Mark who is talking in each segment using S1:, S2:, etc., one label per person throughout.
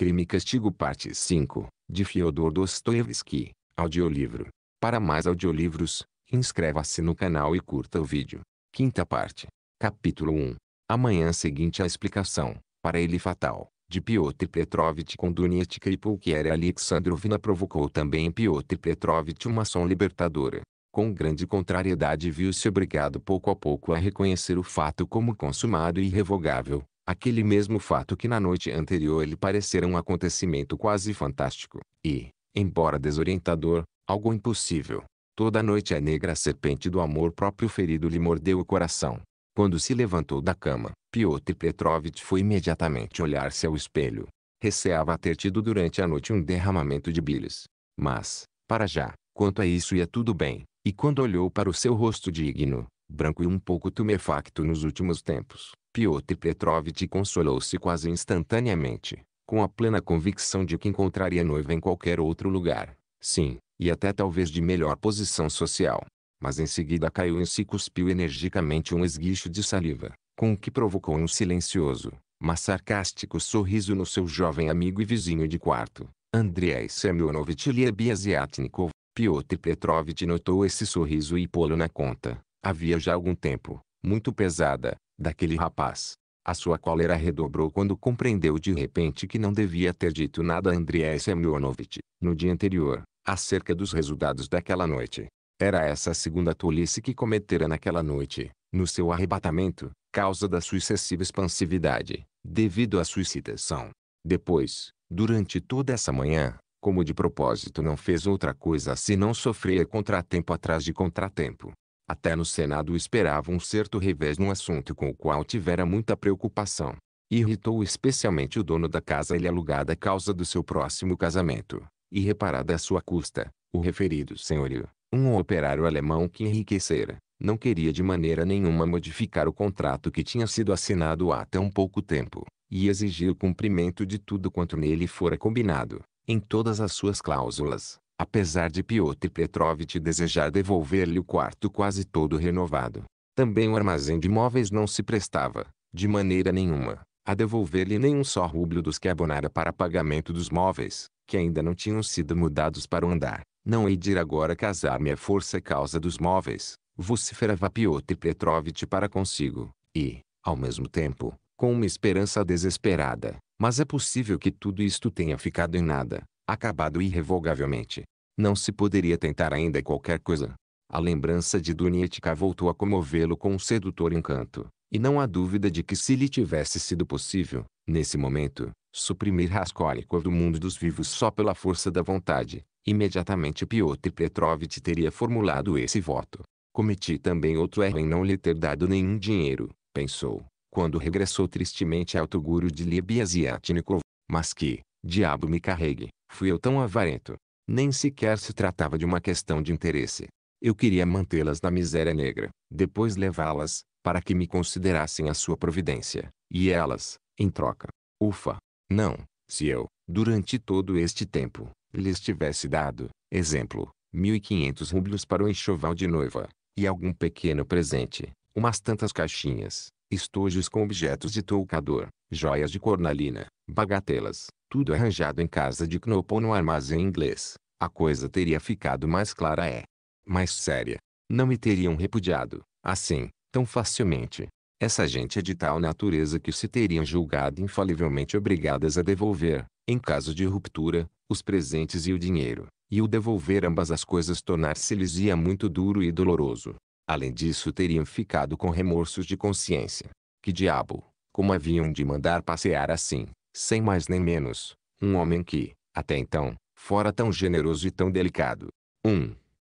S1: Crime e Castigo Parte 5, de Fyodor Dostoevsky, audiolivro. Para mais audiolivros, inscreva-se no canal e curta o vídeo. Quinta parte. Capítulo 1. Amanhã seguinte a explicação, para ele fatal, de Piotr Petrovich com Dunietka e Pulkier Alexandrovna provocou também em Piotr Petrovich uma ação libertadora. Com grande contrariedade viu-se obrigado pouco a pouco a reconhecer o fato como consumado e irrevogável, aquele mesmo fato que na noite anterior lhe parecera um acontecimento quase fantástico, e, embora desorientador, algo impossível. Toda a noite a negra serpente do amor próprio ferido lhe mordeu o coração. Quando se levantou da cama, Piotr Petrovitch foi imediatamente olhar-se ao espelho. Receava ter tido durante a noite um derramamento de bilis. Mas, para já, quanto a isso ia tudo bem. E quando olhou para o seu rosto digno, branco e um pouco tumefacto nos últimos tempos, Piotr Petrovitch consolou-se quase instantaneamente, com a plena convicção de que encontraria noiva em qualquer outro lugar, sim, e até talvez de melhor posição social. Mas em seguida caiu em si e cuspiu energicamente um esguicho de saliva, com o que provocou um silencioso, mas sarcástico sorriso no seu jovem amigo e vizinho de quarto, Andrei Semyonovitch Liebiasiatnikov. Piotr Petrovitch notou esse sorriso e pô-lo na conta. Havia já algum tempo, muito pesada, daquele rapaz. A sua cólera redobrou quando compreendeu de repente que não devia ter dito nada a Andriy Semyonovitch, no dia anterior, acerca dos resultados daquela noite. Era essa a segunda tolice que cometera naquela noite, no seu arrebatamento, causa da sua excessiva expansividade, devido à sua excitação. Depois, durante toda essa manhã, como de propósito não fez outra coisa senão sofrer contratempo atrás de contratempo. Até no Senado esperava um certo revés num assunto com o qual tivera muita preocupação. Irritou especialmente o dono da casa ele alugada a causa do seu próximo casamento, e reparada a sua custa, o referido senhorio, um operário alemão que enriquecera, não queria de maneira nenhuma modificar o contrato que tinha sido assinado há tão pouco tempo, e exigiu o cumprimento de tudo quanto nele fora combinado, em todas as suas cláusulas, apesar de Piotr Petrovitch desejar devolver-lhe o quarto quase todo renovado. Também o armazém de móveis não se prestava, de maneira nenhuma, a devolver-lhe nenhum só rublo dos que abonara para pagamento dos móveis, que ainda não tinham sido mudados para o andar. Não hei de ir agora casar-me à força causa dos móveis, vociferava Piotr Petrovitch para consigo, e, ao mesmo tempo, com uma esperança desesperada. Mas é possível que tudo isto tenha ficado em nada, acabado irrevogavelmente. Não se poderia tentar ainda qualquer coisa. A lembrança de Dunietka voltou a comovê-lo com um sedutor encanto, e não há dúvida de que se lhe tivesse sido possível, nesse momento, suprimir Raskolnikov do mundo dos vivos só pela força da vontade, imediatamente Piotr Petrovitch teria formulado esse voto. Cometi também outro erro em não lhe ter dado nenhum dinheiro, pensou, quando regressou tristemente ao Toguro de Libiasiatnikov. Mas que, diabo me carregue, fui eu tão avarento, nem sequer se tratava de uma questão de interesse. Eu queria mantê-las na miséria negra, depois levá-las, para que me considerassem a sua providência, e elas, em troca. Ufa! Não, se eu, durante todo este tempo, lhes tivesse dado, exemplo, 1.500 rublos para o enxoval de noiva, e algum pequeno presente, umas tantas caixinhas, estojos com objetos de toucador, joias de cornalina, bagatelas, tudo arranjado em casa de Knopp no armazém inglês, a coisa teria ficado mais clara é. Mais séria. Não me teriam repudiado, assim, tão facilmente. Essa gente é de tal natureza que se teriam julgado infalivelmente obrigadas a devolver, em caso de ruptura, os presentes e o dinheiro, e o devolver ambas as coisas tornar-se-lhes-ia muito duro e doloroso. Além disso teriam ficado com remorsos de consciência. Que diabo, como haviam de mandar passear assim? sem mais nem menos, um homem que, até então, fora tão generoso e tão delicado. 1. Um,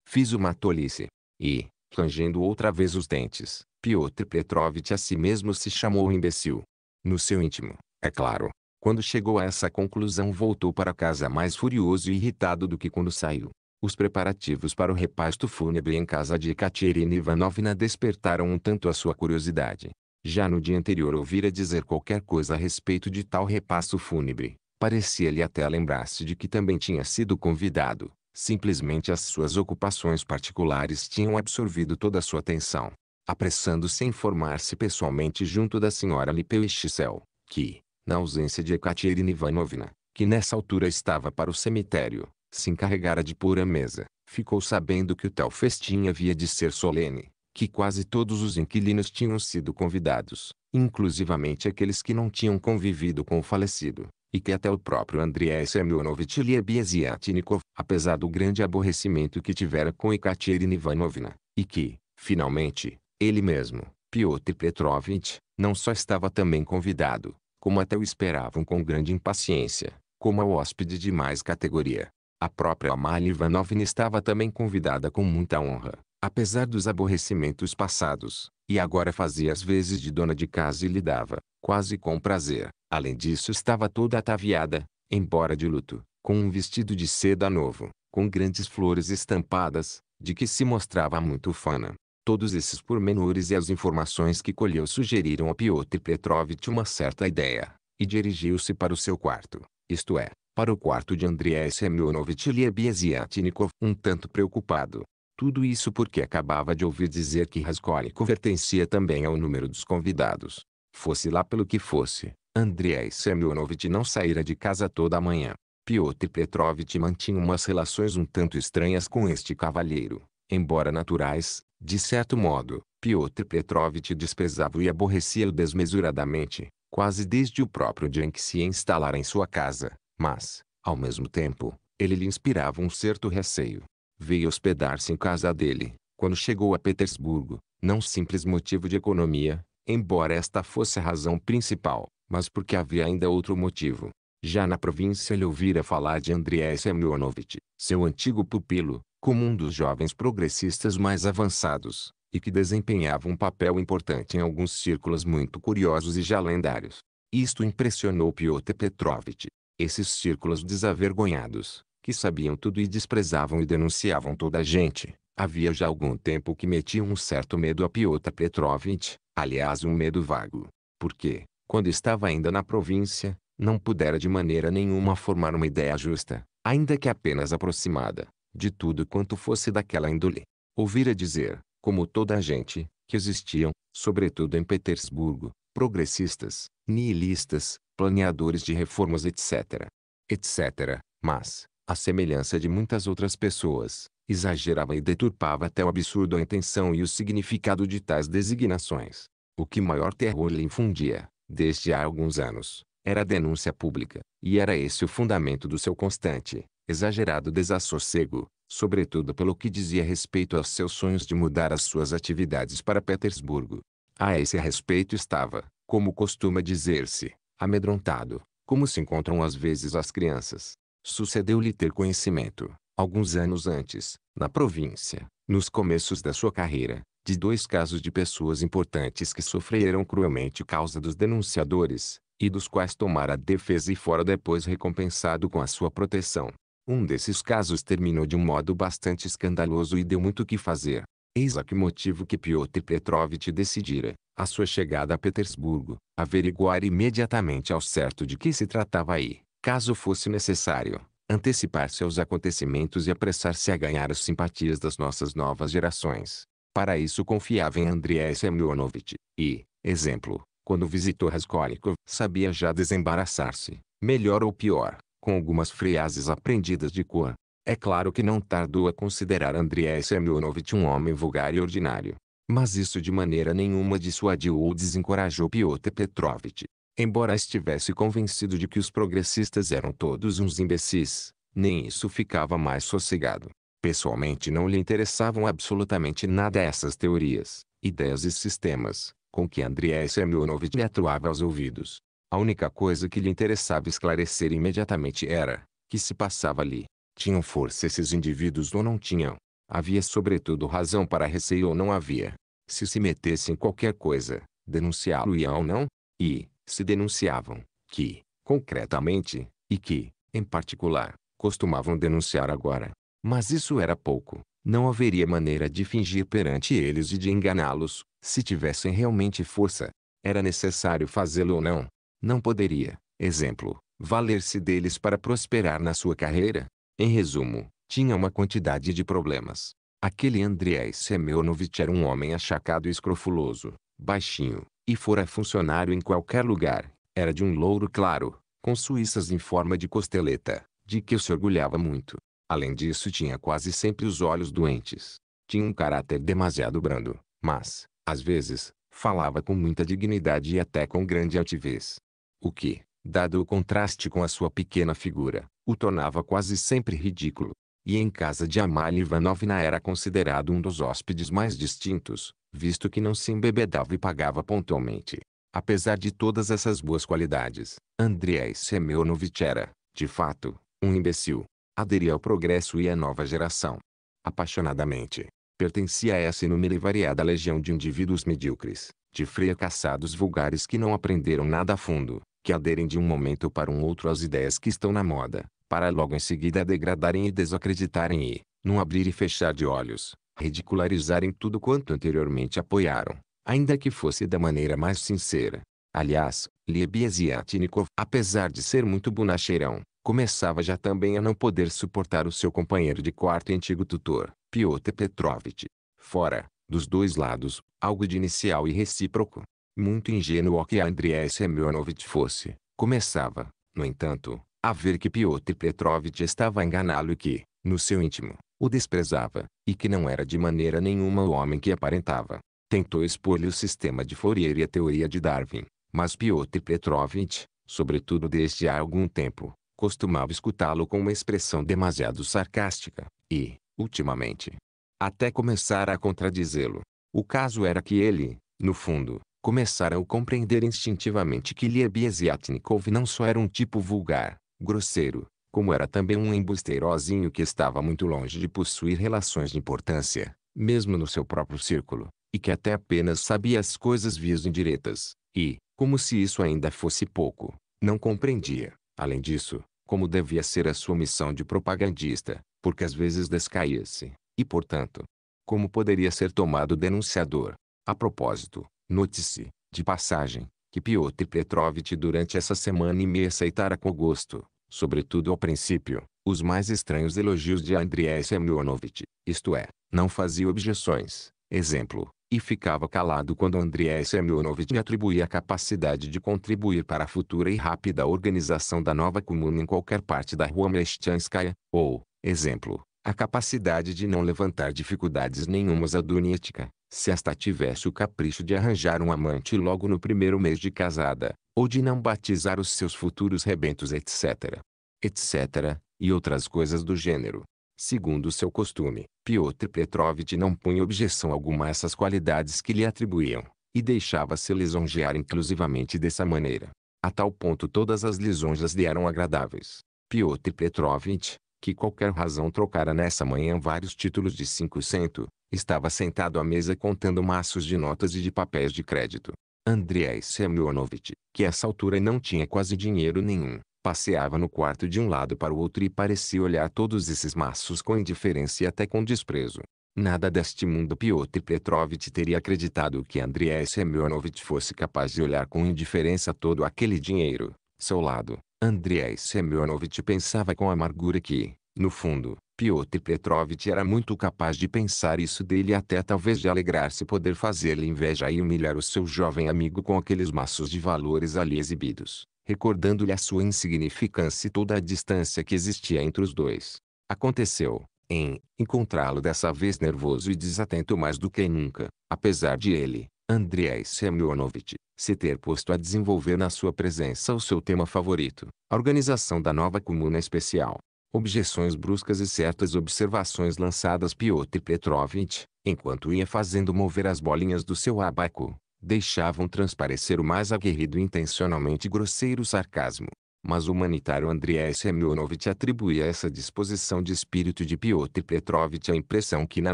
S1: fiz uma tolice. E, rangendo outra vez os dentes, Piotr Petrovitch a si mesmo se chamou imbecil. No seu íntimo, é claro, quando chegou a essa conclusão voltou para casa mais furioso e irritado do que quando saiu. Os preparativos para o repasto fúnebre em casa de Katerina Ivanovna despertaram um tanto a sua curiosidade. Já no dia anterior ouvira dizer qualquer coisa a respeito de tal repasso fúnebre. Parecia-lhe até lembrar-se de que também tinha sido convidado. Simplesmente as suas ocupações particulares tinham absorvido toda a sua atenção. Apressando-se a informar-se pessoalmente junto da senhora Lipeuschicel, que, na ausência de Ekaterina Ivanovna, que nessa altura estava para o cemitério, se encarregara de pôr a mesa, ficou sabendo que o tal festim havia de ser solene, que quase todos os inquilinos tinham sido convidados, inclusivamente aqueles que não tinham convivido com o falecido, e que até o próprio Andrei Semyonovitch Liebiaziatnikov, apesar do grande aborrecimento que tivera com Ekaterina Ivanovna, e que, finalmente, ele mesmo, Piotr Petrovich, não só estava também convidado, como até o esperavam com grande impaciência, como a hóspede de mais categoria. A própria Amália Ivanovna estava também convidada com muita honra, apesar dos aborrecimentos passados, e agora fazia as vezes de dona de casa e lhe dava, quase com prazer. Além disso estava toda ataviada, embora de luto, com um vestido de seda novo, com grandes flores estampadas, de que se mostrava muito fana. Todos esses pormenores e as informações que colheu sugeriram a Piotr Petrovitch uma certa ideia, e dirigiu-se para o seu quarto, isto é, para o quarto de Andrei Semyonovitch Liebieziatnikov, um tanto preocupado, tudo isso porque acabava de ouvir dizer que Raskolnikov pertencia também ao número dos convidados. Fosse lá pelo que fosse, Andrei Semyonovitch não saíra de casa toda a manhã. Piotr Petrovitch mantinha umas relações um tanto estranhas com este cavalheiro, embora naturais, de certo modo, Piotr Petrovitch desprezava e aborrecia-o desmesuradamente, quase desde o próprio dia em que se instalara em sua casa, mas, ao mesmo tempo, ele lhe inspirava um certo receio veio hospedar-se em casa dele. Quando chegou a Petersburgo, não simples motivo de economia, embora esta fosse a razão principal, mas porque havia ainda outro motivo. Já na província ele ouvira falar de Andrei Semyonovitch, seu antigo pupilo, como um dos jovens progressistas mais avançados, e que desempenhava um papel importante em alguns círculos muito curiosos e já lendários. Isto impressionou Piotr Petrovitch. Esses círculos desavergonhados, que sabiam tudo e desprezavam e denunciavam toda a gente. Havia já algum tempo que metiam um certo medo a Piotr Petrovitch, aliás um medo vago. Porque, quando estava ainda na província, não pudera de maneira nenhuma formar uma ideia justa, ainda que apenas aproximada, de tudo quanto fosse daquela índole. Ouvira dizer, como toda a gente, que existiam, sobretudo em Petersburgo, progressistas, nihilistas, planeadores de reformas etc. etc. Mas, à semelhança de muitas outras pessoas, exagerava e deturpava até o absurdo a intenção e o significado de tais designações. O que maior terror lhe infundia, desde há alguns anos, era a denúncia pública, e era esse o fundamento do seu constante, exagerado desassossego, sobretudo pelo que dizia respeito aos seus sonhos de mudar as suas atividades para Petersburgo. A esse respeito estava, como costuma dizer-se, amedrontado, como se encontram às vezes as crianças, Sucedeu-lhe ter conhecimento, alguns anos antes, na província, nos começos da sua carreira, de dois casos de pessoas importantes que sofreram cruelmente causa dos denunciadores, e dos quais tomara a defesa e fora depois recompensado com a sua proteção. Um desses casos terminou de um modo bastante escandaloso e deu muito o que fazer. Eis a que motivo que Piotr Petrovitch decidira, à sua chegada a Petersburgo, averiguar imediatamente ao certo de que se tratava aí caso fosse necessário, antecipar-se aos acontecimentos e apressar-se a ganhar as simpatias das nossas novas gerações. Para isso confiava em Andrei Semyonovitch, e, exemplo, quando visitou Raskolnikov, sabia já desembaraçar-se, melhor ou pior, com algumas frases aprendidas de cor. É claro que não tardou a considerar Andrei Semyonovitch um homem vulgar e ordinário. Mas isso de maneira nenhuma dissuadiu ou desencorajou Piotr Petrovitch, Embora estivesse convencido de que os progressistas eram todos uns imbecis, nem isso ficava mais sossegado. Pessoalmente não lhe interessavam absolutamente nada essas teorias, ideias e sistemas, com que Andrei Semyonovitch lhe atuava aos ouvidos. A única coisa que lhe interessava esclarecer imediatamente era, que se passava ali. Tinham força esses indivíduos ou não tinham? Havia sobretudo razão para receio ou não havia? Se se metesse em qualquer coisa, denunciá-lo ia ou não? E, se denunciavam, que, concretamente, e que, em particular, costumavam denunciar agora. Mas isso era pouco. Não haveria maneira de fingir perante eles e de enganá-los, se tivessem realmente força. Era necessário fazê-lo ou não. Não poderia, exemplo, valer-se deles para prosperar na sua carreira. Em resumo, tinha uma quantidade de problemas. Aquele Andrei Semyonovitch era um homem achacado e escrofuloso, baixinho, e fora funcionário em qualquer lugar. Era de um louro claro, com suíças em forma de costeleta, de que se orgulhava muito. Além disso tinha quase sempre os olhos doentes. Tinha um caráter demasiado brando, mas, às vezes, falava com muita dignidade e até com grande altivez. O que, dado o contraste com a sua pequena figura, o tornava quase sempre ridículo. E em casa de Amália Ivanovna era considerado um dos hóspedes mais distintos, visto que não se embebedava e pagava pontualmente. Apesar de todas essas boas qualidades, Andrei Semyonovitch era, de fato, um imbecil. Aderia ao progresso e à nova geração. Apaixonadamente, pertencia a essa inúmera e variada legião de indivíduos medíocres, de fracassados vulgares que não aprenderam nada a fundo, que aderem de um momento para um outro às ideias que estão na moda, para logo em seguida degradarem e desacreditarem e, num abrir e fechar de olhos, ridicularizarem tudo quanto anteriormente apoiaram, ainda que fosse da maneira mais sincera. Aliás, Lebeziatnikov, apesar de ser muito bonacheirão, começava já também a não poder suportar o seu companheiro de quarto e antigo tutor, Piotr Petrovitch. Fora, dos dois lados, algo de inicial e recíproco. Muito ingênuo que Andrei Semyonovitch fosse, começava, no entanto, a ver que Piotr Petrovitch estava a enganá-lo e que, no seu íntimo, o desprezava, e que não era de maneira nenhuma o homem que aparentava. Tentou expor-lhe o sistema de Fourier e a teoria de Darwin, mas Piotr Petrovitch, sobretudo desde há algum tempo, costumava escutá-lo com uma expressão demasiado sarcástica, e, ultimamente, até começar a contradizê-lo. O caso era que ele, no fundo, começara a compreender instintivamente que Liebesiatnikov não só era um tipo vulgar, grosseiro, como era também um embusteirozinho que estava muito longe de possuir relações de importância, mesmo no seu próprio círculo, e que até apenas sabia as coisas vias indiretas, e, como se isso ainda fosse pouco, não compreendia, além disso, como devia ser a sua missão de propagandista, porque às vezes descaía-se, e portanto, como poderia ser tomado denunciador. A propósito, note-se, de passagem, que Piotr Petrovitch durante essa semana e meia aceitara com gosto, sobretudo ao princípio, os mais estranhos elogios de Andrei Semyonovitch, isto é, não fazia objeções, exemplo, e ficava calado quando Andrei Semyonovitch atribuía a capacidade de contribuir para a futura e rápida organização da nova comuna em qualquer parte da rua Mestianskaya, ou, exemplo, a capacidade de não levantar dificuldades nenhumas a Dunítica, se esta tivesse o capricho de arranjar um amante logo no primeiro mês de casada, ou de não batizar os seus futuros rebentos etc. etc. e outras coisas do gênero. Segundo seu costume, Piotr Petrovitch não punha objeção alguma a essas qualidades que lhe atribuíam, e deixava-se lisonjear inclusivamente dessa maneira. A tal ponto todas as lisonjas lhe eram agradáveis. Piotr Petrovitch, que qualquer razão trocara nessa manhã vários títulos de 5 cento, estava sentado à mesa contando maços de notas e de papéis de crédito. Andrei Semyonovitch, que a essa altura não tinha quase dinheiro nenhum, passeava no quarto de um lado para o outro e parecia olhar todos esses maços com indiferença e até com desprezo. Nada deste mundo Piotr Petrovitch teria acreditado que Andrei Semyonovitch fosse capaz de olhar com indiferença todo aquele dinheiro. Seu lado, Andrei Semyonovitch pensava com amargura que, no fundo, Piotr Petrovitch era muito capaz de pensar isso dele até talvez de alegrar-se poder fazer-lhe inveja e humilhar o seu jovem amigo com aqueles maços de valores ali exibidos, recordando-lhe a sua insignificância e toda a distância que existia entre os dois. Aconteceu, em, encontrá-lo dessa vez nervoso e desatento mais do que nunca, apesar de ele, Andrei Semyonovitch, se ter posto a desenvolver na sua presença o seu tema favorito, a organização da nova comuna especial objeções bruscas e certas observações lançadas Piotr Petrovitch, enquanto ia fazendo mover as bolinhas do seu abaco, deixavam transparecer o mais aguerrido intencionalmente grosseiro sarcasmo mas o humanitário Andriy Semyonovitch atribuía essa disposição de espírito de Piotr Petrovitch a impressão que na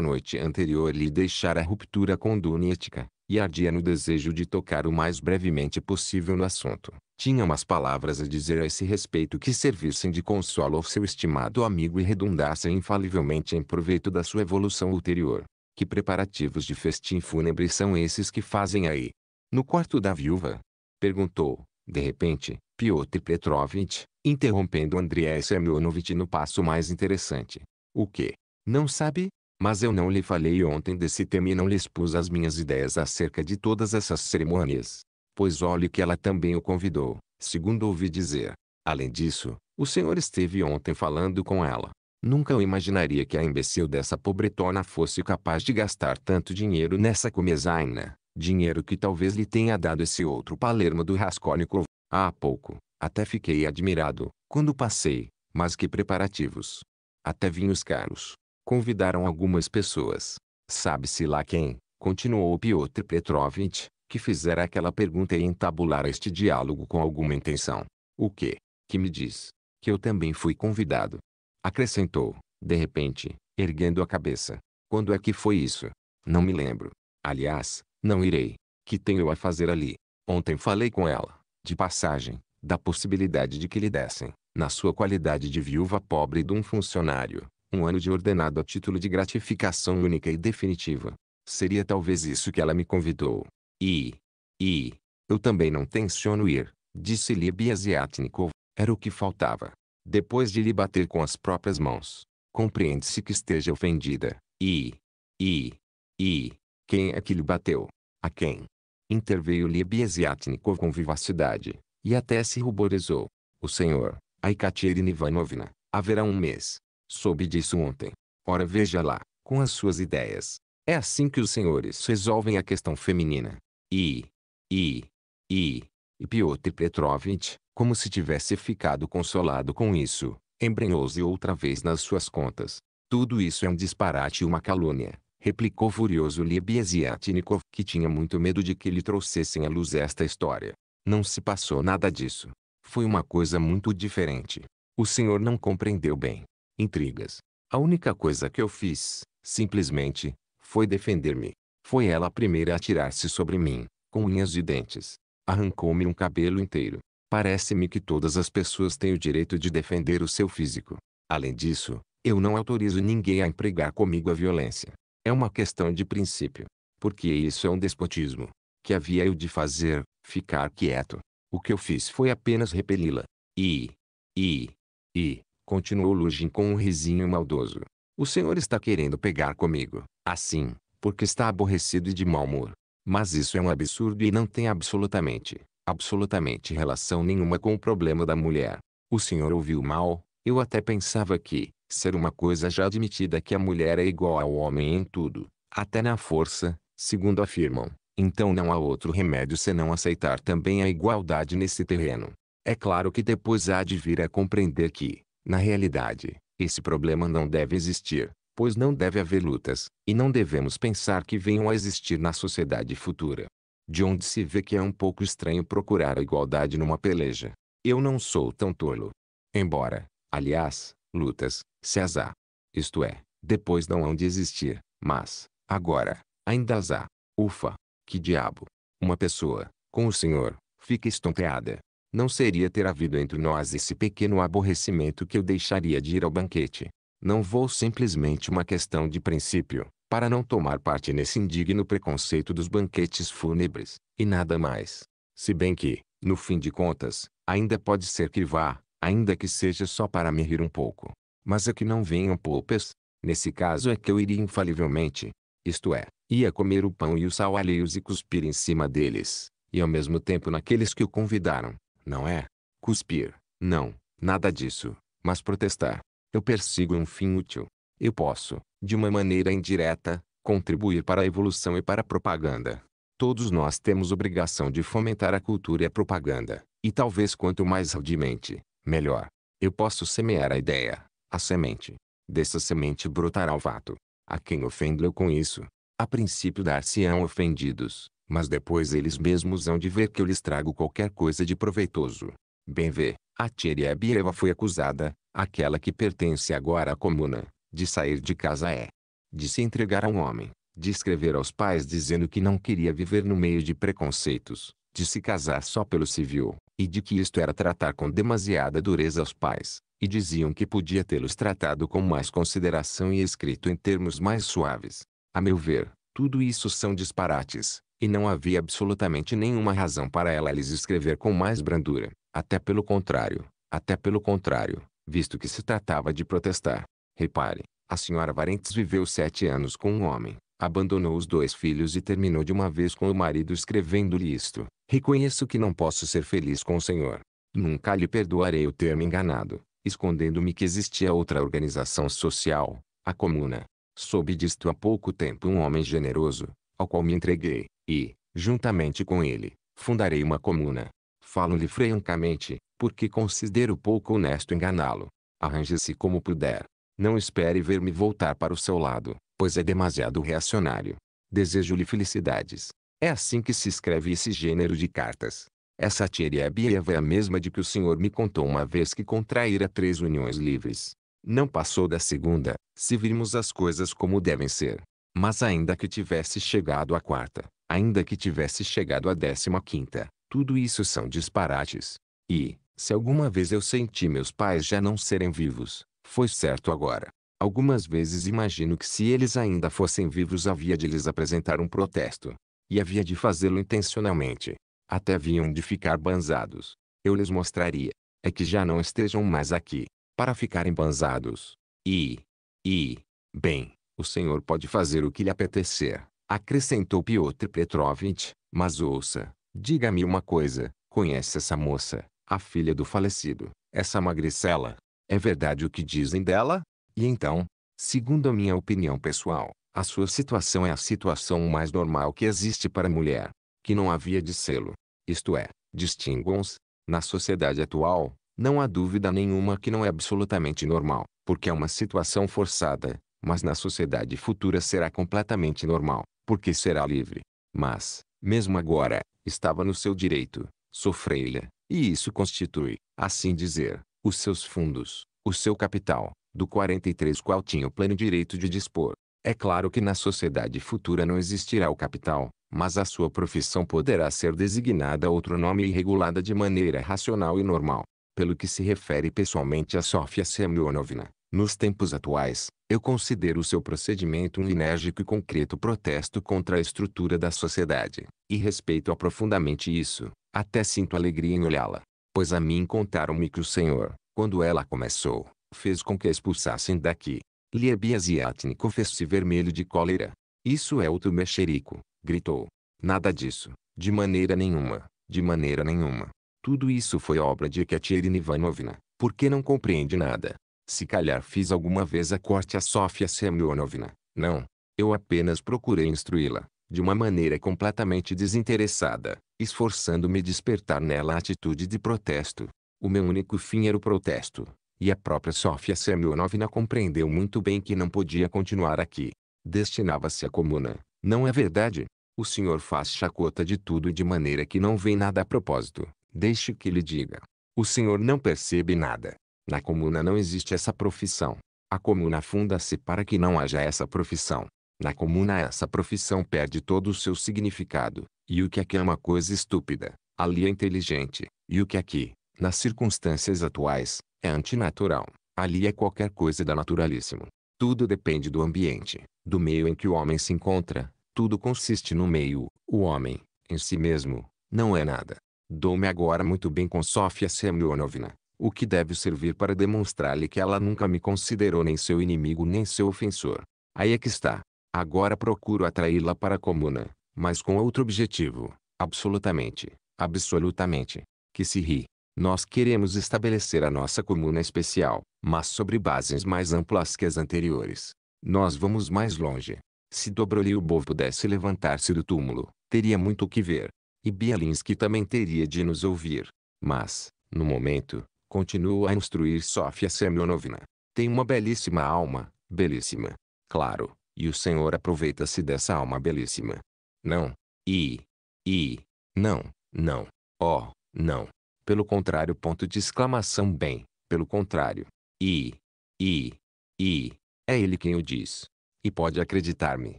S1: noite anterior lhe deixara a ruptura com Dunietka, e ardia no desejo de tocar o mais brevemente possível no assunto. Tinha umas palavras a dizer a esse respeito que servissem de consolo ao seu estimado amigo e redundassem infalivelmente em proveito da sua evolução ulterior. Que preparativos de festim fúnebre são esses que fazem aí? No quarto da viúva? Perguntou, de repente, Piotr Petrovitch, interrompendo Andrei Semyonovitch no passo mais interessante. O que? Não sabe? Mas eu não lhe falei ontem desse tema e não lhe expus as minhas ideias acerca de todas essas cerimônias. Pois olhe que ela também o convidou, segundo ouvi dizer. Além disso, o senhor esteve ontem falando com ela. Nunca eu imaginaria que a imbecil dessa pobretona fosse capaz de gastar tanto dinheiro nessa comezaina. Dinheiro que talvez lhe tenha dado esse outro Palermo do Raskolnikov. Há pouco, até fiquei admirado, quando passei, mas que preparativos. Até vinhos caros. Convidaram algumas pessoas. Sabe-se lá quem, continuou Piotr Petrovitch, que fizera aquela pergunta e entabular este diálogo com alguma intenção. O que? Que me diz? Que eu também fui convidado. Acrescentou, de repente, erguendo a cabeça. Quando é que foi isso? Não me lembro. Aliás, não irei. Que tenho a fazer ali? Ontem falei com ela de passagem, da possibilidade de que lhe dessem, na sua qualidade de viúva pobre de um funcionário, um ano de ordenado a título de gratificação única e definitiva. Seria talvez isso que ela me convidou. E... E... Eu também não tenciono ir, disse-lhe Biasiatnikov. Era o que faltava. Depois de lhe bater com as próprias mãos, compreende-se que esteja ofendida. E... E... E... Quem é que lhe bateu? A quem? Interveio-lhe Biesiatnikov com vivacidade, e até se ruborizou. O senhor, a Ekaterina Ivanovna, haverá um mês. Soube disso ontem. Ora veja lá, com as suas ideias. É assim que os senhores resolvem a questão feminina. E, e, e, e Piotr Petrovitch, como se tivesse ficado consolado com isso, embrenhou-se outra vez nas suas contas. Tudo isso é um disparate e uma calúnia replicou furioso Lebeziatnikov, que tinha muito medo de que lhe trouxessem à luz esta história. Não se passou nada disso. Foi uma coisa muito diferente. O senhor não compreendeu bem. Intrigas. A única coisa que eu fiz, simplesmente, foi defender-me. Foi ela a primeira a atirar-se sobre mim, com unhas e dentes. Arrancou-me um cabelo inteiro. Parece-me que todas as pessoas têm o direito de defender o seu físico. Além disso, eu não autorizo ninguém a empregar comigo a violência. É uma questão de princípio. Porque isso é um despotismo. Que havia eu de fazer, ficar quieto. O que eu fiz foi apenas repeli-la. E, e, e, continuou Lugin com um risinho maldoso. O senhor está querendo pegar comigo, assim, porque está aborrecido e de mau humor. Mas isso é um absurdo e não tem absolutamente, absolutamente relação nenhuma com o problema da mulher. O senhor ouviu mal, eu até pensava que, ser uma coisa já admitida que a mulher é igual ao homem em tudo, até na força, segundo afirmam, então não há outro remédio senão aceitar também a igualdade nesse terreno. É claro que depois há de vir a compreender que, na realidade, esse problema não deve existir, pois não deve haver lutas, e não devemos pensar que venham a existir na sociedade futura. De onde se vê que é um pouco estranho procurar a igualdade numa peleja. Eu não sou tão tolo. Embora, aliás, lutas, se as há. Isto é, depois não hão de existir, mas, agora, ainda as há. Ufa! Que diabo! Uma pessoa, com o Senhor, fica estonteada. Não seria ter havido entre nós esse pequeno aborrecimento que eu deixaria de ir ao banquete. Não vou simplesmente uma questão de princípio, para não tomar parte nesse indigno preconceito dos banquetes fúnebres, e nada mais. Se bem que, no fim de contas, ainda pode ser que vá, ainda que seja só para me rir um pouco. Mas é que não venham poupas, nesse caso é que eu iria infalivelmente, isto é, ia comer o pão e o sal alheios e cuspir em cima deles, e ao mesmo tempo naqueles que o convidaram, não é? Cuspir, não, nada disso, mas protestar. Eu persigo um fim útil. Eu posso, de uma maneira indireta, contribuir para a evolução e para a propaganda. Todos nós temos obrigação de fomentar a cultura e a propaganda, e talvez quanto mais ardemente, Melhor, eu posso semear a ideia, a semente. Dessa semente brotará o fato. A quem ofendo-eu com isso? A princípio dar-se-ão ofendidos, mas depois eles mesmos hão de ver que eu lhes trago qualquer coisa de proveitoso. Bem vê, a Tirebieva foi acusada, aquela que pertence agora à comuna, de sair de casa é. De se entregar a um homem, de escrever aos pais dizendo que não queria viver no meio de preconceitos, de se casar só pelo civil, e de que isto era tratar com demasiada dureza aos pais, e diziam que podia tê-los tratado com mais consideração e escrito em termos mais suaves. A meu ver, tudo isso são disparates, e não havia absolutamente nenhuma razão para ela lhes escrever com mais brandura, até pelo contrário, até pelo contrário, visto que se tratava de protestar. Repare, a senhora Varentes viveu sete anos com um homem, Abandonou os dois filhos e terminou de uma vez com o marido escrevendo-lhe isto. Reconheço que não posso ser feliz com o Senhor. Nunca lhe perdoarei o ter me enganado, escondendo-me que existia outra organização social, a comuna. Soube disto há pouco tempo um homem generoso, ao qual me entreguei, e, juntamente com ele, fundarei uma comuna. Falo-lhe francamente, porque considero pouco honesto enganá-lo. Arranje-se como puder. Não espere ver-me voltar para o seu lado pois é demasiado reacionário. Desejo-lhe felicidades. É assim que se escreve esse gênero de cartas. Essa Tieriabieva é a mesma de que o senhor me contou uma vez que contraíra três uniões livres. Não passou da segunda, se virmos as coisas como devem ser. Mas ainda que tivesse chegado à quarta, ainda que tivesse chegado à décima quinta, tudo isso são disparates. E, se alguma vez eu senti meus pais já não serem vivos, foi certo agora. Algumas vezes imagino que se eles ainda fossem vivos havia de lhes apresentar um protesto. E havia de fazê-lo intencionalmente. Até haviam de ficar banzados. Eu lhes mostraria. É que já não estejam mais aqui. Para ficarem banzados. E... E... Bem, o senhor pode fazer o que lhe apetecer. Acrescentou Piotr Petrovitch. Mas ouça, diga-me uma coisa. Conhece essa moça, a filha do falecido, essa magricela? É verdade o que dizem dela? E então, segundo a minha opinião pessoal, a sua situação é a situação mais normal que existe para a mulher, que não havia de sê-lo. Isto é, distinguam-se, na sociedade atual, não há dúvida nenhuma que não é absolutamente normal, porque é uma situação forçada, mas na sociedade futura será completamente normal, porque será livre. Mas, mesmo agora, estava no seu direito, sofreia, e isso constitui, assim dizer, os seus fundos, o seu capital, do 43 qual tinha o pleno direito de dispor. É claro que na sociedade futura não existirá o capital, mas a sua profissão poderá ser designada outro nome e regulada de maneira racional e normal. Pelo que se refere pessoalmente a Sofia Semyonovna, nos tempos atuais, eu considero seu procedimento um enérgico e concreto protesto contra a estrutura da sociedade, e respeito profundamente isso, até sinto alegria em olhá-la. Pois a mim contaram-me que o senhor, quando ela começou, fez com que a expulsassem daqui. Liebias Yatni confessou-se vermelho de cólera. Isso é outro mexerico, gritou. Nada disso, de maneira nenhuma, de maneira nenhuma. Tudo isso foi obra de Ekaterina Ivanovna, porque não compreende nada. Se calhar fiz alguma vez a corte a Sofia Semyonovna, não. Eu apenas procurei instruí-la, de uma maneira completamente desinteressada, esforçando-me despertar nela a atitude de protesto. O meu único fim era o protesto, e a própria Sofia Semyonovna compreendeu muito bem que não podia continuar aqui. Destinava-se à comuna, não é verdade? O senhor faz chacota de tudo de maneira que não vem nada a propósito. Deixe que lhe diga. O senhor não percebe nada. Na comuna não existe essa profissão. A comuna funda-se para que não haja essa profissão. Na comuna essa profissão perde todo o seu significado. E o que aqui é uma coisa estúpida, ali é inteligente, e o que aqui, nas circunstâncias atuais, é antinatural. Ali é qualquer coisa da naturalíssimo. Tudo depende do ambiente, do meio em que o homem se encontra. Tudo consiste no meio. O homem, em si mesmo, não é nada. Dou-me agora muito bem com Sofia Semyonovna, o que deve servir para demonstrar-lhe que ela nunca me considerou nem seu inimigo nem seu ofensor. Aí é que está. Agora procuro atraí-la para a comuna, mas com outro objetivo, absolutamente, absolutamente, que se ri, nós queremos estabelecer a nossa comuna especial, mas sobre bases mais amplas que as anteriores. Nós vamos mais longe. Se Bov pudesse levantar-se do túmulo, teria muito o que ver. E Bielinski também teria de nos ouvir. Mas, no momento, continuo a instruir Sofia Semyonovna. Tem uma belíssima alma, belíssima. Claro, e o senhor aproveita-se dessa alma belíssima. Não. E. E. Não, não. Oh, não pelo contrário, ponto de exclamação bem, pelo contrário. E, e, e, é ele quem o diz. E pode acreditar-me.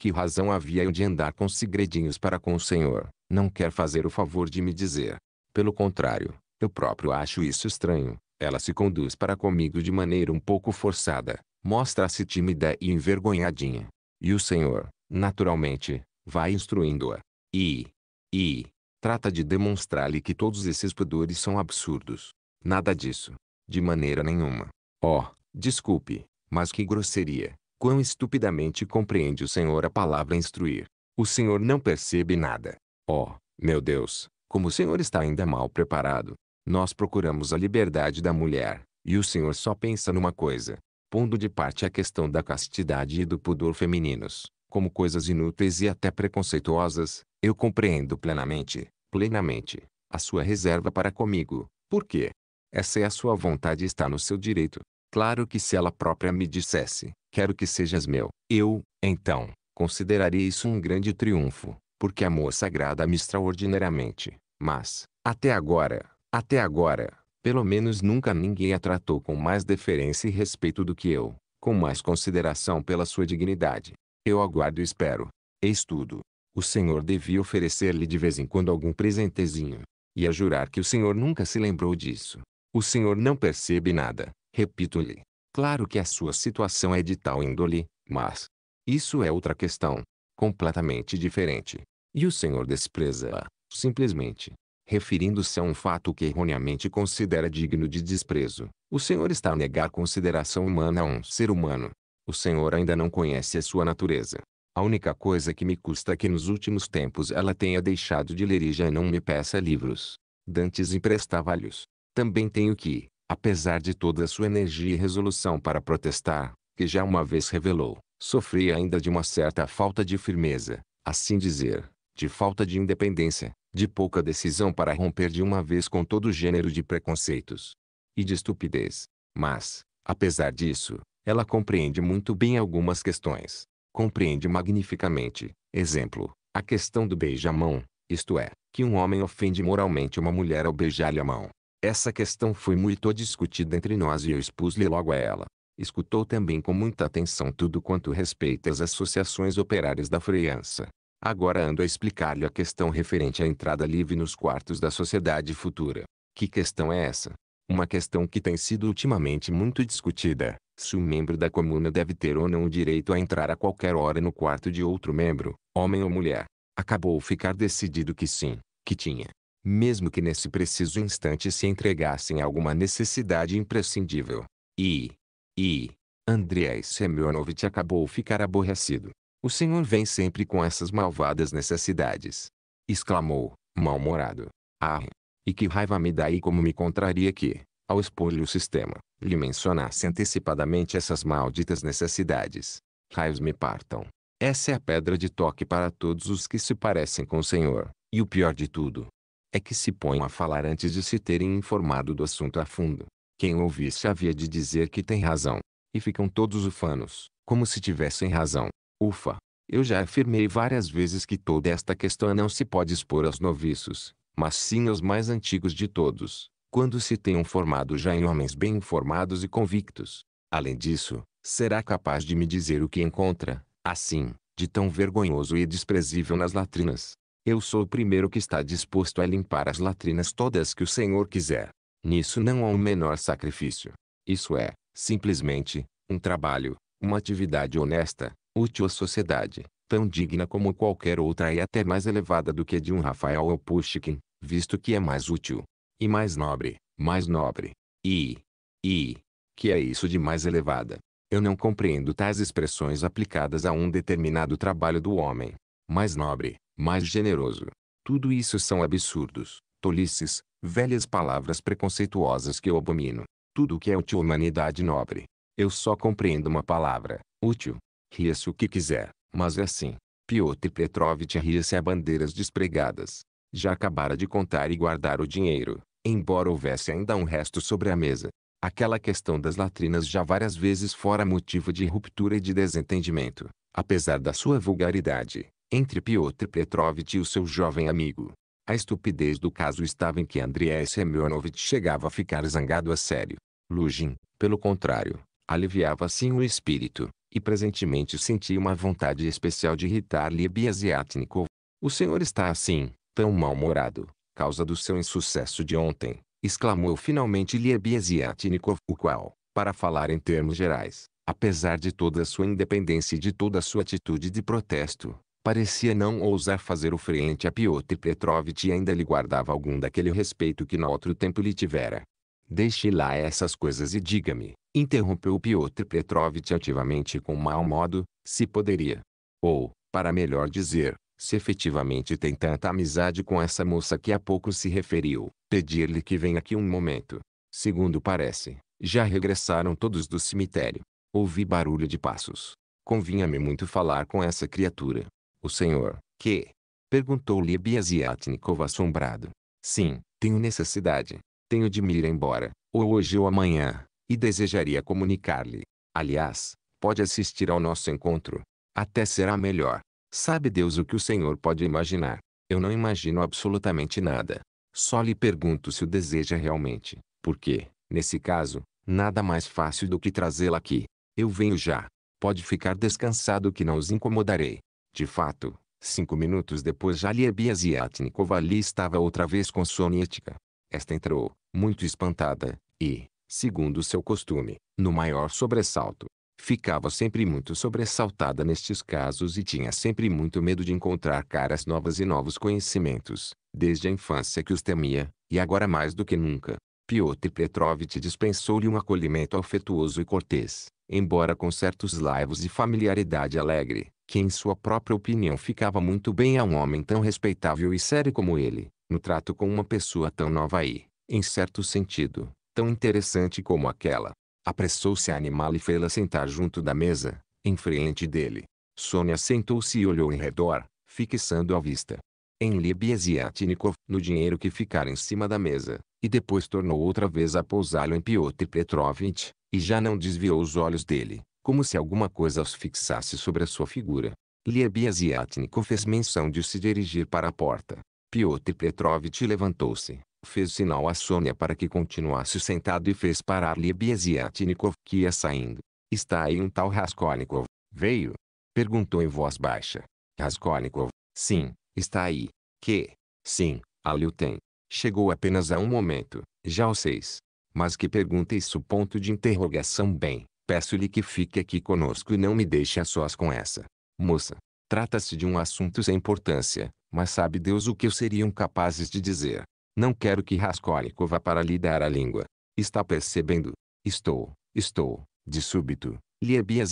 S1: Que razão havia eu de andar com segredinhos para com o Senhor? Não quer fazer o favor de me dizer. Pelo contrário, eu próprio acho isso estranho. Ela se conduz para comigo de maneira um pouco forçada, mostra-se tímida e envergonhadinha. E o Senhor, naturalmente, vai instruindo-a. E, e, trata de demonstrar-lhe que todos esses pudores são absurdos. Nada disso. De maneira nenhuma. Oh, desculpe, mas que grosseria. Quão estupidamente compreende o Senhor a palavra instruir. O Senhor não percebe nada. Oh, meu Deus, como o Senhor está ainda mal preparado. Nós procuramos a liberdade da mulher, e o Senhor só pensa numa coisa, pondo de parte a questão da castidade e do pudor femininos como coisas inúteis e até preconceituosas, eu compreendo plenamente, plenamente, a sua reserva para comigo, porque essa é a sua vontade e está no seu direito. Claro que se ela própria me dissesse, quero que sejas meu, eu, então, consideraria isso um grande triunfo, porque a moça agrada-me extraordinariamente, mas, até agora, até agora, pelo menos nunca ninguém a tratou com mais deferência e respeito do que eu, com mais consideração pela sua dignidade, eu aguardo e espero. Eis tudo. O senhor devia oferecer-lhe de vez em quando algum presentezinho. e a jurar que o senhor nunca se lembrou disso. O senhor não percebe nada, repito-lhe. Claro que a sua situação é de tal índole, mas. Isso é outra questão. Completamente diferente. E o senhor despreza-a, simplesmente. Referindo-se a um fato que erroneamente considera digno de desprezo, o senhor está a negar consideração humana a um ser humano. O Senhor ainda não conhece a sua natureza. A única coisa que me custa é que nos últimos tempos ela tenha deixado de ler e já não me peça livros. Dantes emprestava-lhes. Também tenho que, apesar de toda a sua energia e resolução para protestar, que já uma vez revelou, sofri ainda de uma certa falta de firmeza, assim dizer, de falta de independência, de pouca decisão para romper de uma vez com todo gênero de preconceitos e de estupidez. Mas, apesar disso, ela compreende muito bem algumas questões. Compreende magnificamente, exemplo, a questão do beijamão, isto é, que um homem ofende moralmente uma mulher ao beijar-lhe a mão. Essa questão foi muito discutida entre nós e eu expus-lhe logo a ela. Escutou também com muita atenção tudo quanto respeita às associações operárias da Freiança. Agora ando a explicar-lhe a questão referente à entrada livre nos quartos da sociedade futura. Que questão é essa? Uma questão que tem sido ultimamente muito discutida, se um membro da comuna deve ter ou não o direito a entrar a qualquer hora no quarto de outro membro, homem ou mulher. Acabou ficar decidido que sim, que tinha. Mesmo que nesse preciso instante se entregassem a alguma necessidade imprescindível. E... E... Andrei Semyonovitch acabou ficar aborrecido. O senhor vem sempre com essas malvadas necessidades. Exclamou, mal-humorado. Ah, e que raiva me dá e como me contraria que, ao expor-lhe o sistema, lhe mencionasse antecipadamente essas malditas necessidades. Raios me partam. Essa é a pedra de toque para todos os que se parecem com o Senhor, e o pior de tudo é que se põem a falar antes de se terem informado do assunto a fundo. Quem ouvisse havia de dizer que tem razão, e ficam todos ufanos, como se tivessem razão. Ufa! Eu já afirmei várias vezes que toda esta questão não se pode expor aos noviços, mas sim aos mais antigos de todos, quando se tenham formado já em homens bem informados e convictos. Além disso, será capaz de me dizer o que encontra, assim, de tão vergonhoso e desprezível nas latrinas. Eu sou o primeiro que está disposto a limpar as latrinas todas que o Senhor quiser. Nisso não há o um menor sacrifício. Isso é, simplesmente, um trabalho, uma atividade honesta, útil à sociedade, tão digna como qualquer outra e até mais elevada do que a de um Rafael ou Pushkin, visto que é mais útil, e mais nobre, mais nobre, e, e, que é isso de mais elevada. Eu não compreendo tais expressões aplicadas a um determinado trabalho do homem, mais nobre, mais generoso. Tudo isso são absurdos, tolices, velhas palavras preconceituosas que eu abomino. Tudo o que é útil humanidade nobre. Eu só compreendo uma palavra, útil. Ria-se o que quiser, mas é assim. Piotr Petrovitch ria-se a bandeiras despregadas. Já acabara de contar e guardar o dinheiro, embora houvesse ainda um resto sobre a mesa. Aquela questão das latrinas já várias vezes fora motivo de ruptura e de desentendimento, apesar da sua vulgaridade, entre Piotr Petrovitch e o seu jovem amigo. A estupidez do caso estava em que Andrei Semyonovitch chegava a ficar zangado a sério. Lugin, pelo contrário, aliviava assim o espírito, e presentemente sentia uma vontade especial de irritar lhe Libiasiatnikov. O senhor está assim, tão mal-humorado, causa do seu insucesso de ontem, exclamou finalmente Liebiasiatnikov, o qual, para falar em termos gerais, apesar de toda a sua independência e de toda a sua atitude de protesto, parecia não ousar fazer o frente a Piotr Petrovitch e ainda lhe guardava algum daquele respeito que no outro tempo lhe tivera. Deixe lá essas coisas e diga-me, interrompeu Piotr Petrovitch ativamente com mau modo, se poderia. Ou, para melhor dizer, se efetivamente tem tanta amizade com essa moça que há pouco se referiu, pedir-lhe que venha aqui um momento. Segundo parece, já regressaram todos do cemitério. Ouvi barulho de passos. Convinha-me muito falar com essa criatura. O senhor, que? Perguntou-lhe Biasiatnikov assombrado. Sim, tenho necessidade. Tenho de me ir embora, ou hoje ou amanhã, e desejaria comunicar-lhe. Aliás, pode assistir ao nosso encontro. Até será melhor. Sabe Deus o que o Senhor pode imaginar? Eu não imagino absolutamente nada. Só lhe pergunto se o deseja realmente, porque, nesse caso, nada mais fácil do que trazê-la aqui. Eu venho já. Pode ficar descansado que não os incomodarei. De fato, cinco minutos depois já Jaliebia Ziatnikova ali estava outra vez com Sonietka. Esta entrou, muito espantada, e, segundo seu costume, no maior sobressalto. Ficava sempre muito sobressaltada nestes casos e tinha sempre muito medo de encontrar caras novas e novos conhecimentos, desde a infância que os temia, e agora mais do que nunca. Piotr Petrovitch dispensou-lhe um acolhimento afetuoso e cortês, embora com certos laivos e familiaridade alegre, que em sua própria opinião ficava muito bem a um homem tão respeitável e sério como ele, no trato com uma pessoa tão nova e, em certo sentido, tão interessante como aquela. Apressou-se a animal e fê-la sentar junto da mesa, em frente dele. Sônia sentou-se e olhou em redor, fixando a vista em Libiasiatnikov, no dinheiro que ficara em cima da mesa, e depois tornou outra vez a pousá-lo em Piotr Petrovitch, e já não desviou os olhos dele, como se alguma coisa os fixasse sobre a sua figura. Libiasiatnikov fez menção de se dirigir para a porta. Piotr Petrovitch levantou-se, fez sinal a Sônia para que continuasse sentado e fez parar Lebeziatnikov, que ia saindo. Está aí um tal Raskolnikov. Veio? Perguntou em voz baixa. Raskolnikov. Sim, está aí. Que? Sim, ali o tem. Chegou apenas há um momento, já o seis. Mas que pergunta isso? Ponto de interrogação bem. Peço-lhe que fique aqui conosco e não me deixe a sós com essa. Moça, trata-se de um assunto sem importância, mas sabe Deus o que eu seriam capazes de dizer. Não quero que Raskolnikov vá para lhe dar a língua. Está percebendo? Estou, estou, de súbito. Liebia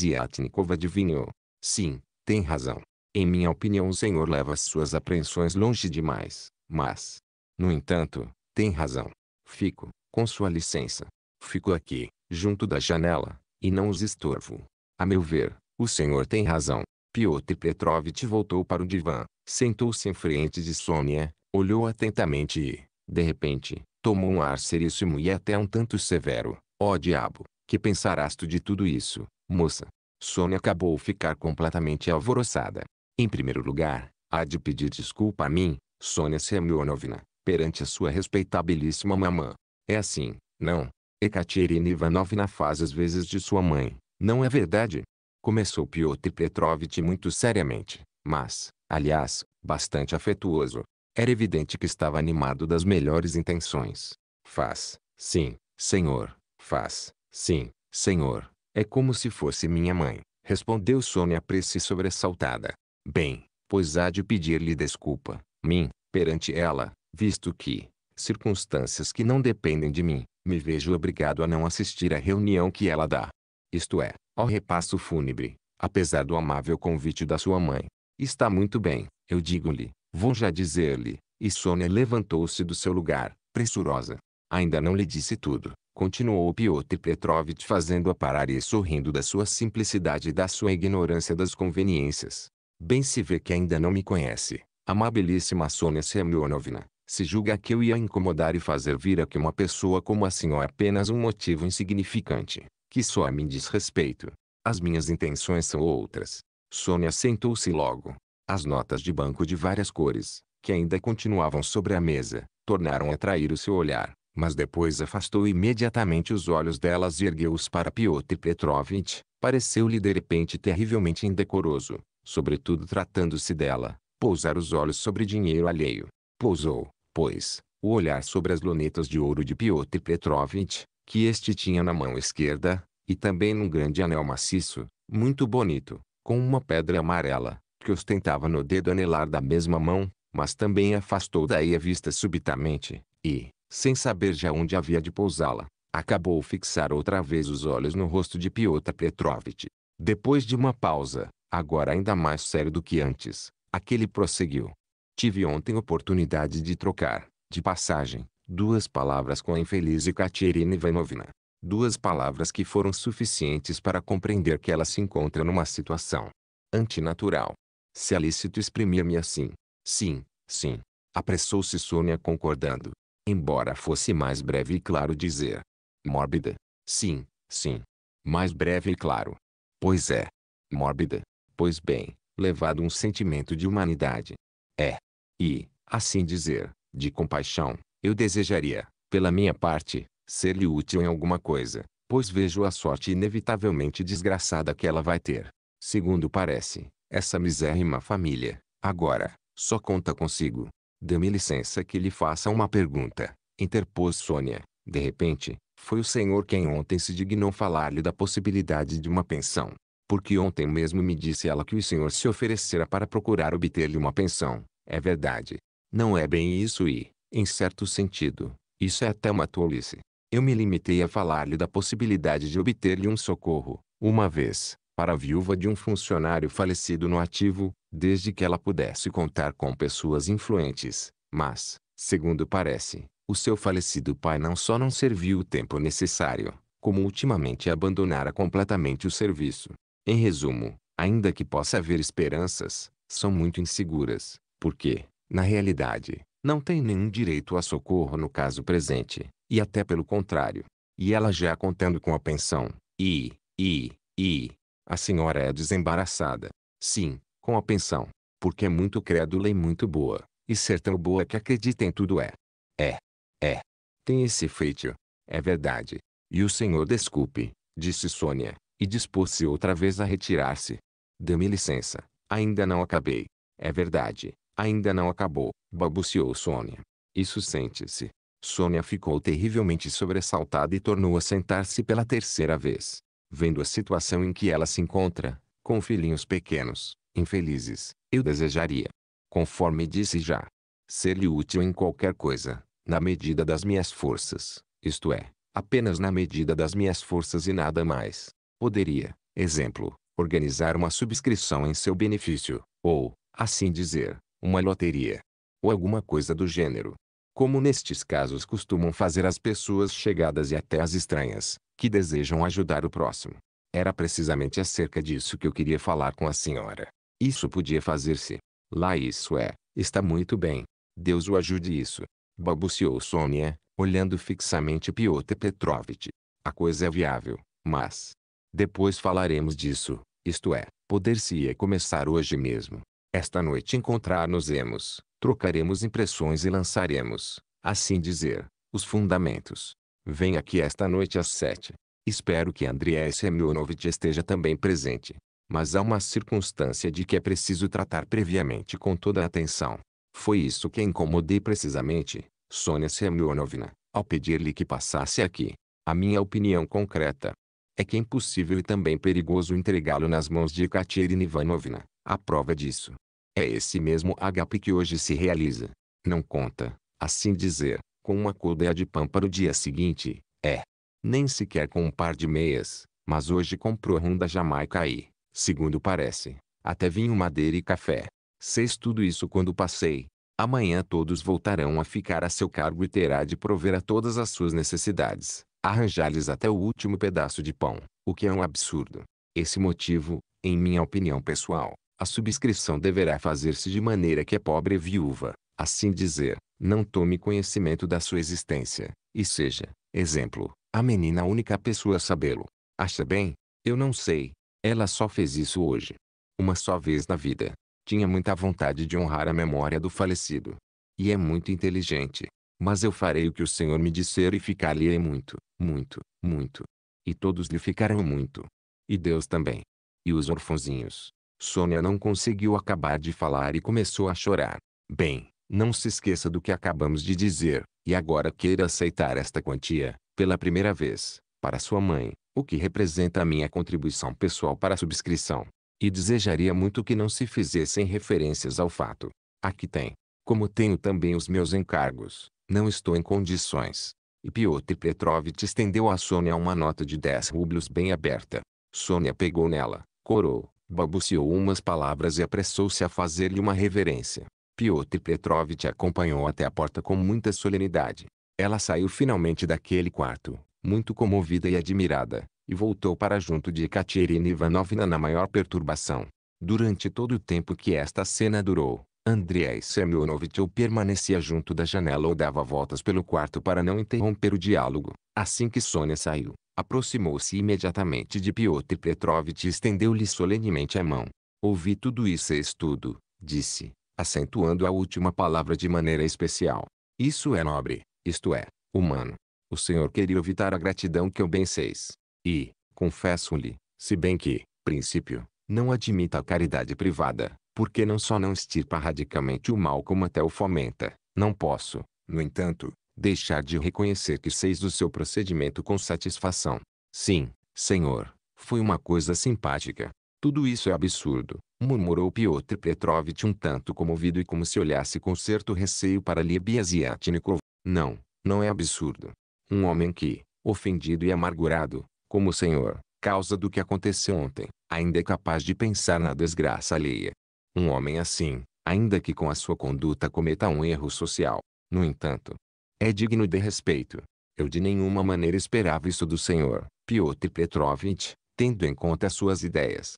S1: adivinhou. Sim, tem razão. Em minha opinião o senhor leva as suas apreensões longe demais, mas... No entanto, tem razão. Fico, com sua licença. Fico aqui, junto da janela, e não os estorvo. A meu ver, o senhor tem razão. Piotr Petrovitch voltou para o divã, sentou-se em frente de Sônia, olhou atentamente e, de repente, tomou um ar seríssimo e até um tanto severo. Ó oh, diabo, que pensarás tu de tudo isso, moça? Sônia acabou ficar completamente alvoroçada. Em primeiro lugar, há de pedir desculpa a mim, Sônia Semyonovna, perante a sua respeitabilíssima mamã. É assim, não? Ekaterina Ivanovna faz as vezes de sua mãe, não é verdade? Começou Piotr Petrovitch muito seriamente, mas, aliás, bastante afetuoso, era evidente que estava animado das melhores intenções. Faz, sim, senhor, faz, sim, senhor. É como se fosse minha mãe, respondeu Sônia Prece sobressaltada. Bem, pois há de pedir-lhe desculpa, mim, perante ela, visto que, circunstâncias que não dependem de mim, me vejo obrigado a não assistir à reunião que ela dá. Isto é, ao repasso fúnebre, apesar do amável convite da sua mãe. Está muito bem, eu digo-lhe, Vou já dizer-lhe. E Sônia levantou-se do seu lugar, pressurosa. Ainda não lhe disse tudo, continuou Piotr Petrovitch fazendo-a parar e sorrindo da sua simplicidade e da sua ignorância das conveniências. Bem se vê que ainda não me conhece, amabilíssima Sônia Semyonovna. Se julga que eu ia incomodar e fazer vir aqui uma pessoa como a senhora é apenas um motivo insignificante, que só a mim diz respeito. As minhas intenções são outras. Sônia sentou-se logo, as notas de banco de várias cores, que ainda continuavam sobre a mesa, tornaram a atrair o seu olhar, mas depois afastou imediatamente os olhos delas e ergueu-os para Piotr Petrovitch. Pareceu-lhe de repente terrivelmente indecoroso, sobretudo tratando-se dela, pousar os olhos sobre dinheiro alheio. Pousou, pois, o olhar sobre as lunetas de ouro de Piotr Petrovitch, que este tinha na mão esquerda, e também num grande anel maciço, muito bonito, com uma pedra amarela, que ostentava no dedo anelar da mesma mão, mas também afastou daí a vista subitamente, e, sem saber já onde havia de pousá-la, acabou fixar outra vez os olhos no rosto de Piotr Petrovitch. Depois de uma pausa, agora ainda mais sério do que antes, aquele prosseguiu. Tive ontem oportunidade de trocar, de passagem, duas palavras com a infeliz Ekaterina Ivanovna. Duas palavras que foram suficientes para compreender que ela se encontra numa situação antinatural, se é lícito exprimir-me assim. Sim, sim. Apressou-se Sônia concordando. Embora fosse mais breve e claro dizer. Mórbida. Sim, sim. Mais breve e claro. Pois é. Mórbida. Pois bem, levado um sentimento de humanidade. É. E, assim dizer, de compaixão, eu desejaria, pela minha parte, ser-lhe útil em alguma coisa, pois vejo a sorte inevitavelmente desgraçada que ela vai ter. Segundo parece, essa misérrima família, agora, só conta consigo. Dê-me licença que lhe faça uma pergunta. Interpôs Sônia. De repente, foi o senhor quem ontem se dignou falar-lhe da possibilidade de uma pensão. Porque ontem mesmo me disse ela que o senhor se oferecera para procurar obter-lhe uma pensão. É verdade. Não é bem isso e, em certo sentido, isso é até uma tolice. Eu me limitei a falar-lhe da possibilidade de obter-lhe um socorro, uma vez, para a viúva de um funcionário falecido no ativo, desde que ela pudesse contar com pessoas influentes. Mas, segundo parece, o seu falecido pai não só não serviu o tempo necessário, como ultimamente abandonara completamente o serviço. Em resumo, ainda que possa haver esperanças, são muito inseguras, porque, na realidade, não tem nenhum direito a socorro no caso presente, e até pelo contrário. E ela já contando com a pensão, e, e, e, a senhora é desembaraçada. Sim, com a pensão. Porque é muito crédula e muito boa. E ser tão boa que acredita em tudo é. É. É. Tem esse feitio. É verdade. E o senhor desculpe, disse Sônia, e dispôs-se outra vez a retirar-se. Dê-me licença. Ainda não acabei. É verdade. Ainda não acabou, balbuciou Sônia. Isso sente-se. Sônia ficou terrivelmente sobressaltada e tornou a sentar-se pela terceira vez vendo a situação em que ela se encontra, com filhinhos pequenos, infelizes, eu desejaria, conforme disse já, ser-lhe útil em qualquer coisa, na medida das minhas forças, isto é, apenas na medida das minhas forças e nada mais. Poderia, exemplo, organizar uma subscrição em seu benefício, ou, assim dizer, uma loteria, ou alguma coisa do gênero. Como nestes casos costumam fazer as pessoas chegadas e até as estranhas, que desejam ajudar o próximo. Era precisamente acerca disso que eu queria falar com a senhora. Isso podia fazer-se. Lá isso é, está muito bem. Deus o ajude isso. Balbuciou Sônia, olhando fixamente Piotr Petrovitch. A coisa é viável, mas... Depois falaremos disso, isto é, poder-se-ia começar hoje mesmo. Esta noite encontrar-nos-emos, trocaremos impressões e lançaremos, assim dizer, os fundamentos. Venha aqui esta noite às sete. Espero que Andrei Semyonovitch esteja também presente. Mas há uma circunstância de que é preciso tratar previamente com toda a atenção. Foi isso que incomodei precisamente, Sônia Semyonovna, ao pedir-lhe que passasse aqui. A minha opinião concreta é que é impossível e também perigoso entregá-lo nas mãos de Katerina Ivanovna. A prova disso é esse mesmo ágape que hoje se realiza. Não conta, assim dizer, com uma colher de pão para o dia seguinte, é. Nem sequer com um par de meias, mas hoje comprou rum da Jamaica e, segundo parece, até vinho madeira e café. Seis tudo isso quando passei. Amanhã todos voltarão a ficar a seu cargo e terá de prover a todas as suas necessidades, arranjar-lhes até o último pedaço de pão, o que é um absurdo. Esse motivo, em minha opinião pessoal, a subscrição deverá fazer-se de maneira que a pobre viúva, assim dizer, não tome conhecimento da sua existência, e seja, exemplo, a menina a única pessoa a sabê-lo. Acha bem? Eu não sei. Ela só fez isso hoje. Uma só vez na vida. Tinha muita vontade de honrar a memória do falecido. E é muito inteligente. Mas eu farei o que o Senhor me disser e ficar lhe muito, muito, muito. E todos lhe ficaram muito. E Deus também. E os orfãozinhos. Sônia não conseguiu acabar de falar e começou a chorar. Bem, não se esqueça do que acabamos de dizer, e agora queira aceitar esta quantia, pela primeira vez, para sua mãe, o que representa a minha contribuição pessoal para a subscrição. E desejaria muito que não se fizessem referências ao fato. Aqui tem. Como tenho também os meus encargos, não estou em condições. E Piotr Petrovitch estendeu a Sônia uma nota de 10 rublos bem aberta. Sônia pegou nela, corou, balbuciou umas palavras e apressou-se a fazer-lhe uma reverência. Piotr Petrovitch acompanhou até a porta com muita solenidade. Ela saiu finalmente daquele quarto, muito comovida e admirada, e voltou para junto de Ekaterina Ivanovna na maior perturbação. Durante todo o tempo que esta cena durou, Andrei Semyonovitch ou permanecia junto da janela ou dava voltas pelo quarto para não interromper o diálogo. Assim que Sônia saiu, aproximou-se imediatamente de Piotr Petrovitch e estendeu-lhe solenemente a mão. Ouvi tudo isso e é estudo, disse, acentuando a última palavra de maneira especial. Isso é nobre, isto é, humano. O Senhor queria evitar a gratidão que eu bem seis. E, confesso-lhe, se bem que, princípio, não admita a caridade privada, porque não só não estirpa radicalmente o mal como até o fomenta, não posso, no entanto, deixar de reconhecer que seis do seu procedimento com satisfação. Sim, senhor, foi uma coisa simpática, tudo isso é absurdo, murmurou Piotr Petrovitch um tanto comovido e como se olhasse com certo receio para Libiasiatnikov. Não, não é absurdo. Um homem que, ofendido e amargurado, como o senhor, causa do que aconteceu ontem, ainda é capaz de pensar na desgraça alheia. Um homem assim, ainda que com a sua conduta cometa um erro social, no entanto, é digno de respeito. Eu de nenhuma maneira esperava isso do senhor, Piotr Petrovitch, tendo em conta suas ideias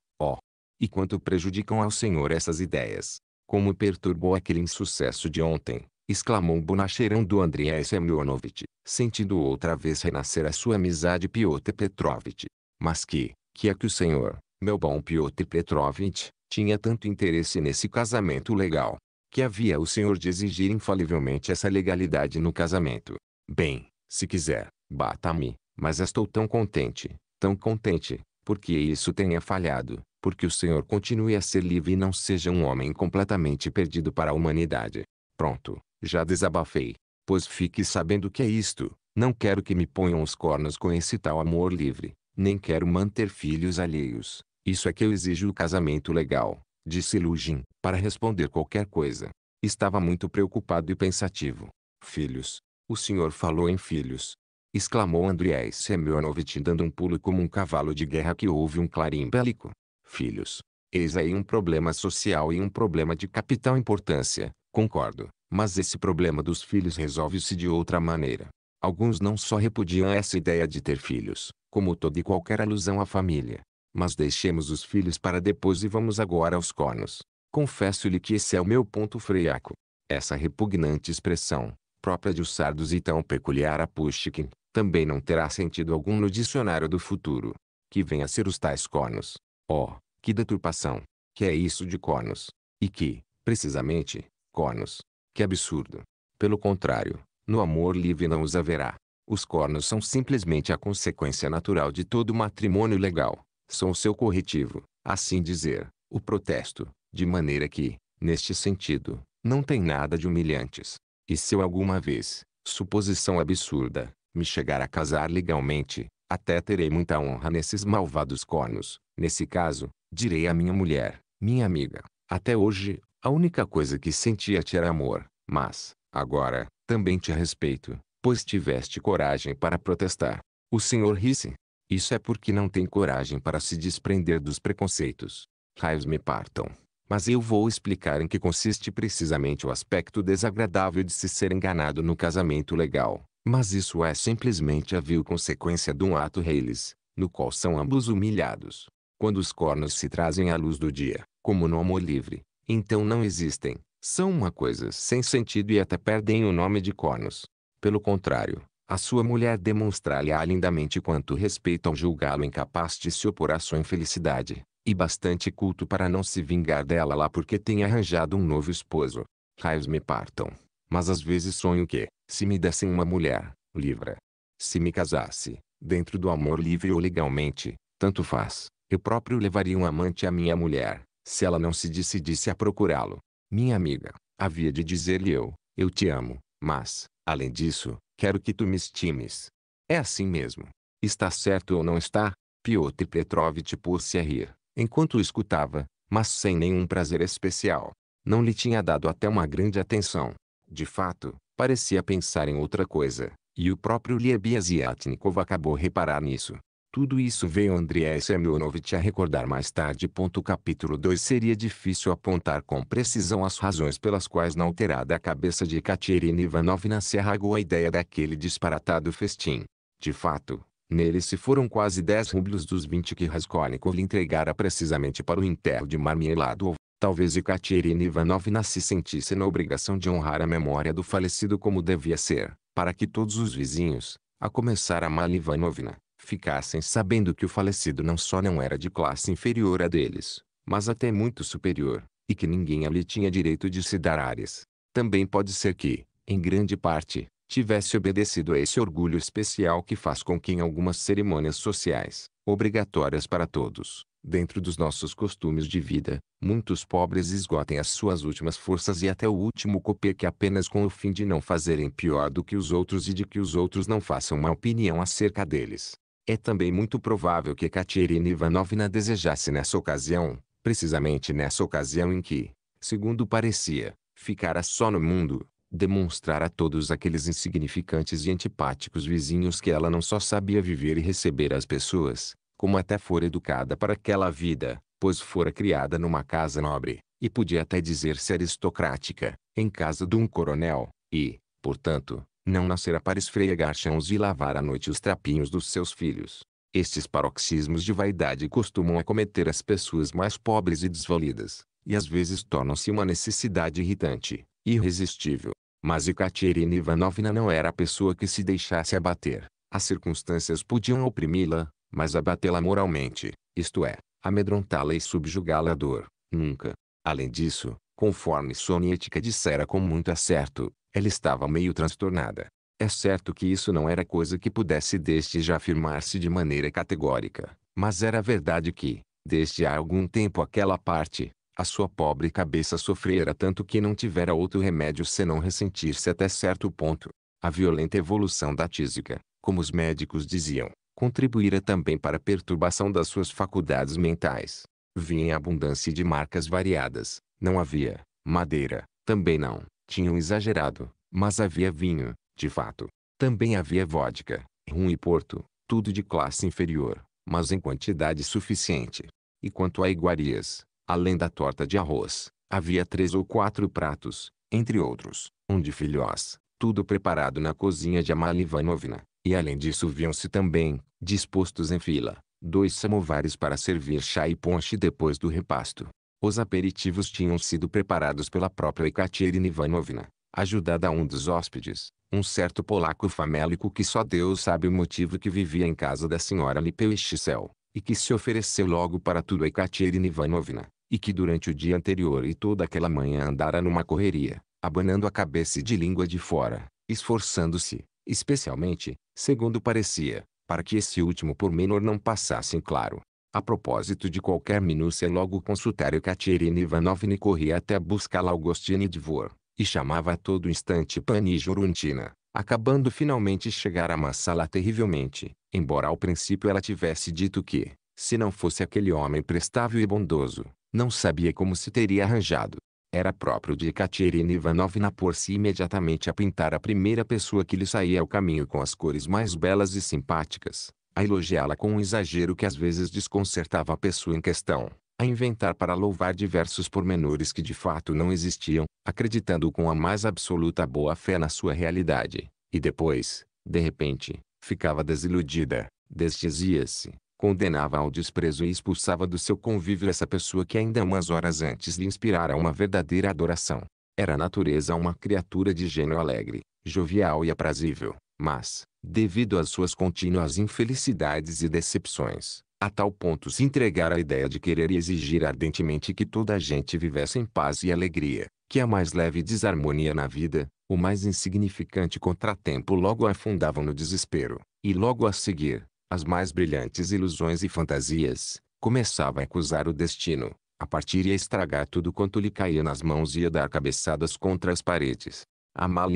S1: e quanto prejudicam ao Senhor essas ideias. Como perturbou aquele insucesso de ontem, exclamou o bonacheirão do Andrei Semyonovitch, sentindo outra vez renascer a sua amizade Piotr Petrovitch. Mas que, que é que o senhor, meu bom Piotr Petrovitch, tinha tanto interesse nesse casamento legal, que havia o senhor de exigir infalivelmente essa legalidade no casamento. Bem, se quiser, bata-me, mas estou tão contente, tão contente, porque isso tenha falhado, porque o Senhor continue a ser livre e não seja um homem completamente perdido para a humanidade. Pronto, já desabafei. Pois fique sabendo que é isto. Não quero que me ponham os cornos com esse tal amor livre, nem quero manter filhos alheios. Isso é que eu exijo o casamento legal, disse Lujin, para responder qualquer coisa. Estava muito preocupado e pensativo. Filhos. O senhor falou em filhos. Exclamou Andriei Semyonovitch dando um pulo como um cavalo de guerra que ouve um clarim bélico filhos. Eis aí um problema social e um problema de capital importância, concordo, mas esse problema dos filhos resolve-se de outra maneira. Alguns não só repudiam essa ideia de ter filhos, como toda e qualquer alusão à família. Mas deixemos os filhos para depois e vamos agora aos cornos. Confesso-lhe que esse é o meu ponto freiaco. Essa repugnante expressão, própria de Sardos e tão peculiar a Pushkin, também não terá sentido algum no dicionário do futuro. Que venha a ser os tais cornos. Oh, que deturpação! Que é isso de cornos? E que, precisamente, cornos? Que absurdo! Pelo contrário, no amor livre não os haverá. Os cornos são simplesmente a consequência natural de todo matrimônio legal. São o seu corretivo, assim dizer, o protesto, de maneira que, neste sentido, não tem nada de humilhantes. E se eu alguma vez, suposição absurda, me chegar a casar legalmente, até terei muita honra nesses malvados cornos. Nesse caso, direi à minha mulher, minha amiga, até hoje, a única coisa que sentia-te é era amor, mas, agora, também te respeito, pois tiveste coragem para protestar. O senhor ri-se. Isso é porque não tem coragem para se desprender dos preconceitos. Raios me partam. Mas eu vou explicar em que consiste precisamente o aspecto desagradável de se ser enganado no casamento legal. Mas isso é simplesmente a vil consequência de um ato reiles, no qual são ambos humilhados. Quando os cornos se trazem à luz do dia, como no amor livre, então não existem, são uma coisa sem sentido e até perdem o nome de cornos. Pelo contrário, a sua mulher demonstra-lhe lindamente quanto respeitam julgá-lo incapaz de se opor à sua infelicidade, e bastante culto para não se vingar dela lá porque tem arranjado um novo esposo. Raios me partam. Mas às vezes sonho que, se me dessem uma mulher, livra. Se me casasse, dentro do amor livre ou legalmente, tanto faz. Eu próprio levaria um amante à minha mulher, se ela não se decidisse a procurá-lo. Minha amiga, havia de dizer-lhe eu, eu te amo, mas, além disso, quero que tu me estimes. É assim mesmo. Está certo ou não está? Piotr Petrovitch pôs-se a rir, enquanto o escutava, mas sem nenhum prazer especial. Não lhe tinha dado até uma grande atenção. De fato, parecia pensar em outra coisa, e o próprio Asiatnikov acabou reparar nisso. Tudo isso veio Andrei Semyonovitch a recordar mais tarde. capítulo 2 Seria difícil apontar com precisão as razões pelas quais na alterada cabeça de Katerina Ivanovna se arragou a ideia daquele disparatado festim. De fato, nele se foram quase 10 rublos dos 20 que Raskolnikov lhe entregara precisamente para o enterro de marmelado Talvez Ekaterina Ivanovna se sentisse na obrigação de honrar a memória do falecido como devia ser, para que todos os vizinhos, a começar a Mali Ivanovna, ficassem sabendo que o falecido não só não era de classe inferior a deles, mas até muito superior, e que ninguém ali tinha direito de se dar ares. Também pode ser que, em grande parte, tivesse obedecido a esse orgulho especial que faz com que em algumas cerimônias sociais, obrigatórias para todos, dentro dos nossos costumes de vida, muitos pobres esgotem as suas últimas forças e até o último que apenas com o fim de não fazerem pior do que os outros e de que os outros não façam uma opinião acerca deles. É também muito provável que Katerina Ivanovna desejasse nessa ocasião, precisamente nessa ocasião em que, segundo parecia, ficara só no mundo, demonstrar a todos aqueles insignificantes e antipáticos vizinhos que ela não só sabia viver e receber as pessoas, como até fora educada para aquela vida, pois fora criada numa casa nobre, e podia até dizer-se aristocrática, em casa de um coronel, e, portanto, não nascera para esfregar chãos e lavar à noite os trapinhos dos seus filhos. Estes paroxismos de vaidade costumam acometer as pessoas mais pobres e desvalidas, e às vezes tornam-se uma necessidade irritante, irresistível. Mas Ekaterina Ivanovna não era a pessoa que se deixasse abater. As circunstâncias podiam oprimi-la, mas abatê-la moralmente, isto é, amedrontá-la e subjugá-la à dor, nunca. Além disso, conforme Sonietica dissera com muito acerto, ela estava meio transtornada. É certo que isso não era coisa que pudesse desde já afirmar-se de maneira categórica, mas era verdade que, desde há algum tempo aquela parte, a sua pobre cabeça sofrera tanto que não tivera outro remédio senão ressentir-se até certo ponto. A violenta evolução da tísica, como os médicos diziam, contribuíra também para a perturbação das suas faculdades mentais. Vinha em abundância de marcas variadas, não havia madeira, também não, tinham exagerado, mas havia vinho, de fato. Também havia vodka, rum e porto, tudo de classe inferior, mas em quantidade suficiente. E quanto a iguarias, além da torta de arroz, havia três ou quatro pratos, entre outros, um de filhós, tudo preparado na cozinha de Amalia Ivanovna, e além disso viam-se também, dispostos em fila, dois samovares para servir chá e ponche depois do repasto. Os aperitivos tinham sido preparados pela própria Ekaterina Ivanovna, ajudada a um dos hóspedes, um certo polaco famélico que só Deus sabe o motivo que vivia em casa da senhora Lipewiczel, e que se ofereceu logo para tudo a Ekaterina Ivanovna, e que durante o dia anterior e toda aquela manhã andara numa correria, abanando a cabeça e de língua de fora, esforçando-se, especialmente, segundo parecia, para que esse último pormenor não passasse em claro. A propósito de qualquer minúcia logo consultário Katerina Ivanovna corria até buscar Augustine Dvor, e chamava a todo instante Pani Juruntina, acabando finalmente chegar a amassá-la terrivelmente, embora ao princípio ela tivesse dito que, se não fosse aquele homem prestável e bondoso, não sabia como se teria arranjado. Era próprio de Ekaterina Ivanovna pôr-se imediatamente a pintar a primeira pessoa que lhe saía ao caminho com as cores mais belas e simpáticas, a elogiá-la com um exagero que às vezes desconcertava a pessoa em questão, a inventar para louvar diversos pormenores que de fato não existiam, acreditando com a mais absoluta boa-fé na sua realidade, e depois, de repente, ficava desiludida, desdizia-se, condenava ao desprezo e expulsava do seu convívio essa pessoa que ainda umas horas antes lhe inspirara uma verdadeira adoração. Era a natureza uma criatura de gênio alegre, jovial e aprazível, mas, devido às suas contínuas infelicidades e decepções, a tal ponto se entregara à ideia de querer e exigir ardentemente que toda a gente vivesse em paz e alegria, que a mais leve desarmonia na vida, o mais insignificante contratempo logo afundavam no desespero, e logo a seguir, as mais brilhantes ilusões e fantasias, começava a acusar o destino, a partir e a estragar tudo quanto lhe caía nas mãos e a dar cabeçadas contra as paredes. A Mala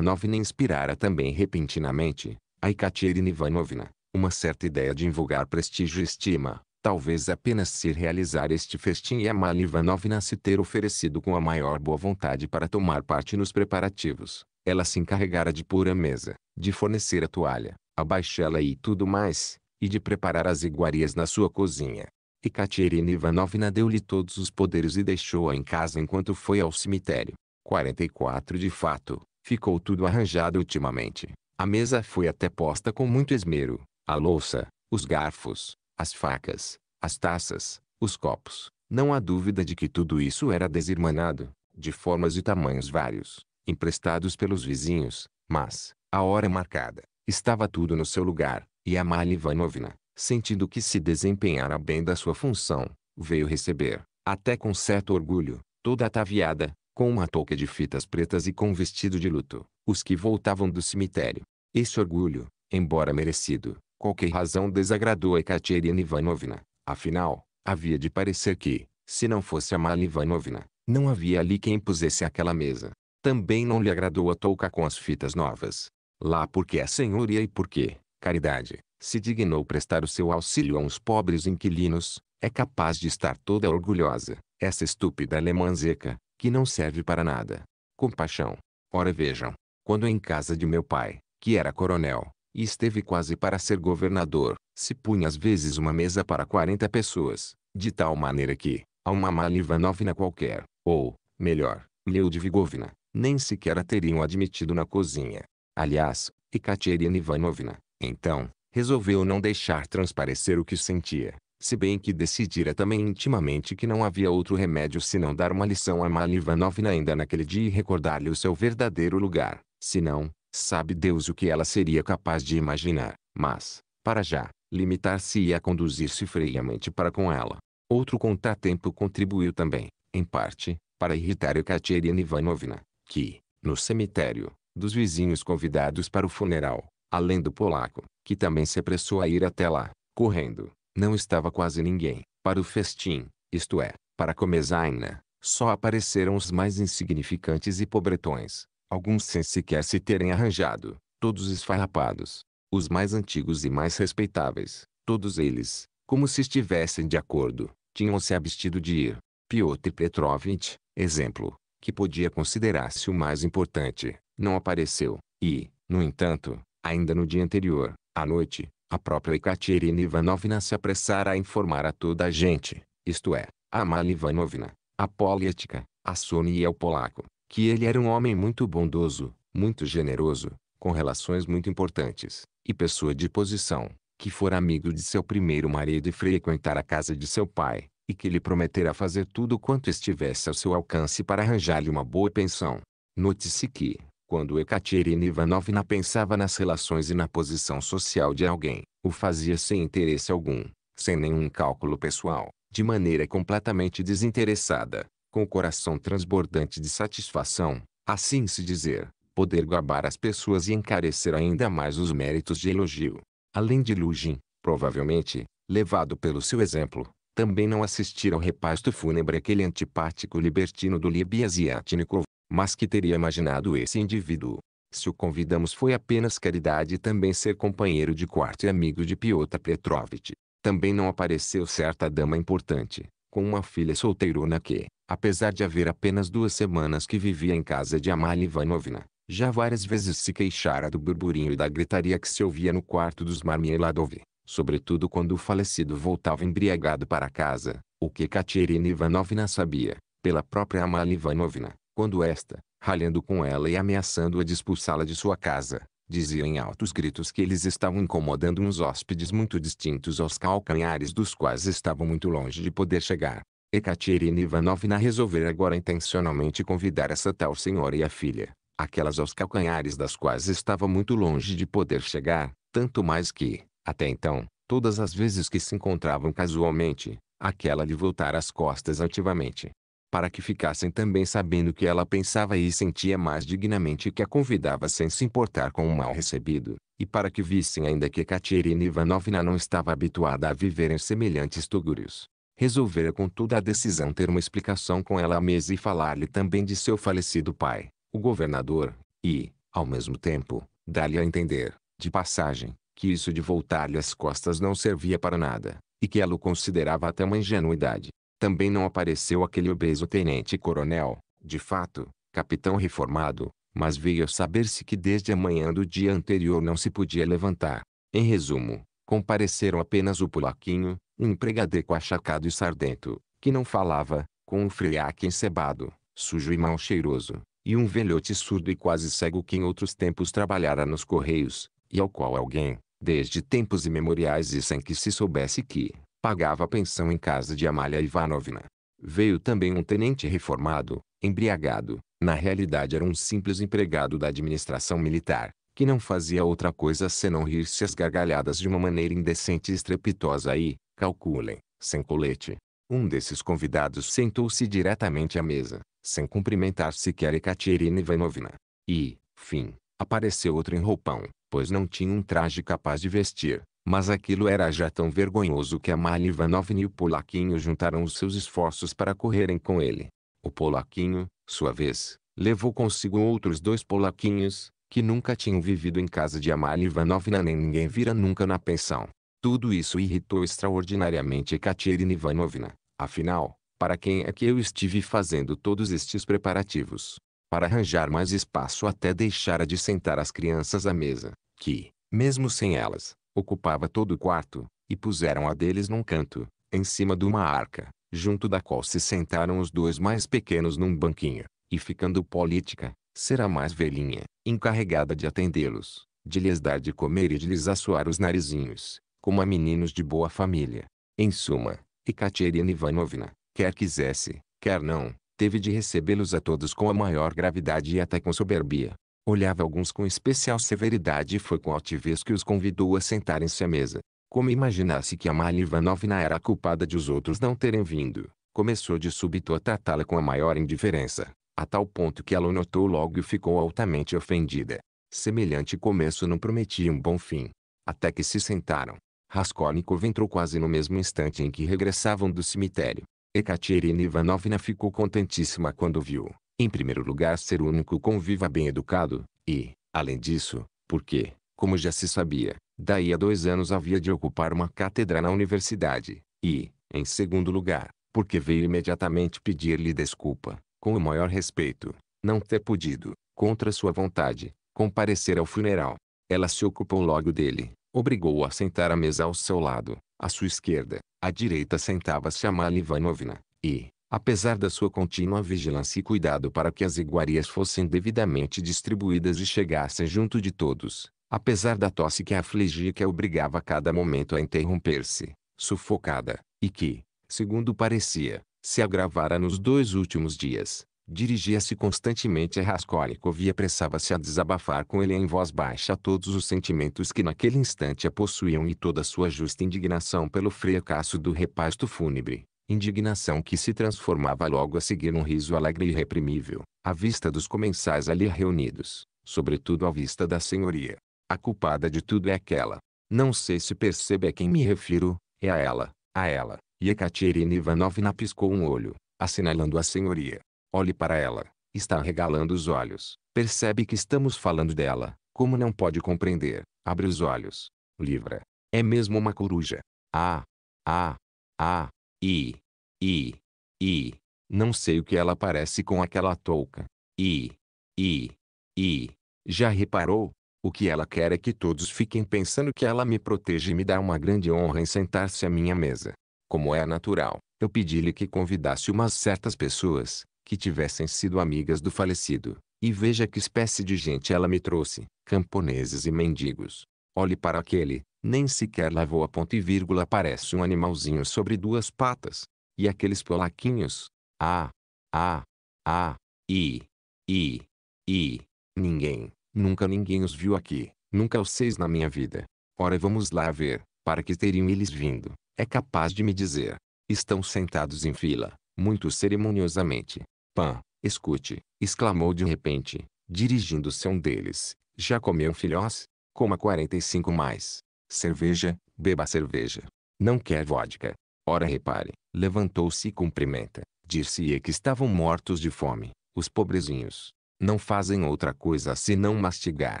S1: nem inspirara também repentinamente, a Ekaterina Ivanovna, uma certa ideia de invulgar prestígio e estima, talvez apenas se realizar este festim e a Mala Ivanovna se ter oferecido com a maior boa vontade para tomar parte nos preparativos. Ela se encarregara de pôr a mesa, de fornecer a toalha, a baixela e tudo mais, e de preparar as iguarias na sua cozinha. E Katerina Ivanovna deu-lhe todos os poderes e deixou-a em casa enquanto foi ao cemitério. 44 De fato, ficou tudo arranjado ultimamente. A mesa foi até posta com muito esmero. A louça, os garfos, as facas, as taças, os copos. Não há dúvida de que tudo isso era desirmanado, de formas e tamanhos vários, emprestados pelos vizinhos, mas, a hora marcada, estava tudo no seu lugar, e Amalia Ivanovna, sentindo que se desempenhara bem da sua função, veio receber, até com certo orgulho, toda ataviada, com uma touca de fitas pretas e com um vestido de luto, os que voltavam do cemitério. Esse orgulho, embora merecido, qualquer razão desagradou a Ekaterina Ivanovna. Afinal, havia de parecer que, se não fosse Amalia Ivanovna, não havia ali quem pusesse aquela mesa. Também não lhe agradou a touca com as fitas novas. Lá porque é senhoria e porque, caridade, se dignou prestar o seu auxílio a uns pobres inquilinos, é capaz de estar toda orgulhosa, essa estúpida alemãzeca, que não serve para nada. Compaixão. Ora vejam, quando em casa de meu pai, que era coronel, e esteve quase para ser governador, se punha às vezes uma mesa para 40 pessoas, de tal maneira que, a uma Malivanovna qualquer, ou, melhor, Leudivigovna, nem sequer a teriam admitido na cozinha. Aliás, Ekaterina Ivanovna, então, resolveu não deixar transparecer o que sentia, se bem que decidira também intimamente que não havia outro remédio senão dar uma lição a Malivanovna ainda naquele dia e recordar-lhe o seu verdadeiro lugar. Senão, sabe Deus o que ela seria capaz de imaginar, mas, para já, limitar-se-ia a conduzir-se friamente para com ela. Outro contratempo contribuiu também, em parte, para irritar Ekaterina Ivanovna, que, no cemitério, dos vizinhos convidados para o funeral, Além do polaco, que também se apressou a ir até lá, correndo, não estava quase ninguém. Para o festim, isto é, para a comezaina, só apareceram os mais insignificantes e pobretões, alguns sem sequer se terem arranjado, todos esfarrapados. Os mais antigos e mais respeitáveis, todos eles, como se estivessem de acordo, tinham se abstido de ir. Piotr Petrovitch, exemplo, que podia considerar-se o mais importante, não apareceu, e, no entanto, Ainda no dia anterior, à noite, a própria Ekaterina Ivanovna se apressara a informar a toda a gente, isto é, a Amalia Ivanovna, a política, a Sônia e ao polaco, que ele era um homem muito bondoso, muito generoso, com relações muito importantes, e pessoa de posição, que fora amigo de seu primeiro marido e frequentara a casa de seu pai, e que lhe prometera fazer tudo quanto estivesse ao seu alcance para arranjar-lhe uma boa pensão. Note-se que, quando Ekaterina Ivanovna pensava nas relações e na posição social de alguém, o fazia sem interesse algum, sem nenhum cálculo pessoal, de maneira completamente desinteressada, com o coração transbordante de satisfação, assim se dizer, poder gabar as pessoas e encarecer ainda mais os méritos de elogio. Além de Lugin, provavelmente, levado pelo seu exemplo, também não assistir ao repasto fúnebre aquele antipático libertino do Libiasiatnikov, mas que teria imaginado esse indivíduo? Se o convidamos foi apenas caridade e também ser companheiro de quarto e amigo de Piotr Petrovitch. Também não apareceu certa dama importante, com uma filha solteirona que, apesar de haver apenas duas semanas que vivia em casa de Amalia Ivanovna, já várias vezes se queixara do burburinho e da gritaria que se ouvia no quarto dos Marmieladov, sobretudo quando o falecido voltava embriagado para casa, o que Katerina Ivanovna sabia, pela própria Amalia Ivanovna, quando esta, ralhando com ela e ameaçando-a de expulsá-la de sua casa, dizia em altos gritos que eles estavam incomodando uns hóspedes muito distintos aos calcanhares dos quais estavam muito longe de poder chegar. Ekaterina Ivanovna resolver agora intencionalmente convidar essa tal senhora e a filha, aquelas aos calcanhares das quais estava muito longe de poder chegar, tanto mais que, até então, todas as vezes que se encontravam casualmente, aquela lhe voltara as costas ativamente, para que ficassem também sabendo que ela pensava e sentia mais dignamente que a convidava sem se importar com o mal recebido, e para que vissem ainda que Katerina Ivanovna não estava habituada a viver em semelhantes tugúrios. Resolvera contudo a decisão ter uma explicação com ela à mesa e falar-lhe também de seu falecido pai, o governador, e, ao mesmo tempo, dar-lhe a entender, de passagem, que isso de voltar-lhe as costas não servia para nada, e que ela o considerava até uma ingenuidade, também não apareceu aquele obeso tenente-coronel, de fato, capitão reformado, mas veio a saber-se que desde a manhã do dia anterior não se podia levantar. Em resumo, compareceram apenas o pulaquinho, um empregadeco achacado e sardento, que não falava, com um friaque encebado, sujo e mal cheiroso, e um velhote surdo e quase cego que em outros tempos trabalhara nos correios, e ao qual alguém, desde tempos imemoriais e sem que se soubesse que, pagava pensão em casa de Amália Ivanovna. Veio também um tenente reformado, embriagado, na realidade era um simples empregado da administração militar, que não fazia outra coisa senão rir-se as gargalhadas de uma maneira indecente e estrepitosa e, calculem, sem colete. Um desses convidados sentou-se diretamente à mesa, sem cumprimentar sequer Ekaterina Ivanovna. E, fim, apareceu outro em roupão, pois não tinha um traje capaz de vestir, mas aquilo era já tão vergonhoso que a Malha Ivanovna e o Polaquinho juntaram os seus esforços para correrem com ele. O Polaquinho, sua vez, levou consigo outros dois Polaquinhos, que nunca tinham vivido em casa de Amália Ivanovna nem ninguém vira nunca na pensão. Tudo isso irritou extraordinariamente Ekaterina Ivanovna. Afinal, para quem é que eu estive fazendo todos estes preparativos? Para arranjar mais espaço até deixar de sentar as crianças à mesa, que, mesmo sem elas, ocupava todo o quarto, e puseram a deles num canto, em cima de uma arca, junto da qual se sentaram os dois mais pequenos num banquinho, e ficando política, será mais velhinha, encarregada de atendê-los, de lhes dar de comer e de lhes assoar os narizinhos, como a meninos de boa família. Em suma, Ekaterina Ivanovna, quer quisesse, quer não, teve de recebê-los a todos com a maior gravidade e até com soberbia. Olhava alguns com especial severidade e foi com altivez que os convidou a sentarem-se à mesa. Como imaginasse que Amalia Ivanovna era a culpada de os outros não terem vindo, começou de súbito a tratá-la com a maior indiferença, a tal ponto que ela o notou logo e ficou altamente ofendida. Semelhante começo não prometia um bom fim. Até que se sentaram. Raskolnikov entrou quase no mesmo instante em que regressavam do cemitério. Ekaterina Ivanovna ficou contentíssima quando viu, em primeiro lugar ser o único conviva bem educado, e, além disso, porque, como já se sabia, daí a dois anos havia de ocupar uma cátedra na universidade, e, em segundo lugar, porque veio imediatamente pedir-lhe desculpa, com o maior respeito, não ter podido, contra sua vontade, comparecer ao funeral. Ela se ocupou logo dele, obrigou-o a sentar à mesa ao seu lado, à sua esquerda, à direita sentava-se a Malivanovna, e, apesar da sua contínua vigilância e cuidado para que as iguarias fossem devidamente distribuídas e chegassem junto de todos, apesar da tosse que a afligia e que a obrigava a cada momento a interromper-se, sufocada, e que, segundo parecia, se agravara nos dois últimos dias, dirigia-se constantemente a Raskolnikov e apressava-se a desabafar com ele em voz baixa todos os sentimentos que naquele instante a possuíam e toda a sua justa indignação pelo fracasso do repasto fúnebre Indignação que se transformava logo a seguir num riso alegre e irreprimível, à vista dos comensais ali reunidos, sobretudo à vista da senhoria. A culpada de tudo é aquela. Não sei se percebe a quem me refiro, é a ela, a ela. E Ekaterina Ivanovna piscou um olho, assinalando a senhoria. Olhe para ela, está regalando os olhos. Percebe que estamos falando dela, como não pode compreender, abre os olhos. Livra. É mesmo uma coruja. Ah! Ah! Ah! E, e, e, não sei o que ela parece com aquela touca. E, e, e, já reparou? O que ela quer é que todos fiquem pensando que ela me protege e me dá uma grande honra em sentar-se à minha mesa. Como é natural, eu pedi-lhe que convidasse umas certas pessoas, que tivessem sido amigas do falecido, e veja que espécie de gente ela me trouxe, camponeses e mendigos. Olhe para aquele, nem sequer lavou a ponta e vírgula parece um animalzinho sobre duas patas. E aqueles polaquinhos? Ah, ah, ah, e, e, e, ninguém, nunca ninguém os viu aqui, nunca os seis na minha vida. Ora vamos lá ver, para que teriam eles vindo, é capaz de me dizer. Estão sentados em fila, muito cerimoniosamente. Pan, escute, exclamou de repente, dirigindo-se a um deles. Já comeu filhós? Coma 45 mais. Cerveja, beba cerveja. Não quer vodka. Ora repare, levantou-se e cumprimenta. Dir-se-ia que estavam mortos de fome, os pobrezinhos. Não fazem outra coisa senão mastigar.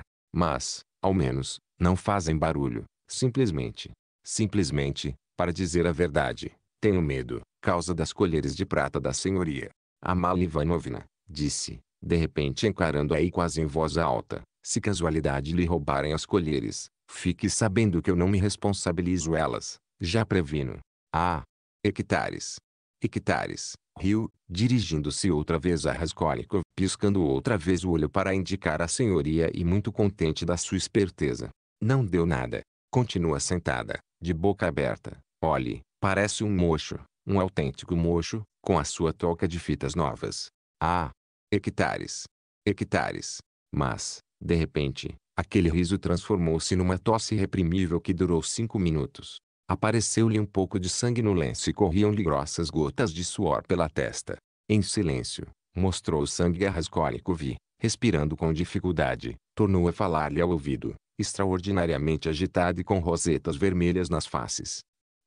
S1: Mas, ao menos, não fazem barulho. Simplesmente. Simplesmente, para dizer a verdade, tenho medo, causa das colheres de prata da senhoria. Amalia Ivanovna, disse, de repente encarando-a e quase em voz alta. Se casualidade lhe roubarem as colheres, fique sabendo que eu não me responsabilizo elas, já previno. Ah! Hectares! Hectares! Rio, dirigindo-se outra vez a Raskolnikov, piscando outra vez o olho para indicar a senhoria e muito contente da sua esperteza. Não deu nada. Continua sentada, de boca aberta. Olhe, parece um mocho, um autêntico mocho, com a sua toca de fitas novas. Ah! Hectares! Hectares! Mas, de repente, aquele riso transformou-se numa tosse irreprimível que durou cinco minutos. Apareceu-lhe um pouco de sangue no lenço e corriam-lhe grossas gotas de suor pela testa. Em silêncio, mostrou o sangue a Raskolnikov, respirando com dificuldade, tornou a falar-lhe ao ouvido, extraordinariamente agitado e com rosetas vermelhas nas faces.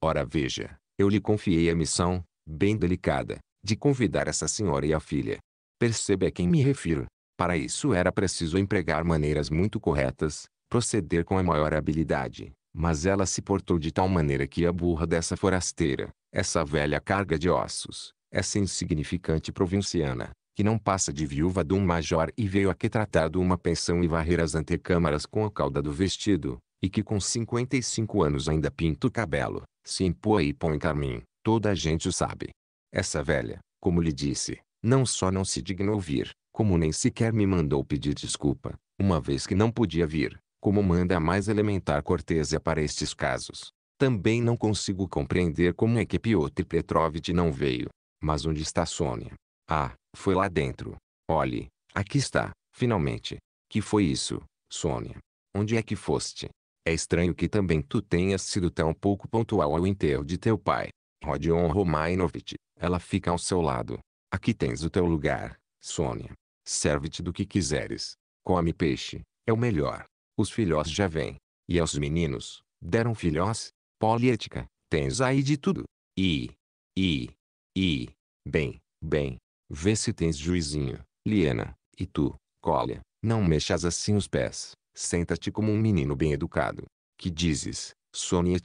S1: Ora veja, eu lhe confiei a missão, bem delicada, de convidar essa senhora e a filha. Percebe a quem me refiro. Para isso era preciso empregar maneiras muito corretas, proceder com a maior habilidade, mas ela se portou de tal maneira que a burra dessa forasteira, essa velha carga de ossos, essa insignificante provinciana, que não passa de viúva de um major e veio aqui tratar de uma pensão e varrer as antecâmaras com a cauda do vestido, e que com 55 anos ainda pinta o cabelo, se impõe e põe carmim, toda a gente o sabe. Essa velha, como lhe disse, não só não se dignou vir, como nem sequer me mandou pedir desculpa, uma vez que não podia vir, como manda a mais elementar cortesia para estes casos. Também não consigo compreender como é que Piotr Petrovitch não veio. Mas onde está Sônia? Ah, foi lá dentro. Olhe, aqui está, finalmente. Que foi isso, Sônia? Onde é que foste? É estranho que também tu tenhas sido tão pouco pontual ao enterro de teu pai. Rodion Romainovitch, ela fica ao seu lado. Aqui tens o teu lugar, Sônia. Serve-te do que quiseres. Come peixe, é o melhor. Os filhós já vêm. E aos meninos, deram filhós? Poliética, tens aí de tudo. E, e, e, bem, bem, vê se tens juizinho, Liena, e tu, Colha, não mexas assim os pés, senta-te como um menino bem educado. Que dizes, Sônia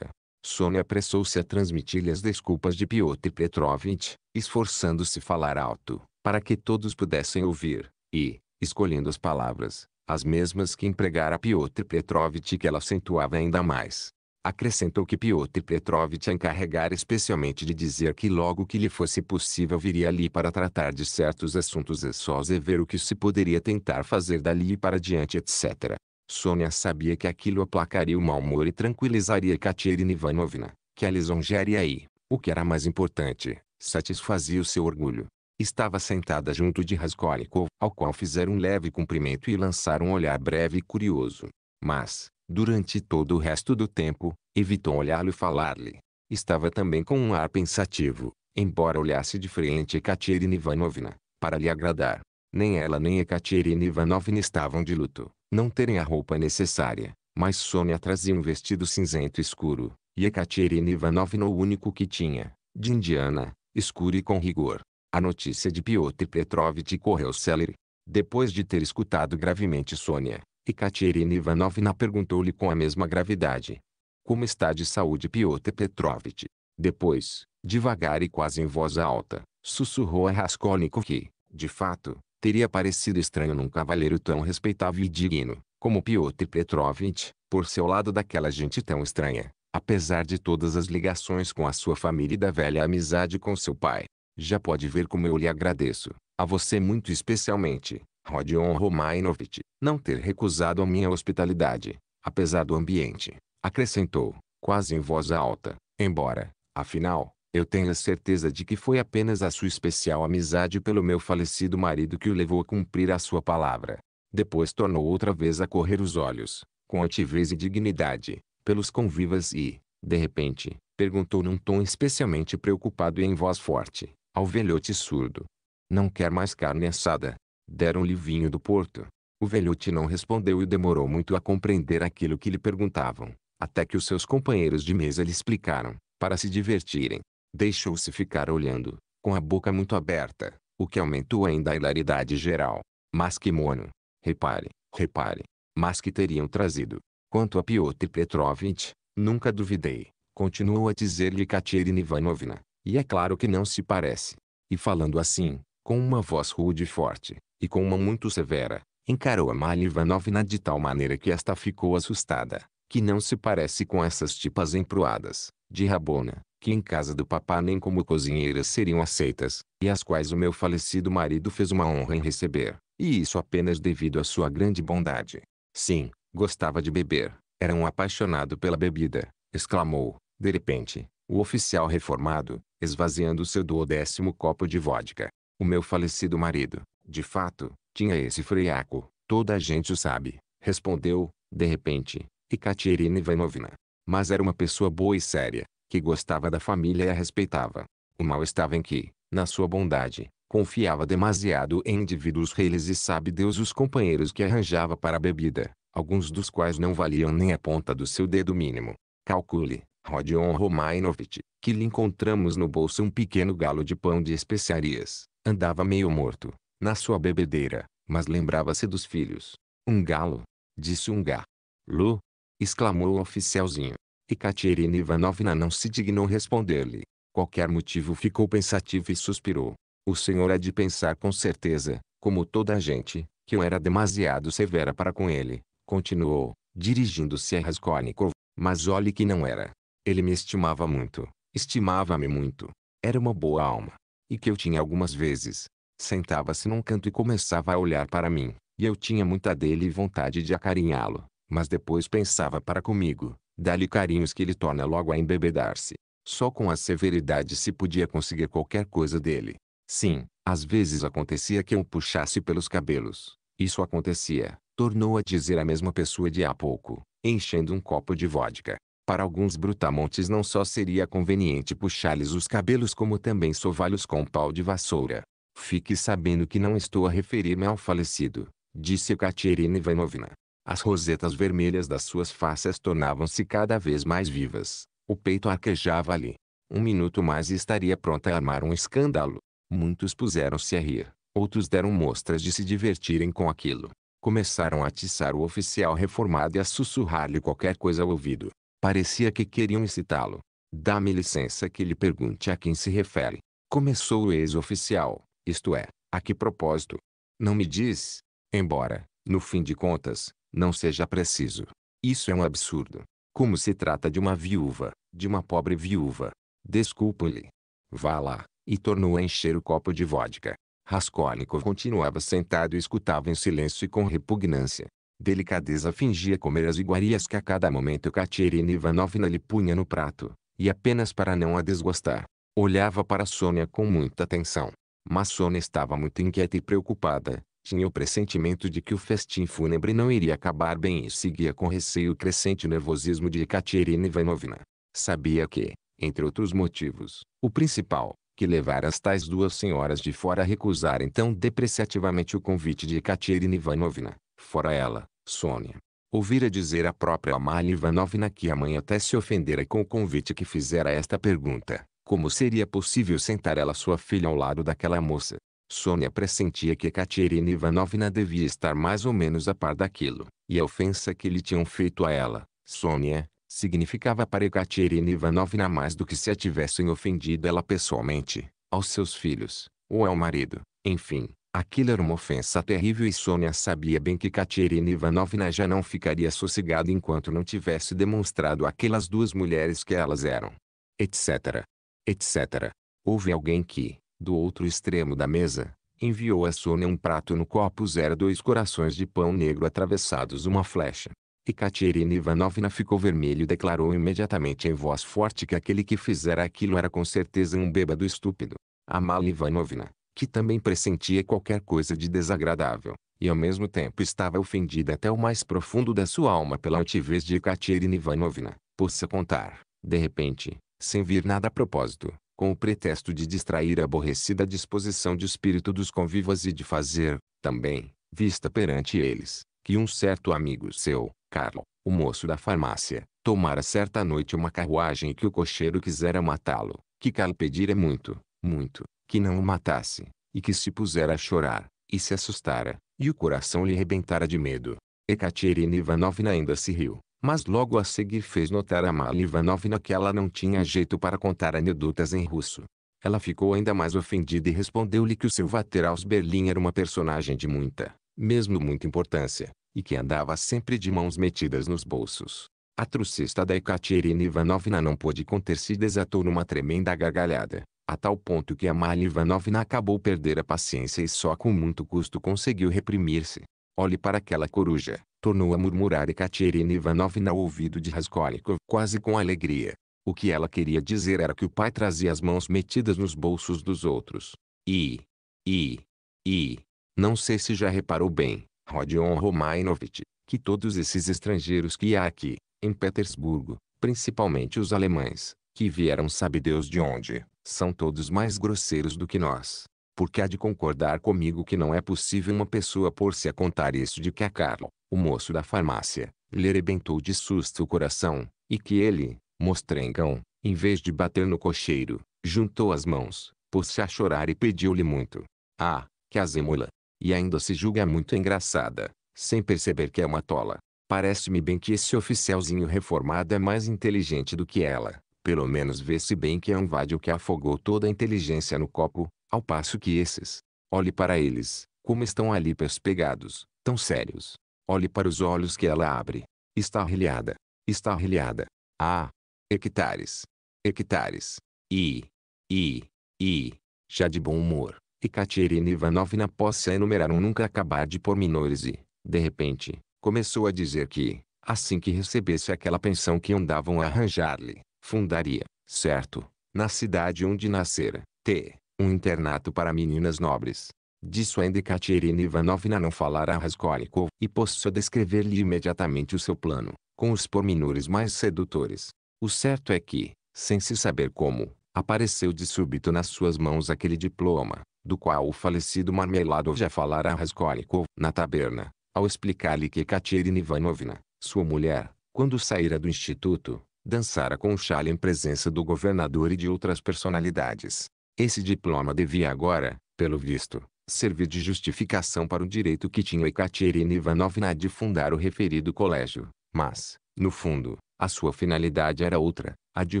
S1: Sônia apressou-se a transmitir-lhe as desculpas de Piotr Petrovitch, esforçando-se falar alto, para que todos pudessem ouvir, e, escolhendo as palavras, as mesmas que empregara Piotr Petrovitch que ela acentuava ainda mais. Acrescentou que Piotr Petrovitch a encarregara especialmente de dizer que logo que lhe fosse possível viria ali para tratar de certos assuntos e ver o que se poderia tentar fazer dali para diante etc. Sônia sabia que aquilo aplacaria o mau humor e tranquilizaria Katerina Ivanovna, que a lisonjearia e, o que era mais importante, satisfazia o seu orgulho. Estava sentada junto de Raskolnikov, ao qual fizeram um leve cumprimento e lançaram um olhar breve e curioso. Mas, durante todo o resto do tempo, evitou olhá-lo e falar-lhe. Estava também com um ar pensativo, embora olhasse de frente Ekaterina Ivanovna, para lhe agradar. Nem ela nem Ekaterina Ivanovna estavam de luto não terem a roupa necessária, mas Sônia trazia um vestido cinzento escuro, e Ekaterina Ivanovna o único que tinha, de indiana, escuro e com rigor. A notícia de Piotr Petrovitch correu célere. Depois de ter escutado gravemente Sônia, Ekaterina Ivanovna perguntou-lhe com a mesma gravidade. Como está de saúde Piotr Petrovitch? Depois, devagar e quase em voz alta, sussurrou a Raskolnikov que, de fato, teria parecido estranho num cavaleiro tão respeitável e digno, como Piotr Petrovitch, por seu lado daquela gente tão estranha, apesar de todas as ligações com a sua família e da velha amizade com seu pai. Já pode ver como eu lhe agradeço, a você muito especialmente, Rodion Romainovich, não ter recusado a minha hospitalidade, apesar do ambiente, acrescentou, quase em voz alta, embora, afinal, eu tenho a certeza de que foi apenas a sua especial amizade pelo meu falecido marido que o levou a cumprir a sua palavra. Depois tornou outra vez a correr os olhos, com altivez e dignidade, pelos convivas e, de repente, perguntou num tom especialmente preocupado e em voz forte, ao velhote surdo. Não quer mais carne assada. Deram-lhe vinho do porto. O velhote não respondeu e demorou muito a compreender aquilo que lhe perguntavam, até que os seus companheiros de mesa lhe explicaram, para se divertirem, Deixou-se ficar olhando, com a boca muito aberta, o que aumentou ainda a hilaridade geral. Mas que mono! Repare, repare. Mas que teriam trazido. Quanto a Piotr Petrovitch, nunca duvidei. Continuou a dizer-lhe Katerina Ivanovna. E é claro que não se parece. E falando assim, com uma voz rude e forte, e com uma muito severa, encarou a Malha Ivanovna de tal maneira que esta ficou assustada, que não se parece com essas tipas emproadas, de Rabona, que em casa do papá nem como cozinheiras seriam aceitas, e as quais o meu falecido marido fez uma honra em receber, e isso apenas devido à sua grande bondade. Sim, gostava de beber, era um apaixonado pela bebida, exclamou, de repente, o oficial reformado, esvaziando seu duodécimo copo de vodka. O meu falecido marido, de fato, tinha esse friaco, toda a gente o sabe, respondeu, de repente, Ekaterina Ivanovna. Mas era uma pessoa boa e séria, que gostava da família e a respeitava. O mal estava em que, na sua bondade, confiava demasiado em indivíduos reles e sabe Deus os companheiros que arranjava para a bebida, alguns dos quais não valiam nem a ponta do seu dedo mínimo. Calcule, Rodion Romainovich, que lhe encontramos no bolso um pequeno galo de pão de especiarias, andava meio morto, na sua bebedeira, mas lembrava-se dos filhos. Um galo, disse um gá. Lu, exclamou o oficialzinho. Katerina Ivanovna não se dignou responder-lhe. Qualquer motivo ficou pensativo e suspirou. O senhor é de pensar com certeza, como toda a gente, que eu era demasiado severa para com ele, continuou, dirigindo-se a Raskolnikov. Mas olhe que não era. Ele me estimava muito, estimava-me muito. Era uma boa alma. E que eu tinha algumas vezes. Sentava-se num canto e começava a olhar para mim, e eu tinha muita dele e vontade de acarinhá-lo, mas depois pensava para comigo, Dá-lhe carinhos que ele torna logo a embebedar-se. Só com a severidade se podia conseguir qualquer coisa dele. Sim, às vezes acontecia que eu o puxasse pelos cabelos. Isso acontecia, tornou a dizer a mesma pessoa de há pouco, enchendo um copo de vodka. Para alguns brutamontes não só seria conveniente puxar-lhes os cabelos como também sovalhos com um pau de vassoura. Fique sabendo que não estou a referir-me ao falecido, disse Katerina Ivanovna. As rosetas vermelhas das suas faces tornavam-se cada vez mais vivas. O peito arquejava ali. Um minuto mais e estaria pronta a armar um escândalo. Muitos puseram-se a rir. Outros deram mostras de se divertirem com aquilo. Começaram a atiçar o oficial reformado e a sussurrar-lhe qualquer coisa ao ouvido. Parecia que queriam excitá lo Dá-me licença que lhe pergunte a quem se refere. Começou o ex-oficial, isto é, a que propósito? Não me diz. Embora, no fim de contas, não seja preciso. Isso é um absurdo. Como se trata de uma viúva, de uma pobre viúva. Desculpe-lhe. Vá lá, e tornou a encher o copo de vodka. Raskolnikov continuava sentado e escutava em silêncio e com repugnância. Delicadeza fingia comer as iguarias que a cada momento Katerina Ivanovna lhe punha no prato, e apenas para não a desgostar. Olhava para Sônia com muita atenção. Mas Sônia estava muito inquieta e preocupada, tinha o pressentimento de que o festim fúnebre não iria acabar bem e seguia com receio o crescente nervosismo de Ekaterina Ivanovna. Sabia que, entre outros motivos, o principal, que levara as tais duas senhoras de fora a recusarem tão depreciativamente o convite de Ekaterina Ivanovna, fora ela, Sônia. Ouvira dizer a própria Amalia Ivanovna que a mãe até se ofendera com o convite que fizera esta pergunta. Como seria possível sentar ela sua filha ao lado daquela moça? Sônia pressentia que Katerina Ivanovna devia estar mais ou menos a par daquilo, e a ofensa que lhe tinham feito a ela, Sônia, significava para Katerina Ivanovna mais do que se a tivessem ofendido ela pessoalmente, aos seus filhos, ou ao marido. Enfim, aquilo era uma ofensa terrível e Sônia sabia bem que Katerina Ivanovna já não ficaria sossegada enquanto não tivesse demonstrado aquelas duas mulheres que elas eram. Etc. Etc. Houve alguém que, do outro extremo da mesa, enviou a Sônia um prato no qual zero dois corações de pão negro atravessados uma flecha. E Katerina Ivanovna ficou vermelho e declarou imediatamente em voz forte que aquele que fizera aquilo era com certeza um bêbado estúpido. A Mala Ivanovna, que também pressentia qualquer coisa de desagradável, e ao mesmo tempo estava ofendida até o mais profundo da sua alma pela altivez de Katerina Ivanovna, pôs-se a contar, de repente, sem vir nada a propósito, com o pretexto de distrair a aborrecida disposição de espírito dos convivas e de fazer, também, vista perante eles, que um certo amigo seu, Carlo, o moço da farmácia, tomara certa noite uma carruagem e que o cocheiro quisera matá-lo, que Carlo pedira muito, muito, que não o matasse, e que se pusera a chorar, e se assustara, e o coração lhe rebentara de medo. Ekaterina Ivanovna ainda se riu, mas logo a seguir fez notar a Maria Ivanovna que ela não tinha jeito para contar anedotas em russo. Ela ficou ainda mais ofendida e respondeu-lhe que o seu Vateraus Berlim era uma personagem de muita, mesmo muita importância, e que andava sempre de mãos metidas nos bolsos. A trucista da Ekaterina Ivanovna não pôde conter-se e desatou numa tremenda gargalhada, a tal ponto que a Maria Ivanovna acabou perder a paciência e só com muito custo conseguiu reprimir-se. Olhe para aquela coruja, tornou a murmurar Ekaterina Ivanovna ao ouvido de Raskolnikov quase com alegria. O que ela queria dizer era que o pai trazia as mãos metidas nos bolsos dos outros. E... E... E... Não sei se já reparou bem, Rodion Romainovich, que todos esses estrangeiros que há aqui, em Petersburgo, principalmente os alemães, que vieram sabe Deus de onde, são todos mais grosseiros do que nós porque há de concordar comigo que não é possível uma pessoa pôr-se a contar isso de que a Carlo, o moço da farmácia, lhe rebentou de susto o coração, e que ele, mostrengão, em vez de bater no cocheiro, juntou as mãos, pôs-se a chorar e pediu-lhe muito. Ah, que azemula! E ainda se julga muito engraçada, sem perceber que é uma tola. Parece-me bem que esse oficialzinho reformado é mais inteligente do que ela. Pelo menos vê-se bem que é um vádio que afogou toda a inteligência no copo, ao passo que esses, olhe para eles, como estão ali pespegados, tão sérios. Olhe para os olhos que ela abre. Está arreliada. Está arreliada. Ah! Hectares. Hectares. E. E. E. Já de bom humor. E Katerina Ivanovna possa enumerar um nunca acabar de pormenores e, de repente, começou a dizer que, assim que recebesse aquela pensão que andavam a arranjar-lhe, fundaria, certo, na cidade onde nascera, T um internato para meninas nobres. Disso ainda Katerina Ivanovna não falara a Raskolnikov e posso descrever-lhe imediatamente o seu plano, com os pormenores mais sedutores. O certo é que, sem se saber como, apareceu de súbito nas suas mãos aquele diploma, do qual o falecido marmelado já falara a Raskolnikov na taberna, ao explicar-lhe que Katerina Ivanovna, sua mulher, quando saíra do instituto, dançara com o chale em presença do governador e de outras personalidades. Esse diploma devia agora, pelo visto, servir de justificação para o direito que tinha Ekaterina Ivanovna de fundar o referido colégio, mas, no fundo, a sua finalidade era outra, a de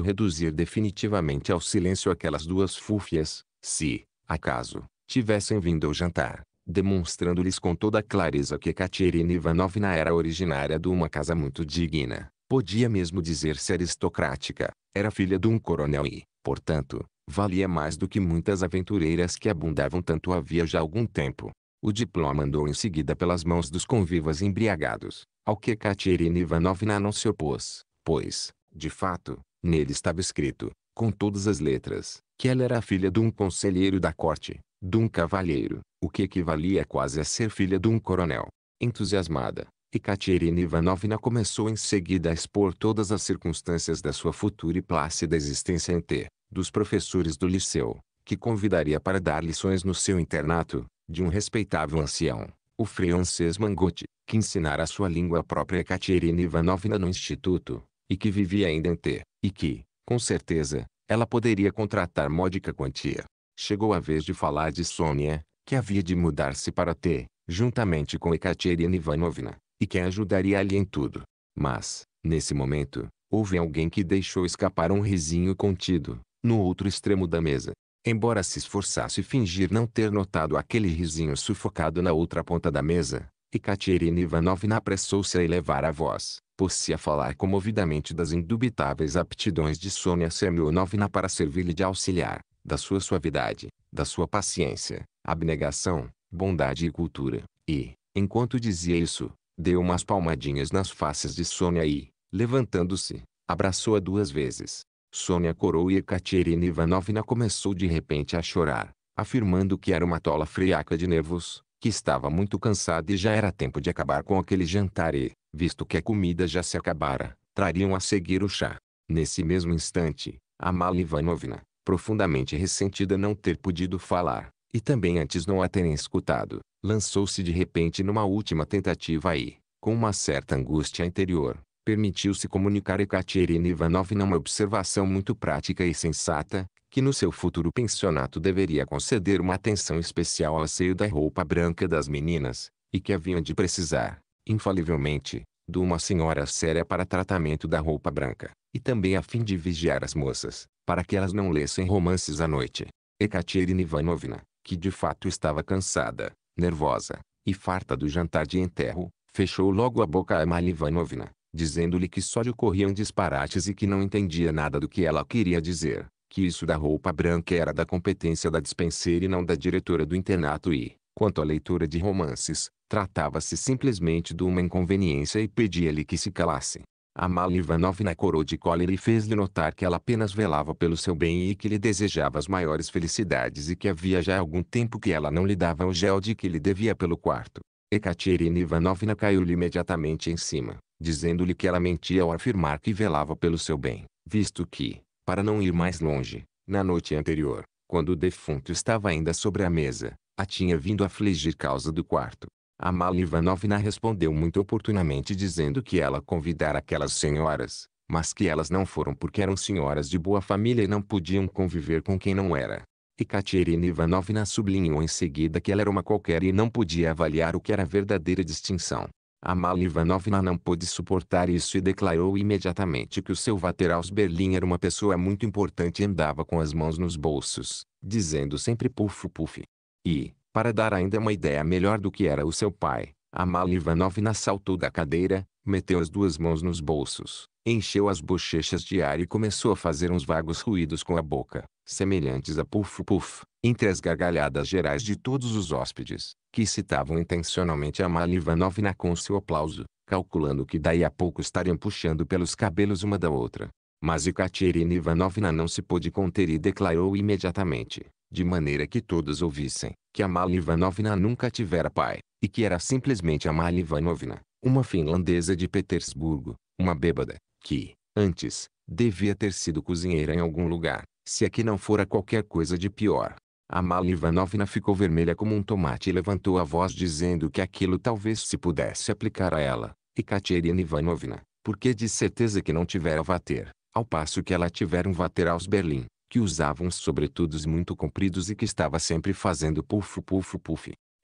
S1: reduzir definitivamente ao silêncio aquelas duas fúfias, se, acaso, tivessem vindo ao jantar, demonstrando-lhes com toda a clareza que Ekaterina Ivanovna era originária de uma casa muito digna, podia mesmo dizer-se aristocrática, era filha de um coronel e, portanto, Valia é mais do que muitas aventureiras que abundavam tanto havia já algum tempo. O diploma andou em seguida pelas mãos dos convivas embriagados, ao que Katerina Ivanovna não se opôs, pois, de fato, nele estava escrito, com todas as letras, que ela era filha de um conselheiro da corte, de um cavalheiro, o que equivalia quase a ser filha de um coronel. Entusiasmada, Ekaterina Ivanovna começou em seguida a expor todas as circunstâncias da sua futura e plácida existência em T dos professores do liceu, que convidaria para dar lições no seu internato, de um respeitável ancião, o francês Mangotti, que ensinara sua língua própria a Katerina Ivanovna no instituto, e que vivia ainda em T, e que, com certeza, ela poderia contratar módica quantia. Chegou a vez de falar de Sônia, que havia de mudar-se para T, juntamente com Ekaterina Ivanovna, e que ajudaria ali em tudo. Mas, nesse momento, houve alguém que deixou escapar um risinho contido, no outro extremo da mesa. Embora se esforçasse fingir não ter notado aquele risinho sufocado na outra ponta da mesa, Ekaterina Ivanovna apressou-se a elevar a voz, pôs-se a falar comovidamente das indubitáveis aptidões de Sônia Semyonovna para servir-lhe de auxiliar, da sua suavidade, da sua paciência, abnegação, bondade e cultura, e, enquanto dizia isso, deu umas palmadinhas nas faces de Sônia e, levantando-se, abraçou-a duas vezes, Sônia corou e Ekaterina Ivanovna começou de repente a chorar, afirmando que era uma tola friaca de nervos, que estava muito cansada e já era tempo de acabar com aquele jantar e, visto que a comida já se acabara, trariam a seguir o chá. Nesse mesmo instante, a Mala Ivanovna, profundamente ressentida não ter podido falar, e também antes não a terem escutado, lançou-se de repente numa última tentativa e, com uma certa angústia interior, permitiu-se comunicar a Katerina Ivanovna uma observação muito prática e sensata, que no seu futuro pensionato deveria conceder uma atenção especial ao seio da roupa branca das meninas, e que haviam de precisar, infalivelmente, de uma senhora séria para tratamento da roupa branca, e também a fim de vigiar as moças, para que elas não lessem romances à noite. Ekaterina Ivanovna, que de fato estava cansada, nervosa, e farta do jantar de enterro, fechou logo a boca a Amalia Ivanovna, dizendo-lhe que só lhe ocorriam disparates e que não entendia nada do que ela queria dizer, que isso da roupa branca era da competência da dispenseira e não da diretora do internato e, quanto à leitura de romances, tratava-se simplesmente de uma inconveniência e pedia-lhe que se calasse. A mala Ivanovna corou de cólera e fez-lhe notar que ela apenas velava pelo seu bem e que lhe desejava as maiores felicidades e que havia já algum tempo que ela não lhe dava o gel de que lhe devia pelo quarto. Ekaterina Ivanovna caiu-lhe imediatamente em cima dizendo-lhe que ela mentia ao afirmar que velava pelo seu bem, visto que, para não ir mais longe, na noite anterior, quando o defunto estava ainda sobre a mesa, a tinha vindo afligir causa do quarto. A Mala Ivanovna respondeu muito oportunamente dizendo que ela convidara aquelas senhoras, mas que elas não foram porque eram senhoras de boa família e não podiam conviver com quem não era. E Katerina Ivanovna sublinhou em seguida que ela era uma qualquer e não podia avaliar o que era verdadeira distinção. A Mala Ivanovna não pôde suportar isso e declarou imediatamente que o seu Vateraus Berlim era uma pessoa muito importante e andava com as mãos nos bolsos, dizendo sempre puf puf. E, para dar ainda uma ideia melhor do que era o seu pai, a Mala Ivanovna saltou da cadeira, meteu as duas mãos nos bolsos, encheu as bochechas de ar e começou a fazer uns vagos ruídos com a boca, semelhantes a puf-puf, entre as gargalhadas gerais de todos os hóspedes, que citavam intencionalmente a Malia Ivanovna com seu aplauso, calculando que daí a pouco estariam puxando pelos cabelos uma da outra. Mas Ekaterina Ivanovna não se pôde conter e declarou imediatamente, de maneira que todos ouvissem, que a Malia Ivanovna nunca tivera pai, e que era simplesmente a Malia Ivanovna, uma finlandesa de Petersburgo, uma bêbada, que, antes, devia ter sido cozinheira em algum lugar, se é que não fora qualquer coisa de pior. A Mala Ivanovna ficou vermelha como um tomate e levantou a voz dizendo que aquilo talvez se pudesse aplicar a ela, e Katerina Ivanovna, porque de certeza que não tivera vater, ao passo que ela tivera um vater aos Berlim, que usava uns sobretudos muito compridos e que estava sempre fazendo pufu pufo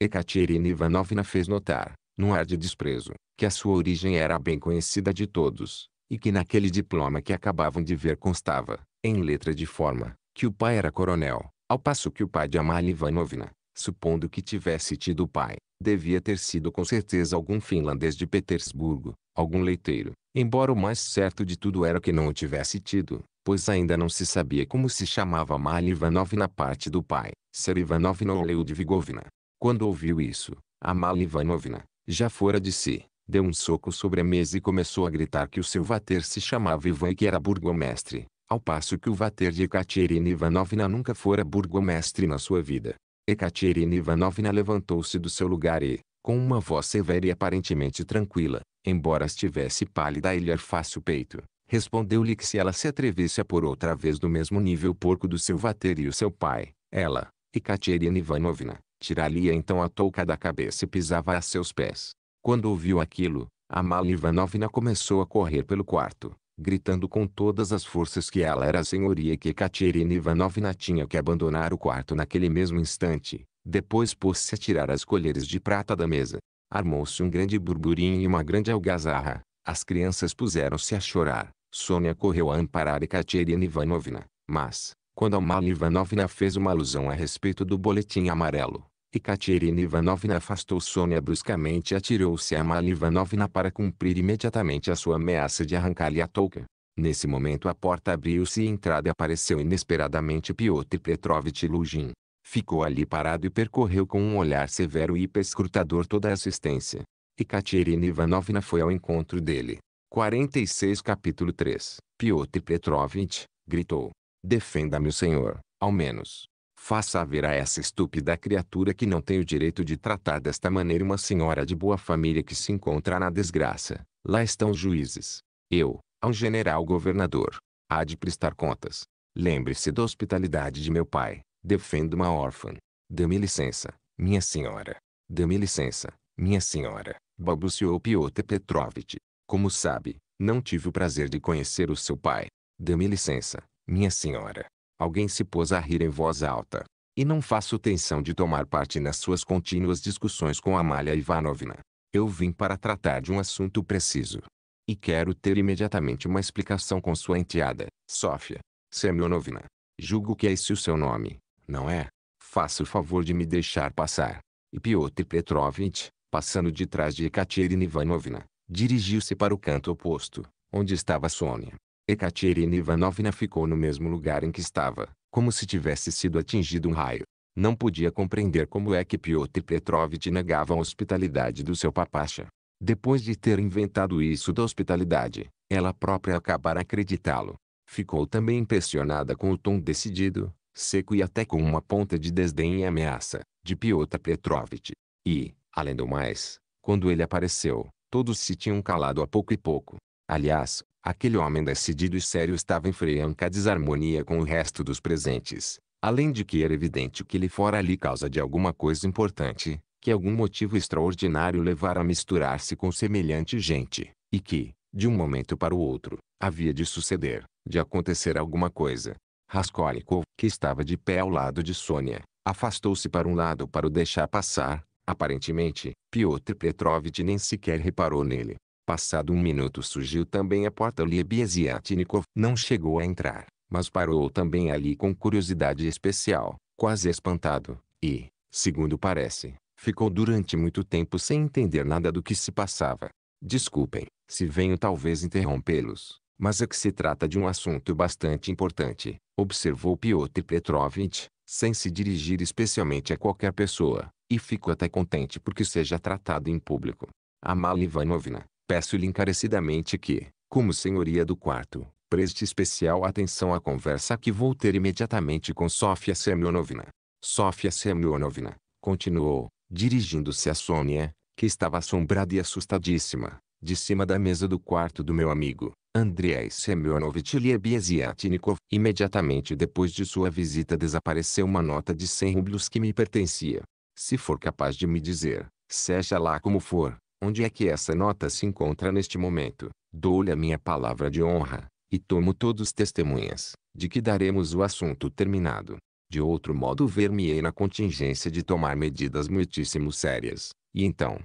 S1: E Katerina Ivanovna fez notar, num ar de desprezo, que a sua origem era bem conhecida de todos, e que naquele diploma que acabavam de ver constava, em letra de forma, que o pai era coronel, ao passo que o pai de Amalia Ivanovna, supondo que tivesse tido pai, devia ter sido com certeza algum finlandês de Petersburgo, algum leiteiro, embora o mais certo de tudo era que não o tivesse tido, pois ainda não se sabia como se chamava Amalia Ivanovna parte do pai, ser Ivanovna ou Leudivigovna. Quando ouviu isso, Amalia Ivanovna, já fora de si, deu um soco sobre a mesa e começou a gritar que o seu vater se chamava Ivan e que era burgomestre, ao passo que o vater de Ekaterina Ivanovna nunca fora burgomestre na sua vida. Ekaterina Ivanovna levantou-se do seu lugar e, com uma voz severa e aparentemente tranquila, embora estivesse pálida e lhe arfasse o peito, respondeu-lhe que se ela se atrevesse a pôr outra vez do mesmo nível o porco do seu vater e o seu pai, ela, Ekaterina Ivanovna, tiraria então a touca da cabeça e pisava a seus pés. Quando ouviu aquilo, a mala Ivanovna começou a correr pelo quarto, gritando com todas as forças que ela era a senhoria e que Katerina Ivanovna tinha que abandonar o quarto naquele mesmo instante. Depois pôs-se a tirar as colheres de prata da mesa. Armou-se um grande burburinho e uma grande algazarra. As crianças puseram-se a chorar. Sônia correu a amparar Ekaterina Ivanovna, mas, quando a Mala Ivanovna fez uma alusão a respeito do boletim amarelo, e Katerina Ivanovna afastou Sônia bruscamente e atirou-se a Maria Ivanovna para cumprir imediatamente a sua ameaça de arrancar-lhe a touca. Nesse momento a porta abriu-se e entrada apareceu inesperadamente Piotr Petrovitch Lugin. Ficou ali parado e percorreu com um olhar severo e perscrutador toda a assistência. E Katerina Ivanovna foi ao encontro dele. 46 Capítulo 3 Piotr Petrovitch, gritou. Defenda-me o senhor, ao menos faça ver a essa estúpida criatura que não tem o direito de tratar desta maneira uma senhora de boa família que se encontra na desgraça. Lá estão os juízes. Eu, a um general governador, há de prestar contas. Lembre-se da hospitalidade de meu pai. Defendo uma órfã. Dê-me licença, minha senhora. Dê-me licença, minha senhora, balbuciou Piotr Petrovitch. Como sabe, não tive o prazer de conhecer o seu pai. Dê-me licença, minha senhora. Alguém se pôs a rir em voz alta. E não faço tensão de tomar parte nas suas contínuas discussões com Amalia Ivanovna. Eu vim para tratar de um assunto preciso. E quero ter imediatamente uma explicação com sua enteada, Sofia Semyonovna. Julgo que é esse o seu nome, não é? Faça o favor de me deixar passar. E Piotr Petrovitch, passando de trás de Ekaterina Ivanovna, dirigiu-se para o canto oposto, onde estava Sônia. Ekaterina Ivanovna ficou no mesmo lugar em que estava, como se tivesse sido atingido um raio. Não podia compreender como é que Piotr Petrovitch negava a hospitalidade do seu papacha. Depois de ter inventado isso da hospitalidade, ela própria acabara acreditá-lo. Ficou também impressionada com o tom decidido, seco e até com uma ponta de desdém e ameaça, de Piotr Petrovitch. E, além do mais, quando ele apareceu, todos se tinham calado a pouco e pouco. Aliás, Aquele homem decidido e sério estava em franca desarmonia com o resto dos presentes. Além de que era evidente que ele fora ali causa de alguma coisa importante, que algum motivo extraordinário levara a misturar-se com semelhante gente, e que, de um momento para o outro, havia de suceder, de acontecer alguma coisa. Raskolnikov, que estava de pé ao lado de Sônia, afastou-se para um lado para o deixar passar. Aparentemente, Piotr Petrovitch nem sequer reparou nele. Passado um minuto surgiu também a porta Liebiesiatnikov. Não chegou a entrar, mas parou também ali com curiosidade especial, quase espantado, e, segundo parece, ficou durante muito tempo sem entender nada do que se passava. Desculpem, se venho talvez interrompê-los, mas é que se trata de um assunto bastante importante, observou Piotr Petrovitch, sem se dirigir especialmente a qualquer pessoa, e fico até contente porque seja tratado em público. Amalia Ivanovna, peço-lhe encarecidamente que, como senhoria do quarto, preste especial atenção à conversa que vou ter imediatamente com Sofia Semyonovna. Sofia Semyonovna, continuou, dirigindo-se a Sônia, que estava assombrada e assustadíssima, de cima da mesa do quarto do meu amigo, Andrei Semyonovitch Liebiesiatnikov. Imediatamente depois de sua visita desapareceu uma nota de 100 rublos que me pertencia. Se for capaz de me dizer, seja lá como for, Onde é que essa nota se encontra neste momento? Dou-lhe a minha palavra de honra, e tomo todos testemunhas, de que daremos o assunto terminado. De outro modo ver-me-ei na contingência de tomar medidas muitíssimo sérias, e então,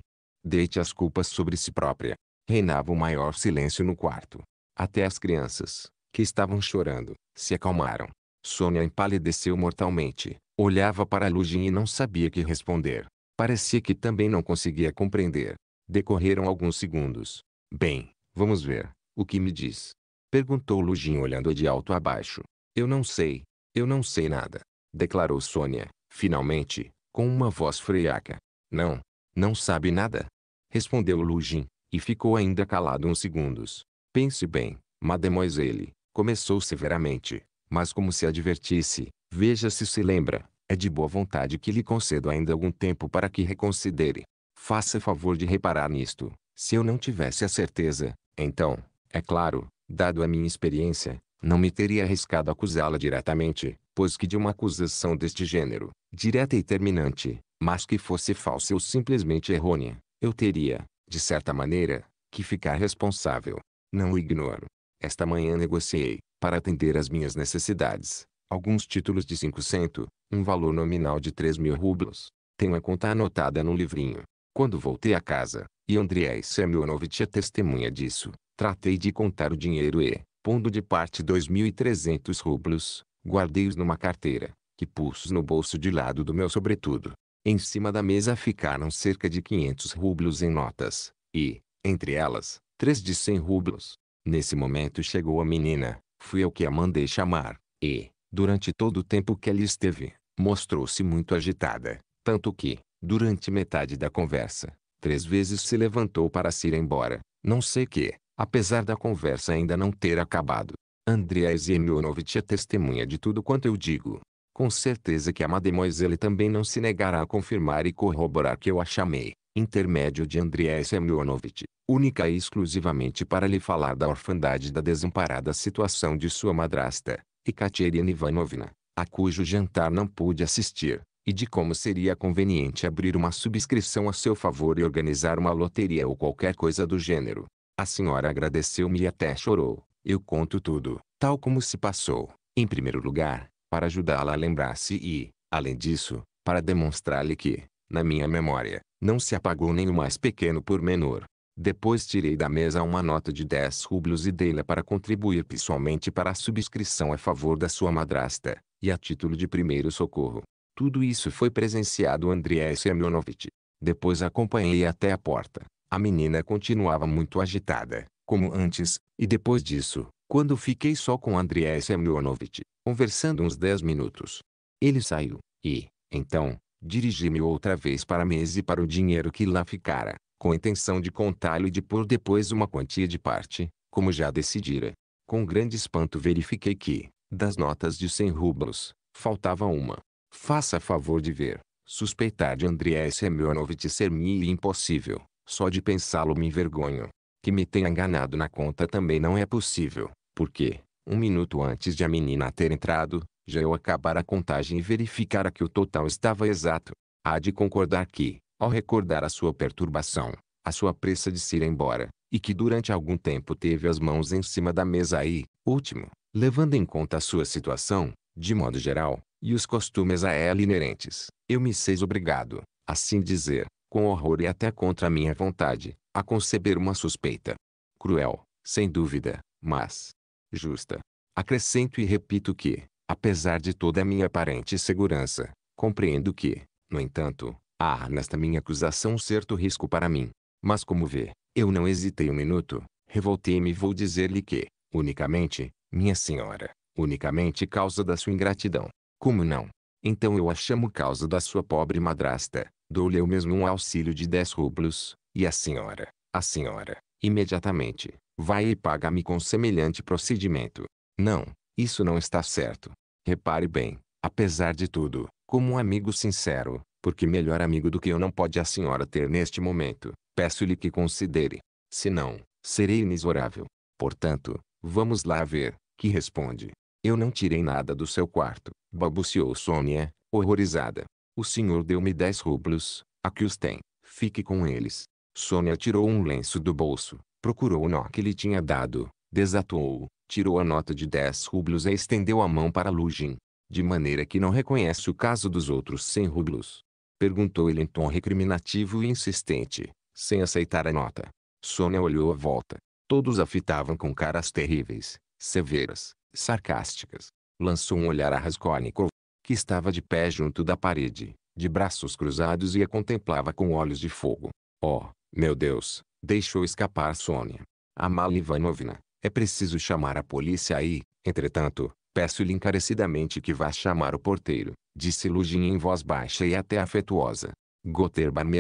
S1: deite as culpas sobre si própria. Reinava o maior silêncio no quarto. Até as crianças, que estavam chorando, se acalmaram. Sônia empalideceu mortalmente, olhava para Lugin e não sabia que responder. Parecia que também não conseguia compreender, Decorreram alguns segundos. Bem, vamos ver. O que me diz? Perguntou Lugin olhando de alto a baixo. Eu não sei. Eu não sei nada. Declarou Sônia, finalmente, com uma voz freiaca. Não. Não sabe nada. Respondeu Lugin, e ficou ainda calado uns segundos. Pense bem, mademoiselle. Começou severamente, mas como se advertisse. Veja se se lembra. É de boa vontade que lhe concedo ainda algum tempo para que reconsidere. Faça favor de reparar nisto. Se eu não tivesse a certeza, então, é claro, dado a minha experiência, não me teria arriscado acusá-la diretamente, pois que de uma acusação deste gênero, direta e terminante, mas que fosse falsa ou simplesmente errônea, eu teria, de certa maneira, que ficar responsável. Não o ignoro. Esta manhã negociei, para atender às minhas necessidades, alguns títulos de 500, um valor nominal de 3 mil rublos. Tenho a conta anotada no livrinho. Quando voltei a casa, e Andrei Semyonovitch é testemunha disso, tratei de contar o dinheiro e, pondo de parte 2.300 rublos, guardei-os numa carteira, que pus no bolso de lado do meu sobretudo. Em cima da mesa ficaram cerca de 500 rublos em notas, e, entre elas, três de 100 rublos. Nesse momento chegou a menina, fui eu que a mandei chamar, e, durante todo o tempo que ela esteve, mostrou-se muito agitada, tanto que, Durante metade da conversa, três vezes se levantou para se ir embora. Não sei que, apesar da conversa ainda não ter acabado. Andrei Zemionovitch é testemunha de tudo quanto eu digo. Com certeza que a mademoiselle também não se negará a confirmar e corroborar que eu a chamei, intermédio de Andrei Semyonovitch, única e exclusivamente para lhe falar da orfandade da desamparada situação de sua madrasta, Katerina Ivanovna, a cujo jantar não pude assistir e de como seria conveniente abrir uma subscrição a seu favor e organizar uma loteria ou qualquer coisa do gênero. A senhora agradeceu-me e até chorou. Eu conto tudo, tal como se passou, em primeiro lugar, para ajudá-la a lembrar-se e, além disso, para demonstrar-lhe que, na minha memória, não se apagou nem o mais pequeno pormenor. Depois tirei da mesa uma nota de 10 rublos e dei-la para contribuir pessoalmente para a subscrição a favor da sua madrasta, e a título de primeiro socorro. Tudo isso foi presenciado Andriei Semyonovitch. Depois acompanhei até a porta. A menina continuava muito agitada, como antes, e depois disso, quando fiquei só com Andriei Semyonovitch, conversando uns dez minutos. Ele saiu, e, então, dirigi-me outra vez para a mesa e para o dinheiro que lá ficara, com intenção de contá-lo e de pôr depois uma quantia de parte, como já decidira. Com grande espanto verifiquei que, das notas de cem rublos, faltava uma. Faça favor de ver. Suspeitar de Andriei Semyonovitch de ser-me impossível. Só de pensá-lo me envergonho. Que me tenha enganado na conta também não é possível, porque, um minuto antes de a menina ter entrado, já eu acabara a contagem e verificara que o total estava exato. Há de concordar que, ao recordar a sua perturbação, a sua pressa de se ir embora, e que durante algum tempo teve as mãos em cima da mesa aí, último, levando em conta a sua situação, de modo geral, e os costumes a ela inerentes, eu me seis obrigado, assim dizer, com horror e até contra minha vontade, a conceber uma suspeita. Cruel, sem dúvida, mas justa. Acrescento e repito que, apesar de toda a minha aparente segurança, compreendo que, no entanto, há nesta minha acusação um certo risco para mim. Mas como vê, eu não hesitei um minuto, revoltei-me e vou dizer-lhe que, unicamente, minha senhora, unicamente causa da sua ingratidão, como não? Então eu a chamo causa da sua pobre madrasta, dou-lhe eu mesmo um auxílio de 10 rublos, e a senhora, a senhora, imediatamente, vai e paga-me com semelhante procedimento. Não, isso não está certo. Repare bem, apesar de tudo, como um amigo sincero, porque melhor amigo do que eu não pode a senhora ter neste momento, peço-lhe que considere. Senão, serei inexorável. Portanto, vamos lá ver, que responde. Eu não tirei nada do seu quarto, balbuciou Sônia, horrorizada. O senhor deu-me dez rublos, aqui os tem, fique com eles. Sônia tirou um lenço do bolso, procurou o nó que lhe tinha dado, desatou-o, tirou a nota de dez rublos e estendeu a mão para Lugin. De maneira que não reconhece o caso dos outros cem rublos. Perguntou ele em tom recriminativo e insistente, sem aceitar a nota. Sônia olhou à volta. Todos a fitavam com caras terríveis, severas sarcásticas. Lançou um olhar a Raskolnikov, que estava de pé junto da parede, de braços cruzados e a contemplava com olhos de fogo. Oh, meu Deus, deixou escapar Sônia. Amala Ivanovna, é preciso chamar a polícia aí. Entretanto, peço-lhe encarecidamente que vá chamar o porteiro, disse Lugin em voz baixa e até afetuosa. Goterba me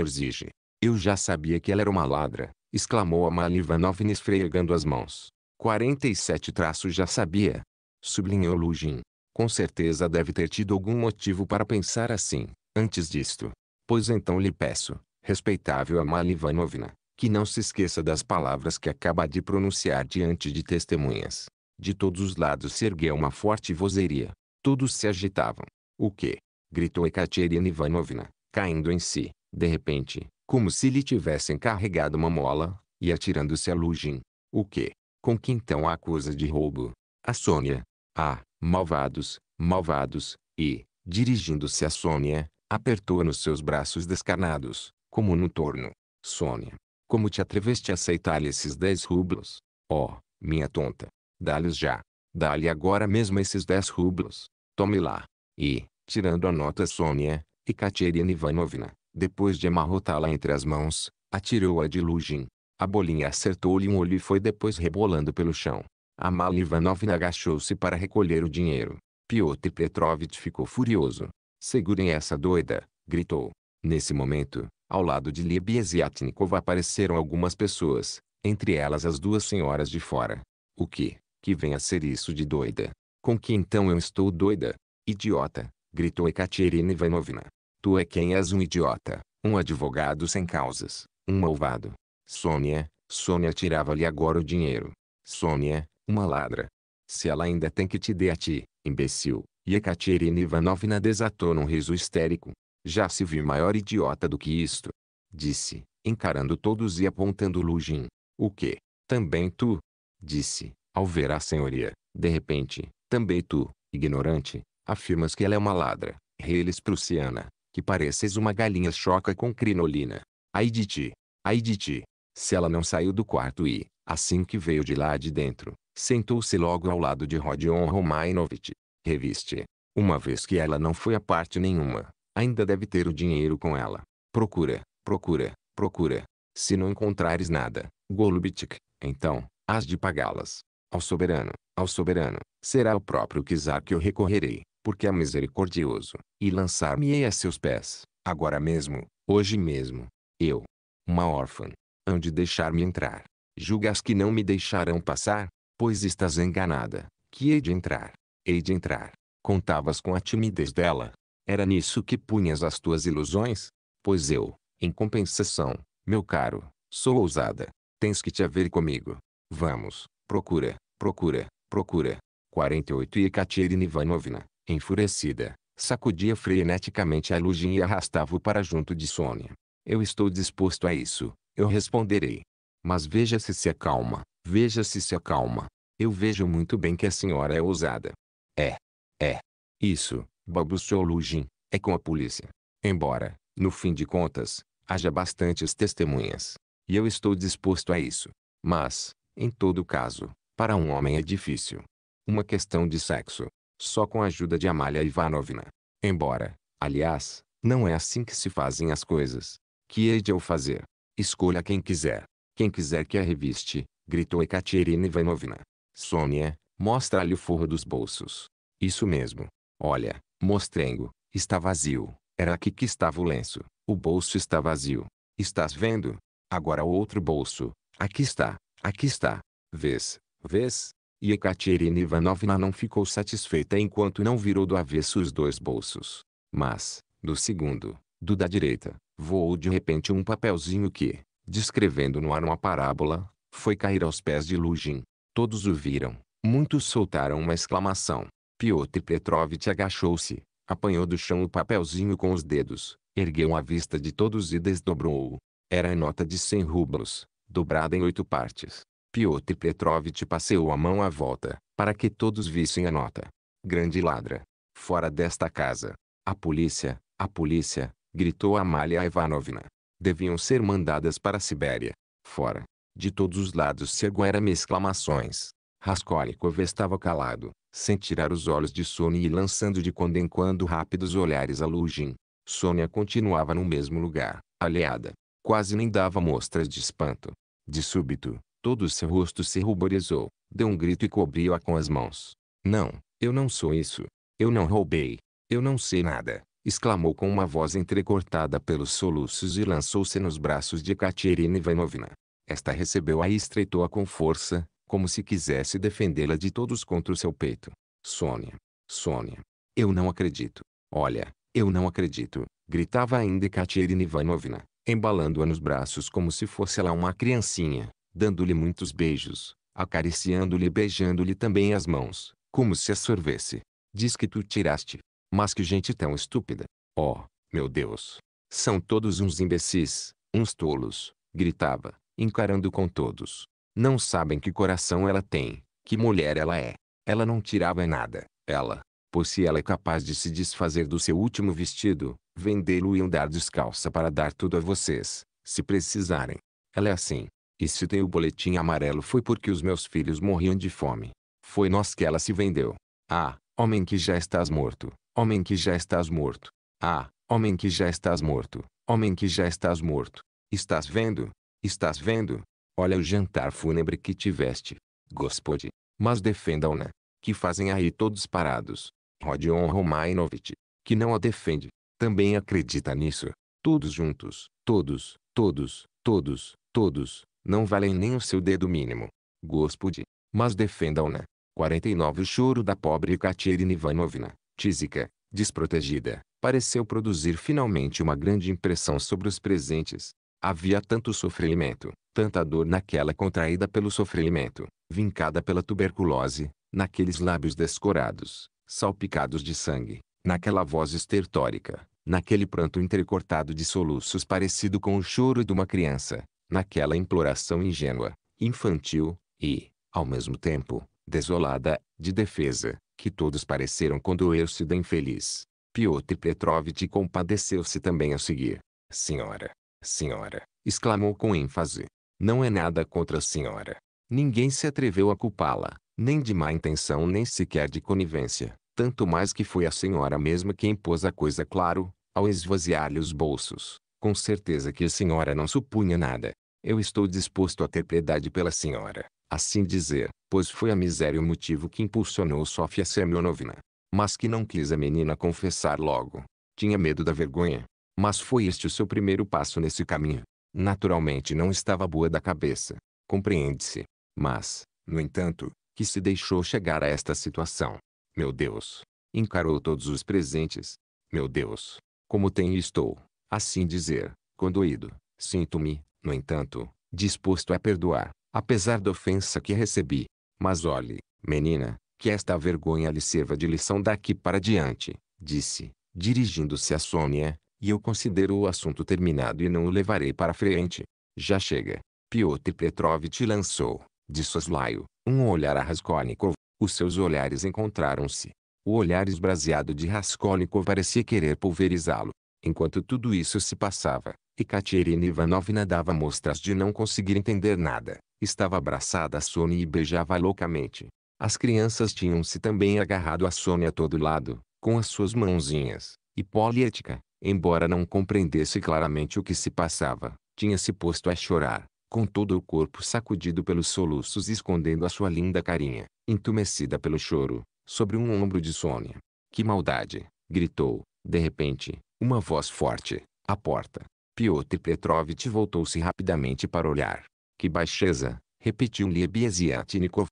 S1: Eu já sabia que ela era uma ladra, exclamou Amala Ivanovna esfregando as mãos. 47 traços já sabia. Sublinhou Lugin. Com certeza deve ter tido algum motivo para pensar assim, antes disto. Pois então lhe peço, respeitável Amalia Ivanovna, que não se esqueça das palavras que acaba de pronunciar diante de testemunhas. De todos os lados se ergueu uma forte vozeria. Todos se agitavam. O que? Gritou Ekaterina Ivanovna, caindo em si, de repente, como se lhe tivessem carregado uma mola, e atirando-se a Lugin. O que? com que então a acusa de roubo. A Sônia. Ah, malvados, malvados, e, dirigindo-se a Sônia, apertou-a nos seus braços descarnados, como no torno. Sônia, como te atreveste a aceitar-lhe esses dez rublos? Oh, minha tonta, dá-lhes já. Dá-lhe agora mesmo esses dez rublos. Tome lá. E, tirando a nota Sônia, Ekaterina Ivanovna, depois de amarrotá-la entre as mãos, atirou-a de Lugin, a bolinha acertou-lhe um olho e foi depois rebolando pelo chão. A mala Ivanovna agachou-se para recolher o dinheiro. Piotr Petrovitch ficou furioso. Segurem essa doida, gritou. Nesse momento, ao lado de Lebeziatnikov apareceram algumas pessoas, entre elas as duas senhoras de fora. O que? Que vem a ser isso de doida? Com que então eu estou doida? Idiota, gritou Ekaterina Ivanovna. Tu é quem és um idiota, um advogado sem causas, um malvado. Sônia, Sônia tirava-lhe agora o dinheiro. Sônia, uma ladra. Se ela ainda tem que te dê a ti, imbecil. E Ekaterina Ivanovna desatou num riso histérico. Já se viu maior idiota do que isto. Disse, encarando todos e apontando Lugin. O que? Também tu? Disse, ao ver a senhoria. De repente, também tu, ignorante, afirmas que ela é uma ladra, reles prussiana, que pareces uma galinha choca com crinolina. Ai de ti! Ai de ti! se ela não saiu do quarto e, assim que veio de lá de dentro, sentou-se logo ao lado de Rodion Romainovitch. Reviste. Uma vez que ela não foi a parte nenhuma, ainda deve ter o dinheiro com ela. Procura, procura, procura. Se não encontrares nada, Golubitch, então, has de pagá-las. Ao soberano, ao soberano, será o próprio Kizar que eu recorrerei, porque é misericordioso, e lançar-me-ei a seus pés, agora mesmo, hoje mesmo. Eu, uma órfã, hão de deixar-me entrar. Julgas que não me deixarão passar? Pois estás enganada, que hei de entrar. Hei de entrar. Contavas com a timidez dela. Era nisso que punhas as tuas ilusões? Pois eu, em compensação, meu caro, sou ousada. Tens que te haver comigo. Vamos, procura, procura, procura. 48 Ekaterina Ivanovna, enfurecida, sacudia freneticamente a luzinha e arrastava-o para junto de Sônia. Eu estou disposto a isso, eu responderei. Mas veja se se acalma, veja se se acalma. Eu vejo muito bem que a senhora é ousada. É. É. Isso, balbuciou Lugin, é com a polícia. Embora, no fim de contas, haja bastantes testemunhas. E eu estou disposto a isso. Mas, em todo caso, para um homem é difícil. Uma questão de sexo. Só com a ajuda de Amalia Ivanovna. Embora, aliás, não é assim que se fazem as coisas. Que hei de eu fazer? Escolha quem quiser. Quem quiser que a reviste, gritou Ekaterina Ivanovna. Sônia, mostra-lhe o forro dos bolsos. Isso mesmo. Olha, mostrengo, está vazio. Era aqui que estava o lenço. O bolso está vazio. Estás vendo? Agora o outro bolso. Aqui está, aqui está. Vês, vês? E Ekaterina Ivanovna não ficou satisfeita enquanto não virou do avesso os dois bolsos. Mas, do segundo, do da direita, voou de repente um papelzinho que, descrevendo no ar uma parábola, foi cair aos pés de Lugin. Todos o viram. Muitos soltaram uma exclamação. Piotr Petrovitch agachou-se, apanhou do chão o papelzinho com os dedos, ergueu a vista de todos e desdobrou-o. Era a nota de cem rublos, dobrada em oito partes. Piotr Petrovitch passeou a mão à volta, para que todos vissem a nota. Grande ladra. Fora desta casa. A polícia, a polícia, gritou Amalia Ivanovna. Deviam ser mandadas para a Sibéria. Fora. De todos os lados cegueram exclamações. Raskolnikov estava calado, sem tirar os olhos de Sônia e lançando de quando em quando rápidos olhares a Lugin. Sônia continuava no mesmo lugar, aliada. Quase nem dava mostras de espanto. De súbito, todo o seu rosto se ruborizou, deu um grito e cobriu-a com as mãos. Não, eu não sou isso. Eu não roubei. Eu não sei nada exclamou com uma voz entrecortada pelos soluços e lançou-se nos braços de Katerina Ivanovna. Esta recebeu-a e estreitou-a com força, como se quisesse defendê-la de todos contra o seu peito. Sônia, Sônia, eu não acredito. Olha, eu não acredito, gritava ainda Katerina Ivanovna, embalando-a nos braços como se fosse ela uma criancinha, dando-lhe muitos beijos, acariciando-lhe e beijando-lhe também as mãos, como se a sorvesse. Diz que tu tiraste, mas que gente tão estúpida! Oh, meu Deus! São todos uns imbecis, uns tolos, gritava, encarando com todos. Não sabem que coração ela tem, que mulher ela é. Ela não tirava nada, ela, pois se ela é capaz de se desfazer do seu último vestido, vendê-lo e andar descalça para dar tudo a vocês, se precisarem. Ela é assim. E se tem o boletim amarelo foi porque os meus filhos morriam de fome. Foi nós que ela se vendeu. Ah, homem que já estás morto, homem que já estás morto. Ah, homem que já estás morto, homem que já estás morto. Estás vendo? Estás vendo? Olha o jantar fúnebre que tiveste. Gospode, mas defendam-na. Que fazem aí todos parados. Rodion Romainovich, que não a defende, também acredita nisso. Todos juntos, todos, todos, todos, todos, não valem nem o seu dedo mínimo. Gospode, mas defendam-na. 49 O choro da pobre Katerina Ivanovna, tísica, desprotegida, pareceu produzir finalmente uma grande impressão sobre os presentes. Havia tanto sofrimento, tanta dor naquela contraída pelo sofrimento, vincada pela tuberculose, naqueles lábios descorados, salpicados de sangue, naquela voz estertórica, naquele pranto entrecortado de soluços parecido com o choro de uma criança, naquela imploração ingênua, infantil, e, ao mesmo tempo, desolada, de defesa, que todos pareceram condoer-se da infeliz. Piotr Petrovitch compadeceu-se também a seguir. Senhora, senhora, exclamou com ênfase. Não é nada contra a senhora. Ninguém se atreveu a culpá-la, nem de má intenção nem sequer de conivência, tanto mais que foi a senhora mesma quem pôs a coisa claro, ao esvaziar-lhe os bolsos. Com certeza que a senhora não supunha nada. Eu estou disposto a ter piedade pela senhora, assim dizer, pois foi a miséria o motivo que impulsionou Sofia Semyonovna. Mas que não quis a menina confessar logo. Tinha medo da vergonha. Mas foi este o seu primeiro passo nesse caminho. Naturalmente não estava boa da cabeça. Compreende-se. Mas, no entanto, que se deixou chegar a esta situação. Meu Deus! Encarou todos os presentes. Meu Deus! Como tenho estou, assim dizer, condeno-ido, Sinto-me, no entanto, disposto a perdoar apesar da ofensa que recebi. Mas olhe, menina, que esta vergonha lhe sirva de lição daqui para diante, disse, dirigindo-se a Sônia, e eu considero o assunto terminado e não o levarei para frente. Já chega. Piotr Petrovitch lançou, de soslaio, um olhar a Raskolnikov. Os seus olhares encontraram-se. O olhar esbraseado de Raskolnikov parecia querer pulverizá-lo. Enquanto tudo isso se passava, Ekaterina Ivanovna dava mostras de não conseguir entender nada. Estava abraçada a Sônia e beijava loucamente. As crianças tinham-se também agarrado a Sônia a todo lado, com as suas mãozinhas, e Poliética, embora não compreendesse claramente o que se passava, tinha-se posto a chorar, com todo o corpo sacudido pelos soluços e escondendo a sua linda carinha, entumecida pelo choro, sobre um ombro de Sônia. Que maldade! gritou, de repente, uma voz forte, à porta. Piotr Petrovitch voltou-se rapidamente para olhar. Que baixeza! Repetiu-lhe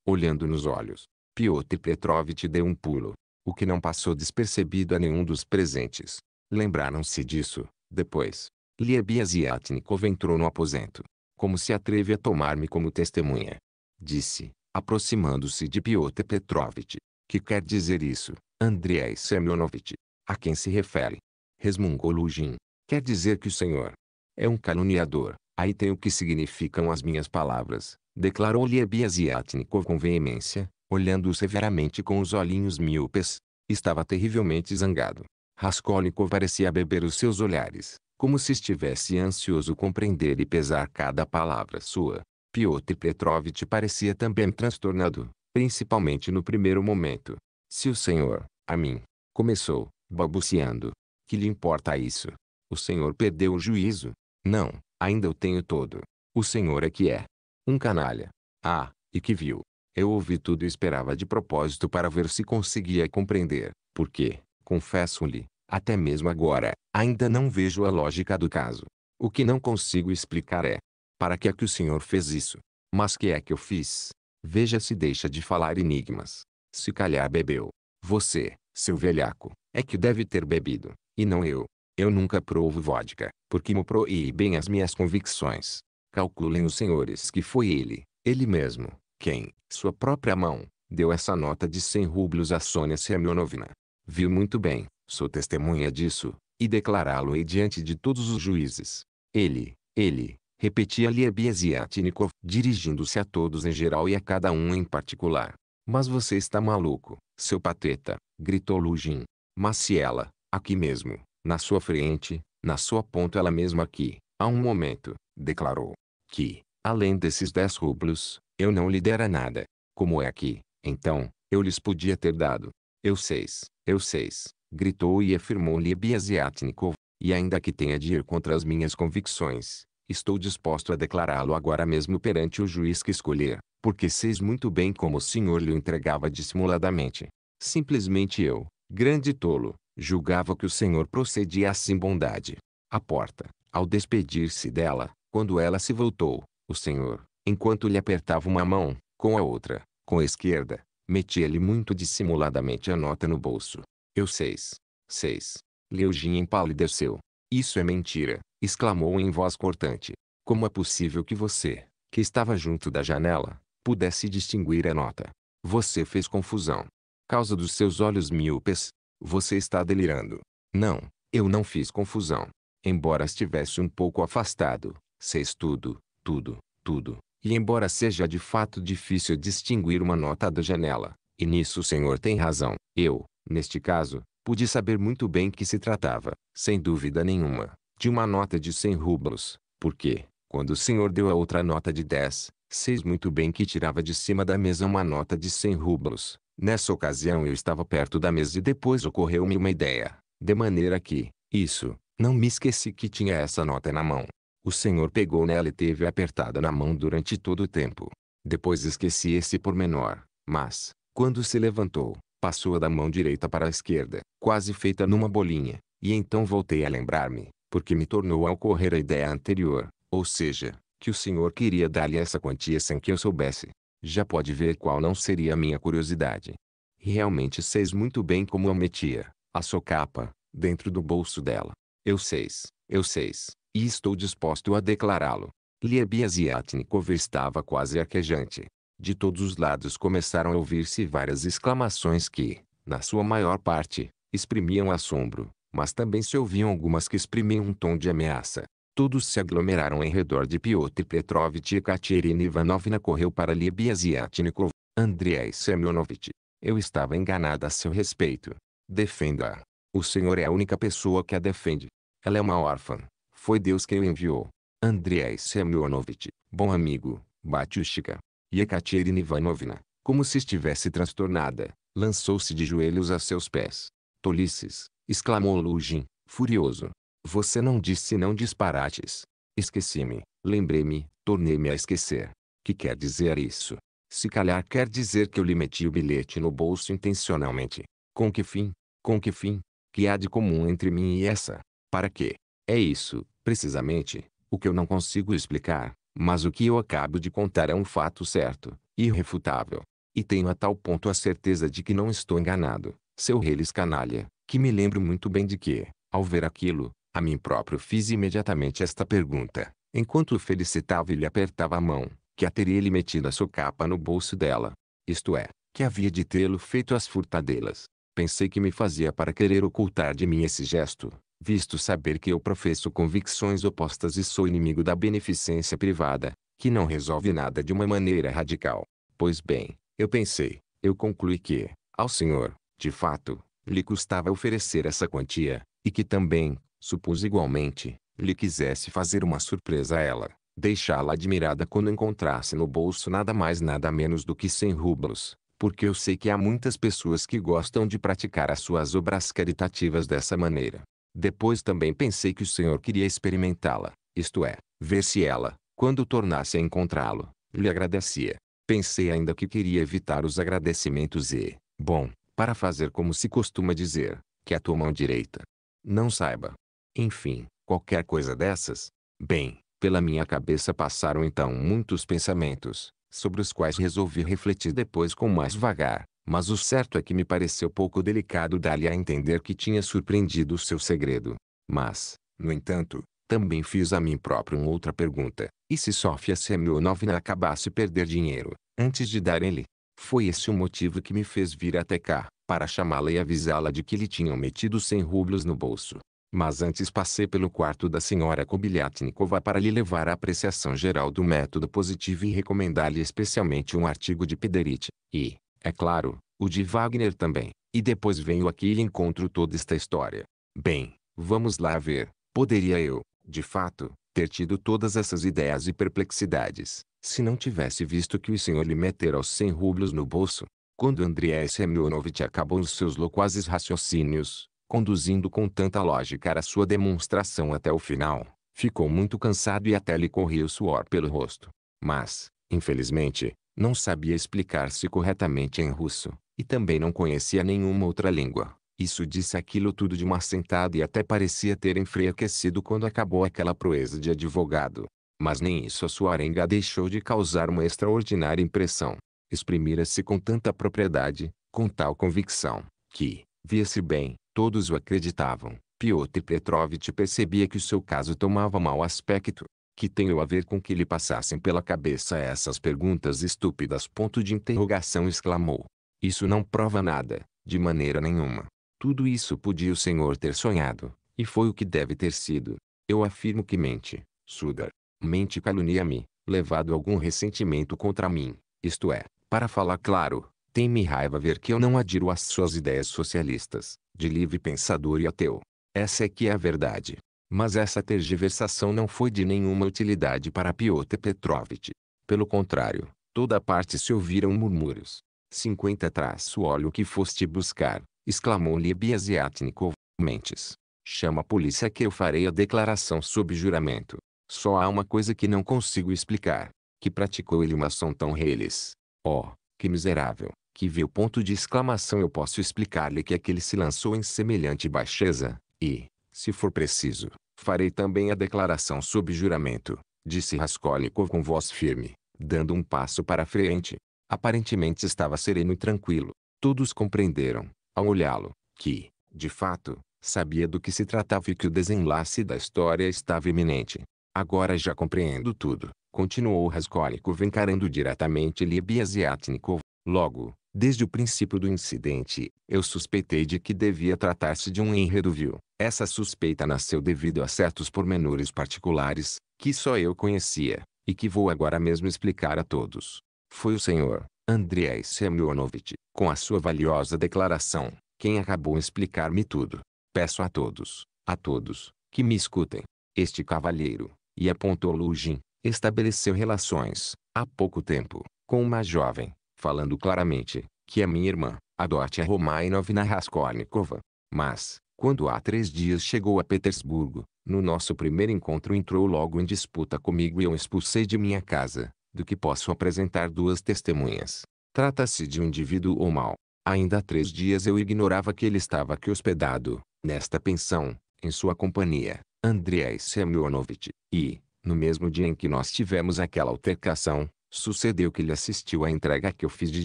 S1: olhando nos olhos. Piotr Petrovitch deu um pulo, o que não passou despercebido a nenhum dos presentes. Lembraram-se disso, depois. Liebiasiatnikov entrou no aposento. Como se atreve a tomar-me como testemunha? Disse, aproximando-se de Piotr Petrovitch. Que quer dizer isso, Andrei Semyonovitch? A quem se refere? Resmungou Lugin. Quer dizer que o senhor é um caluniador. Aí tem o que significam as minhas palavras, declarou-lhe Ebiasiatnikov com veemência, olhando-o severamente com os olhinhos míopes. Estava terrivelmente zangado. Raskolnikov parecia beber os seus olhares, como se estivesse ansioso compreender e pesar cada palavra sua. Piotr Petrovitch parecia também transtornado, principalmente no primeiro momento. Se o senhor, a mim, começou, balbuciando, que lhe importa isso? O senhor perdeu o juízo? Não, Ainda o tenho todo. O senhor é que é. Um canalha. Ah, e que viu. Eu ouvi tudo e esperava de propósito para ver se conseguia compreender, porque, confesso-lhe, até mesmo agora, ainda não vejo a lógica do caso. O que não consigo explicar é: para que é que o senhor fez isso? Mas que é que eu fiz? Veja se deixa de falar enigmas. Se calhar bebeu. Você, seu velhaco, é que deve ter bebido, e não eu. Eu nunca provo vodka, porque me proíbem as minhas convicções. Calculem os senhores que foi ele, ele mesmo, quem, sua própria mão, deu essa nota de 100 rublos a Sônia Semionovna. Viu muito bem, sou testemunha disso, e declará-lo-ei diante de todos os juízes. Ele, ele, repetia Liebiesiatnikov, dirigindo-se a todos em geral e a cada um em particular. Mas você está maluco, seu pateta, gritou Lugin. Mas se ela, aqui mesmo, na sua frente, na sua ponta ela mesma que, há um momento, declarou, que, além desses dez rublos, eu não lhe dera nada. Como é que, então, eu lhes podia ter dado? Eu seis, eu seis, gritou e afirmou-lhe Biasiatnikov, e ainda que tenha de ir contra as minhas convicções, estou disposto a declará-lo agora mesmo perante o juiz que escolher, porque seis muito bem como o senhor lhe entregava dissimuladamente. Simplesmente eu, grande tolo, julgava que o Senhor procedia assim bondade. A porta, ao despedir-se dela, quando ela se voltou, o Senhor, enquanto lhe apertava uma mão, com a outra, com a esquerda, metia-lhe muito dissimuladamente a nota no bolso. Eu seis. Seis. Leugin empalideceu. Isso é mentira, exclamou em voz cortante. Como é possível que você, que estava junto da janela, pudesse distinguir a nota? Você fez confusão. Causa dos seus olhos míopes, você está delirando. Não, eu não fiz confusão. Embora estivesse um pouco afastado, sei tudo, tudo, tudo. E embora seja de fato difícil distinguir uma nota da janela, e nisso o senhor tem razão, eu, neste caso, pude saber muito bem que se tratava, sem dúvida nenhuma, de uma nota de 100 rublos, porque, quando o senhor deu a outra nota de 10, sei muito bem que tirava de cima da mesa uma nota de 100 rublos, Nessa ocasião eu estava perto da mesa e depois ocorreu-me uma ideia, de maneira que, isso, não me esqueci que tinha essa nota na mão. O senhor pegou nela e teve apertada na mão durante todo o tempo. Depois esqueci esse pormenor, mas, quando se levantou, passou da mão direita para a esquerda, quase feita numa bolinha, e então voltei a lembrar-me, porque me tornou a ocorrer a ideia anterior, ou seja, que o senhor queria dar-lhe essa quantia sem que eu soubesse já pode ver qual não seria a minha curiosidade. E realmente seis muito bem como eu metia, a socapa, dentro do bolso dela. Eu seis, eu seis, e estou disposto a declará-lo. Liebia Ziatnikov estava quase arquejante. De todos os lados começaram a ouvir-se várias exclamações que, na sua maior parte, exprimiam assombro, mas também se ouviam algumas que exprimiam um tom de ameaça. Todos se aglomeraram em redor de Piotr Petrovitch e Ekaterina Ivanovna correu para Libiasiatnikov. Andrei Semyonovitch, eu estava enganada a seu respeito. Defenda-a. O senhor é a única pessoa que a defende. Ela é uma órfã. Foi Deus quem o enviou. Andrei Semyonovitch, bom amigo, Batiushka. E Ekaterina Ivanovna, como se estivesse transtornada, lançou-se de joelhos a seus pés. Tolices, exclamou Lugin, furioso. Você não disse não disparates. Esqueci-me, lembrei-me, tornei-me a esquecer. Que quer dizer isso? Se calhar quer dizer que eu lhe meti o bilhete no bolso intencionalmente. Com que fim? Com que fim? Que há de comum entre mim e essa? Para quê? É isso, precisamente, o que eu não consigo explicar, mas o que eu acabo de contar é um fato certo, irrefutável. E tenho a tal ponto a certeza de que não estou enganado, seu reles canalha, que me lembro muito bem de que, ao ver aquilo, a mim próprio fiz imediatamente esta pergunta, enquanto o felicitava e lhe apertava a mão, que a teria ele metido a sua capa no bolso dela. Isto é, que havia de tê-lo feito às furtadelas. Pensei que me fazia para querer ocultar de mim esse gesto, visto saber que eu professo convicções opostas e sou inimigo da beneficência privada, que não resolve nada de uma maneira radical. Pois bem, eu pensei, eu concluí que, ao senhor, de fato, lhe custava oferecer essa quantia, e que também, supus igualmente, lhe quisesse fazer uma surpresa a ela, deixá-la admirada quando encontrasse no bolso nada mais nada menos do que cem rublos, porque eu sei que há muitas pessoas que gostam de praticar as suas obras caritativas dessa maneira. Depois também pensei que o senhor queria experimentá-la, isto é, ver se ela, quando tornasse a encontrá-lo, lhe agradecia. Pensei ainda que queria evitar os agradecimentos e, bom, para fazer como se costuma dizer, que é a tua mão direita não saiba, enfim, qualquer coisa dessas. Bem, pela minha cabeça passaram então muitos pensamentos, sobre os quais resolvi refletir depois com mais vagar. Mas o certo é que me pareceu pouco delicado dar-lhe a entender que tinha surpreendido o seu segredo. Mas, no entanto, também fiz a mim próprio uma outra pergunta. E se Sofia Semionovna acabasse perder dinheiro, antes de dar lhe Foi esse o motivo que me fez vir até cá, para chamá-la e avisá-la de que lhe tinham metido 100 rublos no bolso mas antes passei pelo quarto da senhora Kobilyatnikova para lhe levar a apreciação geral do método positivo e recomendar-lhe especialmente um artigo de Pederit, e, é claro, o de Wagner também, e depois venho aqui e encontro toda esta história. Bem, vamos lá ver, poderia eu, de fato, ter tido todas essas ideias e perplexidades, se não tivesse visto que o senhor lhe metera os 100 rublos no bolso, quando Andrei Semyonovitch acabou os seus loquazes raciocínios, conduzindo com tanta lógica a sua demonstração até o final, ficou muito cansado e até lhe corria o suor pelo rosto. Mas, infelizmente, não sabia explicar-se corretamente em russo, e também não conhecia nenhuma outra língua. Isso disse aquilo tudo de uma sentada e até parecia ter enfraquecido quando acabou aquela proeza de advogado. Mas nem isso a sua arenga deixou de causar uma extraordinária impressão. Exprimira-se com tanta propriedade, com tal convicção, que, via-se bem, Todos o acreditavam. Piotr Petrovitch percebia que o seu caso tomava mau aspecto, que tem a ver com que lhe passassem pela cabeça essas perguntas estúpidas. Ponto de interrogação exclamou. Isso não prova nada, de maneira nenhuma. Tudo isso podia o senhor ter sonhado, e foi o que deve ter sido. Eu afirmo que mente, Sudar. Mente calunia-me, levado algum ressentimento contra mim, isto é, para falar claro, tem-me raiva ver que eu não adiro às suas ideias socialistas de livre pensador e ateu. Essa é que é a verdade. Mas essa tergiversação não foi de nenhuma utilidade para Piotr Petrovitch. Pelo contrário, toda parte se ouviram murmúrios. 50 traço olha o que foste buscar, exclamou Yatnikov. Mentes. Chama a polícia que eu farei a declaração sob juramento. Só há uma coisa que não consigo explicar. Que praticou ele uma ação tão reles. Oh, que miserável que vê o ponto de exclamação eu posso explicar-lhe que aquele se lançou em semelhante baixeza, e, se for preciso, farei também a declaração sob juramento, disse Raskolnikov com voz firme, dando um passo para frente. Aparentemente estava sereno e tranquilo. Todos compreenderam, ao olhá-lo, que, de fato, sabia do que se tratava e que o desenlace da história estava iminente. Agora já compreendo tudo, continuou Raskolnikov encarando diretamente Libia Ziatnikov. Logo, Desde o princípio do incidente, eu suspeitei de que devia tratar-se de um enredo vil. Essa suspeita nasceu devido a certos pormenores particulares, que só eu conhecia, e que vou agora mesmo explicar a todos. Foi o senhor, Andrei Semyonovitch, com a sua valiosa declaração, quem acabou explicar-me tudo. Peço a todos, a todos, que me escutem. Este cavalheiro, e apontou Lugin, estabeleceu relações, há pouco tempo, com uma jovem, falando claramente, que é minha irmã, a Dória Romainovna Raskolnikova. Mas, quando há três dias chegou a Petersburgo, no nosso primeiro encontro entrou logo em disputa comigo e eu expulsei de minha casa, do que posso apresentar duas testemunhas. Trata-se de um indivíduo ou mal. Ainda há três dias eu ignorava que ele estava aqui hospedado, nesta pensão, em sua companhia, Andrei Semyonovitch, e, no mesmo dia em que nós tivemos aquela altercação, Sucedeu que ele assistiu à entrega que eu fiz de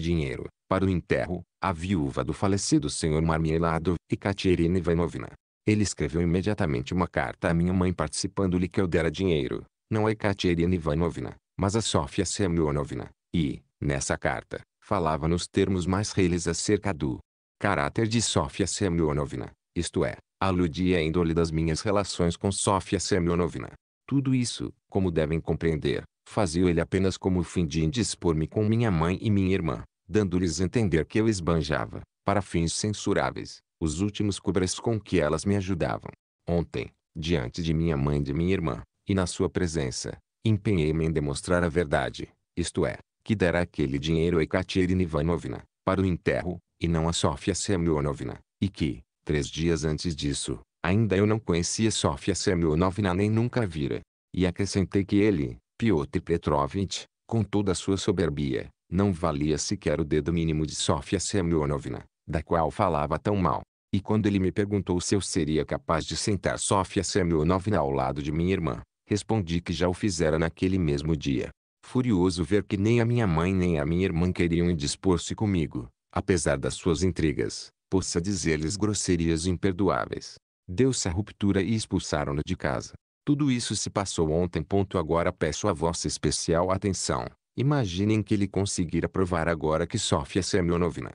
S1: dinheiro, para o enterro, a viúva do falecido senhor e Ekaterina Ivanovna. Ele escreveu imediatamente uma carta à minha mãe participando-lhe que eu dera dinheiro, não a é Ekaterina Ivanovna, mas a Sofia Semyonovna, e, nessa carta, falava nos termos mais reles acerca do caráter de Sofia Semyonovna, isto é, aludia à índole das minhas relações com Sofia Semyonovna. Tudo isso, como devem compreender, fazia ele apenas como fim de indispor-me com minha mãe e minha irmã, dando-lhes entender que eu esbanjava, para fins censuráveis, os últimos cobras com que elas me ajudavam. Ontem, diante de minha mãe e de minha irmã, e na sua presença, empenhei-me em demonstrar a verdade, isto é, que dera aquele dinheiro a Ekaterina Ivanovna, para o enterro, e não a Sofia Semyonovna, e que, três dias antes disso, ainda eu não conhecia Sofia Semyonovna nem nunca a vira. E acrescentei que ele, Piotr Petrovitch, com toda a sua soberbia, não valia sequer o dedo mínimo de Sofia Semyonovna, da qual falava tão mal. E quando ele me perguntou se eu seria capaz de sentar Sofia Semyonovna ao lado de minha irmã, respondi que já o fizera naquele mesmo dia. Furioso ver que nem a minha mãe nem a minha irmã queriam indispor-se comigo, apesar das suas intrigas, possa dizer-lhes grosserias imperdoáveis. Deu-se a ruptura e expulsaram-no de casa. Tudo isso se passou ontem. Agora peço a vossa especial atenção. Imaginem que ele conseguira provar agora que Sofia Semyonovna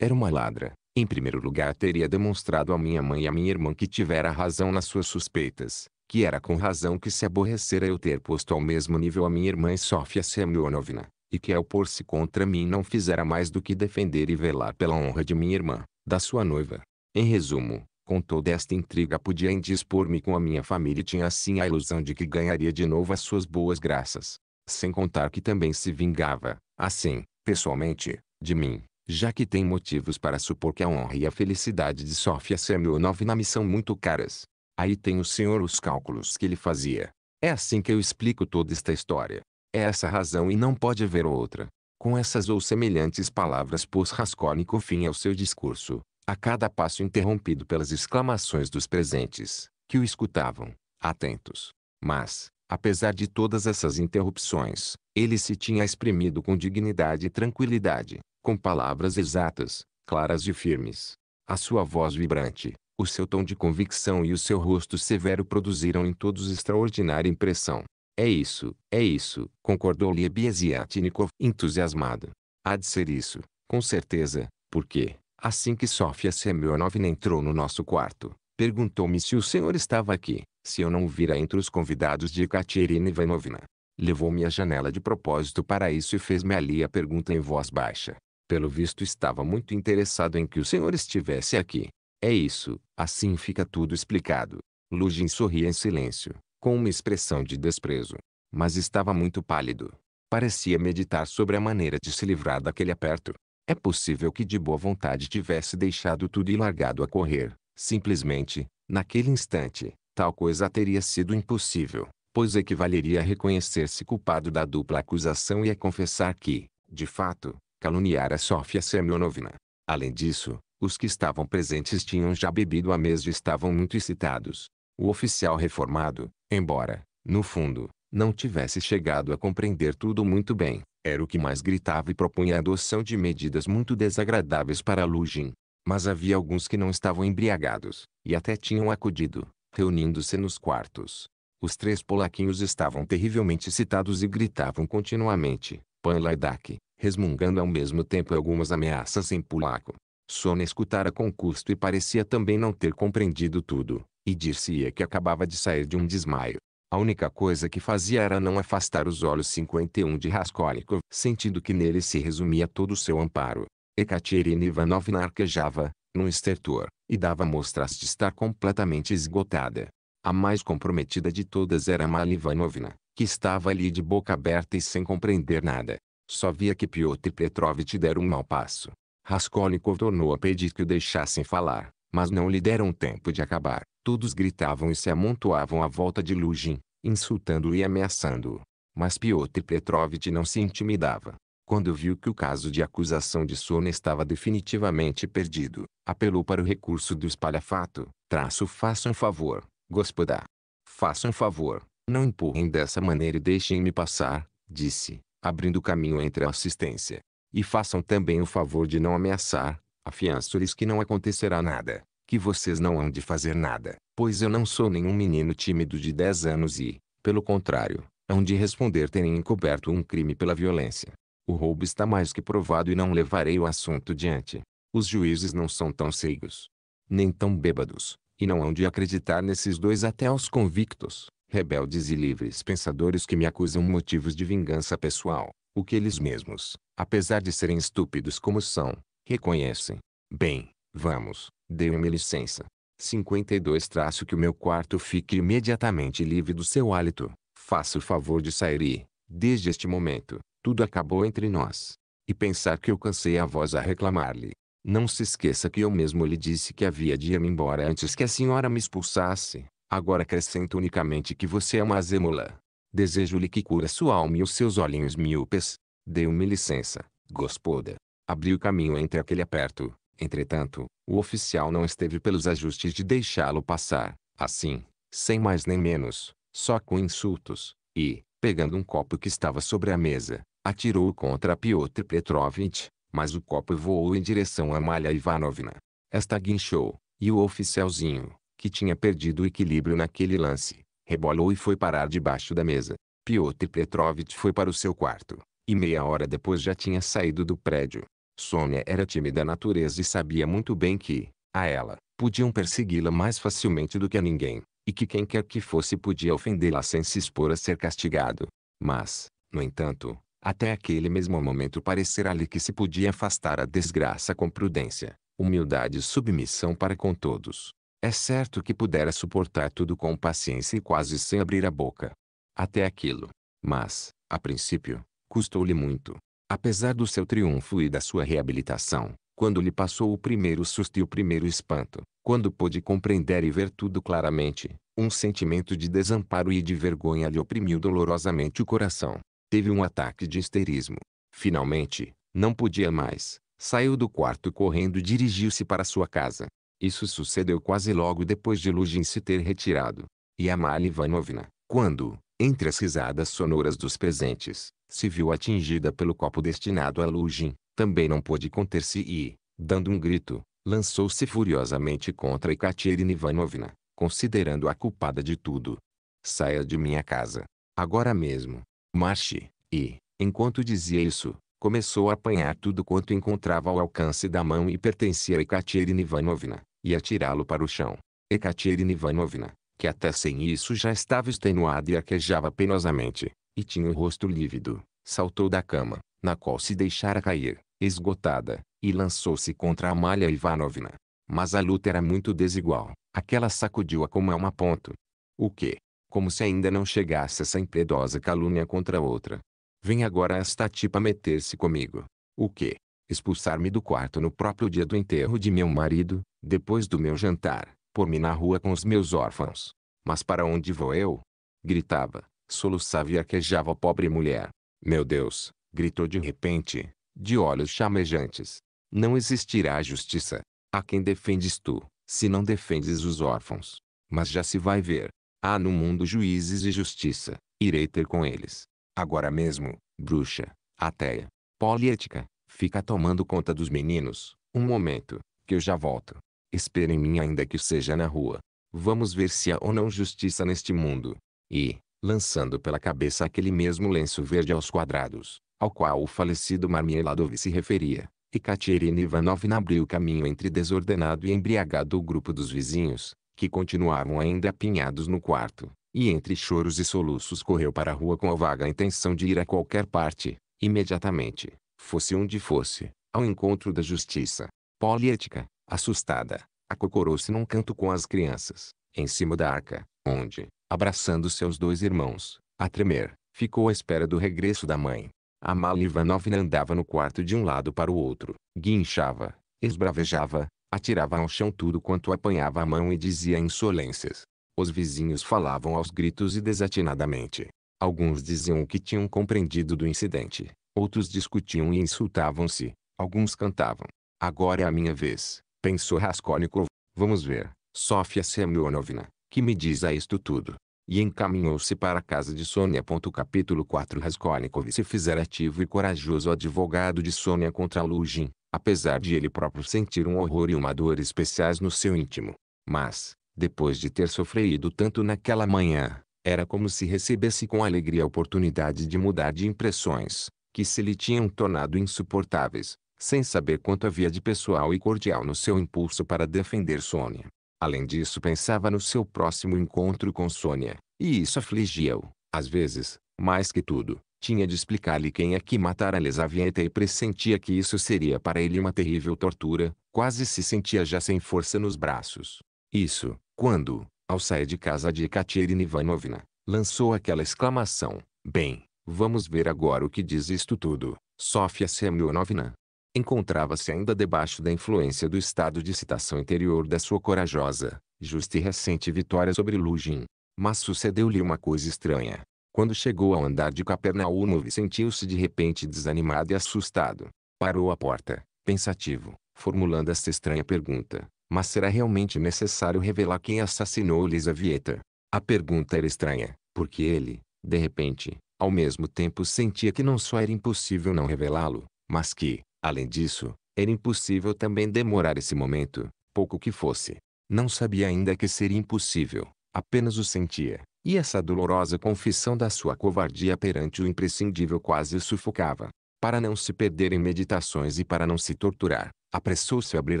S1: era uma ladra. Em primeiro lugar teria demonstrado à minha mãe e à minha irmã que tivera razão nas suas suspeitas, que era com razão que se aborrecera eu ter posto ao mesmo nível a minha irmã e Sofia Semyonovna, e que ao pôr-se contra mim não fizera mais do que defender e velar pela honra de minha irmã, da sua noiva. Em resumo, com toda esta intriga podia indispor-me com a minha família e tinha assim a ilusão de que ganharia de novo as suas boas graças. Sem contar que também se vingava, assim, pessoalmente, de mim, já que tem motivos para supor que a honra e a felicidade de Sofia Semyonov na missão muito caras. Aí tem o senhor os cálculos que ele fazia. É assim que eu explico toda esta história. É essa razão e não pode haver outra. Com essas ou semelhantes palavras pôs Raskolnikov fim ao seu discurso, a cada passo interrompido pelas exclamações dos presentes, que o escutavam, atentos. Mas, apesar de todas essas interrupções, ele se tinha exprimido com dignidade e tranquilidade, com palavras exatas, claras e firmes. A sua voz vibrante, o seu tom de convicção e o seu rosto severo produziram em todos extraordinária impressão. É isso, é isso, concordou Liebiasiatnikov, entusiasmado. Há de ser isso, com certeza, porque, Assim que Sofia Semyonovna entrou no nosso quarto, perguntou-me se o senhor estava aqui, se eu não o vira entre os convidados de Katerina Ivanovna. Levou-me à janela de propósito para isso e fez-me ali a pergunta em voz baixa. Pelo visto estava muito interessado em que o senhor estivesse aqui. É isso, assim fica tudo explicado. Lugin sorria em silêncio, com uma expressão de desprezo. Mas estava muito pálido. Parecia meditar sobre a maneira de se livrar daquele aperto. É possível que de boa vontade tivesse deixado tudo e largado a correr. Simplesmente, naquele instante, tal coisa teria sido impossível, pois equivaleria a reconhecer-se culpado da dupla acusação e a confessar que, de fato, caluniara Sofia Semyonovna. Além disso, os que estavam presentes tinham já bebido a mesa e estavam muito excitados. O oficial reformado, embora, no fundo, não tivesse chegado a compreender tudo muito bem, era o que mais gritava e propunha a adoção de medidas muito desagradáveis para Lujin, Mas havia alguns que não estavam embriagados, e até tinham acudido, reunindo-se nos quartos. Os três polaquinhos estavam terrivelmente excitados e gritavam continuamente, Pan Lajdak, resmungando ao mesmo tempo algumas ameaças em polaco. Sona escutara com custo e parecia também não ter compreendido tudo, e dir-se-ia que acabava de sair de um desmaio. A única coisa que fazia era não afastar os olhos 51 de Raskolnikov, sentindo que nele se resumia todo o seu amparo. Ekaterina Ivanovna arquejava, num estertor, e dava mostras de estar completamente esgotada. A mais comprometida de todas era Malia Ivanovna, que estava ali de boca aberta e sem compreender nada. Só via que Piotr Petrovitch dera um mau passo. Raskolnikov tornou a pedir que o deixassem falar, mas não lhe deram tempo de acabar. Todos gritavam e se amontoavam à volta de Lugin, insultando-o e ameaçando-o. Mas Piotr Petrovitch não se intimidava. Quando viu que o caso de acusação de sono estava definitivamente perdido, apelou para o recurso do espalhafato. Traço faça um favor, gospodá. Faça um favor, não empurrem dessa maneira e deixem-me passar, disse, abrindo caminho entre a assistência. E façam também o favor de não ameaçar, afianço-lhes que não acontecerá nada que vocês não hão de fazer nada, pois eu não sou nenhum menino tímido de dez anos e, pelo contrário, hão de responder terem encoberto um crime pela violência. O roubo está mais que provado e não levarei o assunto diante. Os juízes não são tão cegos nem tão bêbados, e não hão de acreditar nesses dois até aos convictos, rebeldes e livres pensadores que me acusam motivos de vingança pessoal, o que eles mesmos, apesar de serem estúpidos como são, reconhecem. Bem, Vamos, deu-me licença. 52 traço que o meu quarto fique imediatamente livre do seu hálito. Faça o favor de sair e, desde este momento, tudo acabou entre nós. E pensar que eu cansei a voz a reclamar-lhe. Não se esqueça que eu mesmo lhe disse que havia de ir-me embora antes que a senhora me expulsasse. Agora acrescento unicamente que você é uma azêmula. Desejo-lhe que cura sua alma e os seus olhinhos míopes. Deu-me licença, gospoda. Abriu caminho entre aquele aperto, Entretanto, o oficial não esteve pelos ajustes de deixá-lo passar, assim, sem mais nem menos, só com insultos, e, pegando um copo que estava sobre a mesa, atirou contra Piotr Petrovitch, mas o copo voou em direção a Malha Ivanovna. Esta guinchou, e o oficialzinho, que tinha perdido o equilíbrio naquele lance, rebolou e foi parar debaixo da mesa. Piotr Petrovitch foi para o seu quarto, e meia hora depois já tinha saído do prédio. Sônia era tímida natureza e sabia muito bem que, a ela, podiam persegui-la mais facilmente do que a ninguém, e que quem quer que fosse podia ofendê-la sem se expor a ser castigado. Mas, no entanto, até aquele mesmo momento parecerá-lhe que se podia afastar a desgraça com prudência, humildade e submissão para com todos. É certo que pudera suportar tudo com paciência e quase sem abrir a boca. Até aquilo. Mas, a princípio, custou-lhe muito. Apesar do seu triunfo e da sua reabilitação, quando lhe passou o primeiro susto e o primeiro espanto, quando pôde compreender e ver tudo claramente, um sentimento de desamparo e de vergonha lhe oprimiu dolorosamente o coração. Teve um ataque de histerismo. Finalmente, não podia mais. Saiu do quarto correndo e dirigiu-se para sua casa. Isso sucedeu quase logo depois de Lugin se ter retirado. E Amalia Ivanovna, quando, entre as risadas sonoras dos presentes, se viu atingida pelo copo destinado a Lugin, também não pôde conter-se e, dando um grito, lançou-se furiosamente contra Ekaterina Ivanovna, considerando-a culpada de tudo. Saia de minha casa. Agora mesmo. Marche. E, enquanto dizia isso, começou a apanhar tudo quanto encontrava ao alcance da mão e pertencia a Ekaterina Ivanovna, e atirá-lo para o chão. Ekaterina Ivanovna, que até sem isso já estava extenuada e arquejava penosamente, e tinha o rosto lívido, saltou da cama, na qual se deixara cair, esgotada, e lançou-se contra a Malha Ivanovna. Mas a luta era muito desigual, aquela sacudiu-a como a é uma ponto. O que? Como se ainda não chegasse essa impiedosa calúnia contra outra. Vem agora esta tipa meter-se comigo. O que? Expulsar-me do quarto no próprio dia do enterro de meu marido, depois do meu jantar por mim na rua com os meus órfãos. Mas para onde vou eu? Gritava, soluçava e arquejava a pobre mulher. Meu Deus! Gritou de repente, de olhos chamejantes. Não existirá justiça. A quem defendes tu, se não defendes os órfãos? Mas já se vai ver. Há no mundo juízes e justiça. Irei ter com eles. Agora mesmo, bruxa, ateia, poliética, fica tomando conta dos meninos. Um momento, que eu já volto. Espere em mim ainda que seja na rua. Vamos ver se há ou não justiça neste mundo. E, lançando pela cabeça aquele mesmo lenço verde aos quadrados, ao qual o falecido Marmieladov se referia, Ekaterina Ivanovna abriu caminho entre desordenado e embriagado o grupo dos vizinhos, que continuavam ainda apinhados no quarto, e entre choros e soluços correu para a rua com a vaga intenção de ir a qualquer parte, imediatamente, fosse onde fosse, ao encontro da justiça. Poliética, Assustada, acocorou-se num canto com as crianças, em cima da arca, onde, abraçando seus dois irmãos, a tremer, ficou à espera do regresso da mãe. A mala Ivanovna andava no quarto de um lado para o outro, guinchava, esbravejava, atirava ao chão tudo quanto apanhava à mão e dizia insolências. Os vizinhos falavam aos gritos e desatinadamente. Alguns diziam o que tinham compreendido do incidente, outros discutiam e insultavam-se, alguns cantavam. Agora é a minha vez, Pensou Raskolnikov. Vamos ver, Sofia Semyonovna, que me diz a isto tudo. E encaminhou-se para a casa de Sônia. Capítulo 4 Raskolnikov se fizer ativo e corajoso advogado de Sônia contra Lugin, apesar de ele próprio sentir um horror e uma dor especiais no seu íntimo. Mas, depois de ter sofrido tanto naquela manhã, era como se recebesse com alegria a oportunidade de mudar de impressões, que se lhe tinham tornado insuportáveis sem saber quanto havia de pessoal e cordial no seu impulso para defender Sônia. Além disso pensava no seu próximo encontro com Sônia, e isso afligia-o, às vezes, mais que tudo. Tinha de explicar-lhe quem é que matara Lesavieta e pressentia que isso seria para ele uma terrível tortura, quase se sentia já sem força nos braços. Isso, quando, ao sair de casa de Ekaterina Ivanovna, lançou aquela exclamação, bem, vamos ver agora o que diz isto tudo, Sofia Semyonovna, encontrava-se ainda debaixo da influência do estado de excitação interior da sua corajosa, justa e recente vitória sobre Lujin, Mas sucedeu-lhe uma coisa estranha. Quando chegou ao andar de Capernaum, sentiu-se de repente desanimado e assustado. Parou à porta, pensativo, formulando esta estranha pergunta. Mas será realmente necessário revelar quem assassinou Lisavieta? A pergunta era estranha, porque ele, de repente, ao mesmo tempo sentia que não só era impossível não revelá-lo, mas que, Além disso, era impossível também demorar esse momento, pouco que fosse. Não sabia ainda que seria impossível, apenas o sentia. E essa dolorosa confissão da sua covardia perante o imprescindível quase o sufocava. Para não se perder em meditações e para não se torturar, apressou-se a abrir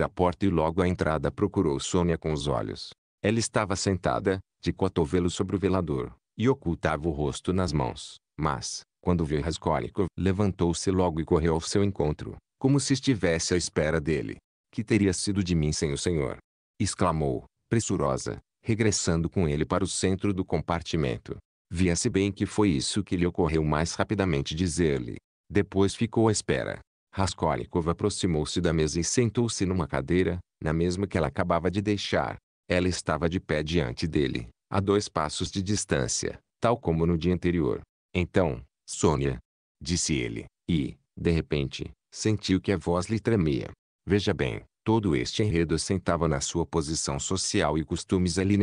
S1: a porta e logo à entrada procurou Sônia com os olhos. Ela estava sentada, de cotovelo sobre o velador, e ocultava o rosto nas mãos. Mas, quando viu Raskolnikov, levantou-se logo e correu ao seu encontro como se estivesse à espera dele. Que teria sido de mim sem o senhor? exclamou, pressurosa, regressando com ele para o centro do compartimento. Via-se bem que foi isso que lhe ocorreu mais rapidamente dizer-lhe. Depois ficou à espera. Raskolnikov aproximou-se da mesa e sentou-se numa cadeira, na mesma que ela acabava de deixar. Ela estava de pé diante dele, a dois passos de distância, tal como no dia anterior. Então, Sônia, disse ele, e, de repente, sentiu que a voz lhe tremia. Veja bem, todo este enredo assentava na sua posição social e costumes ali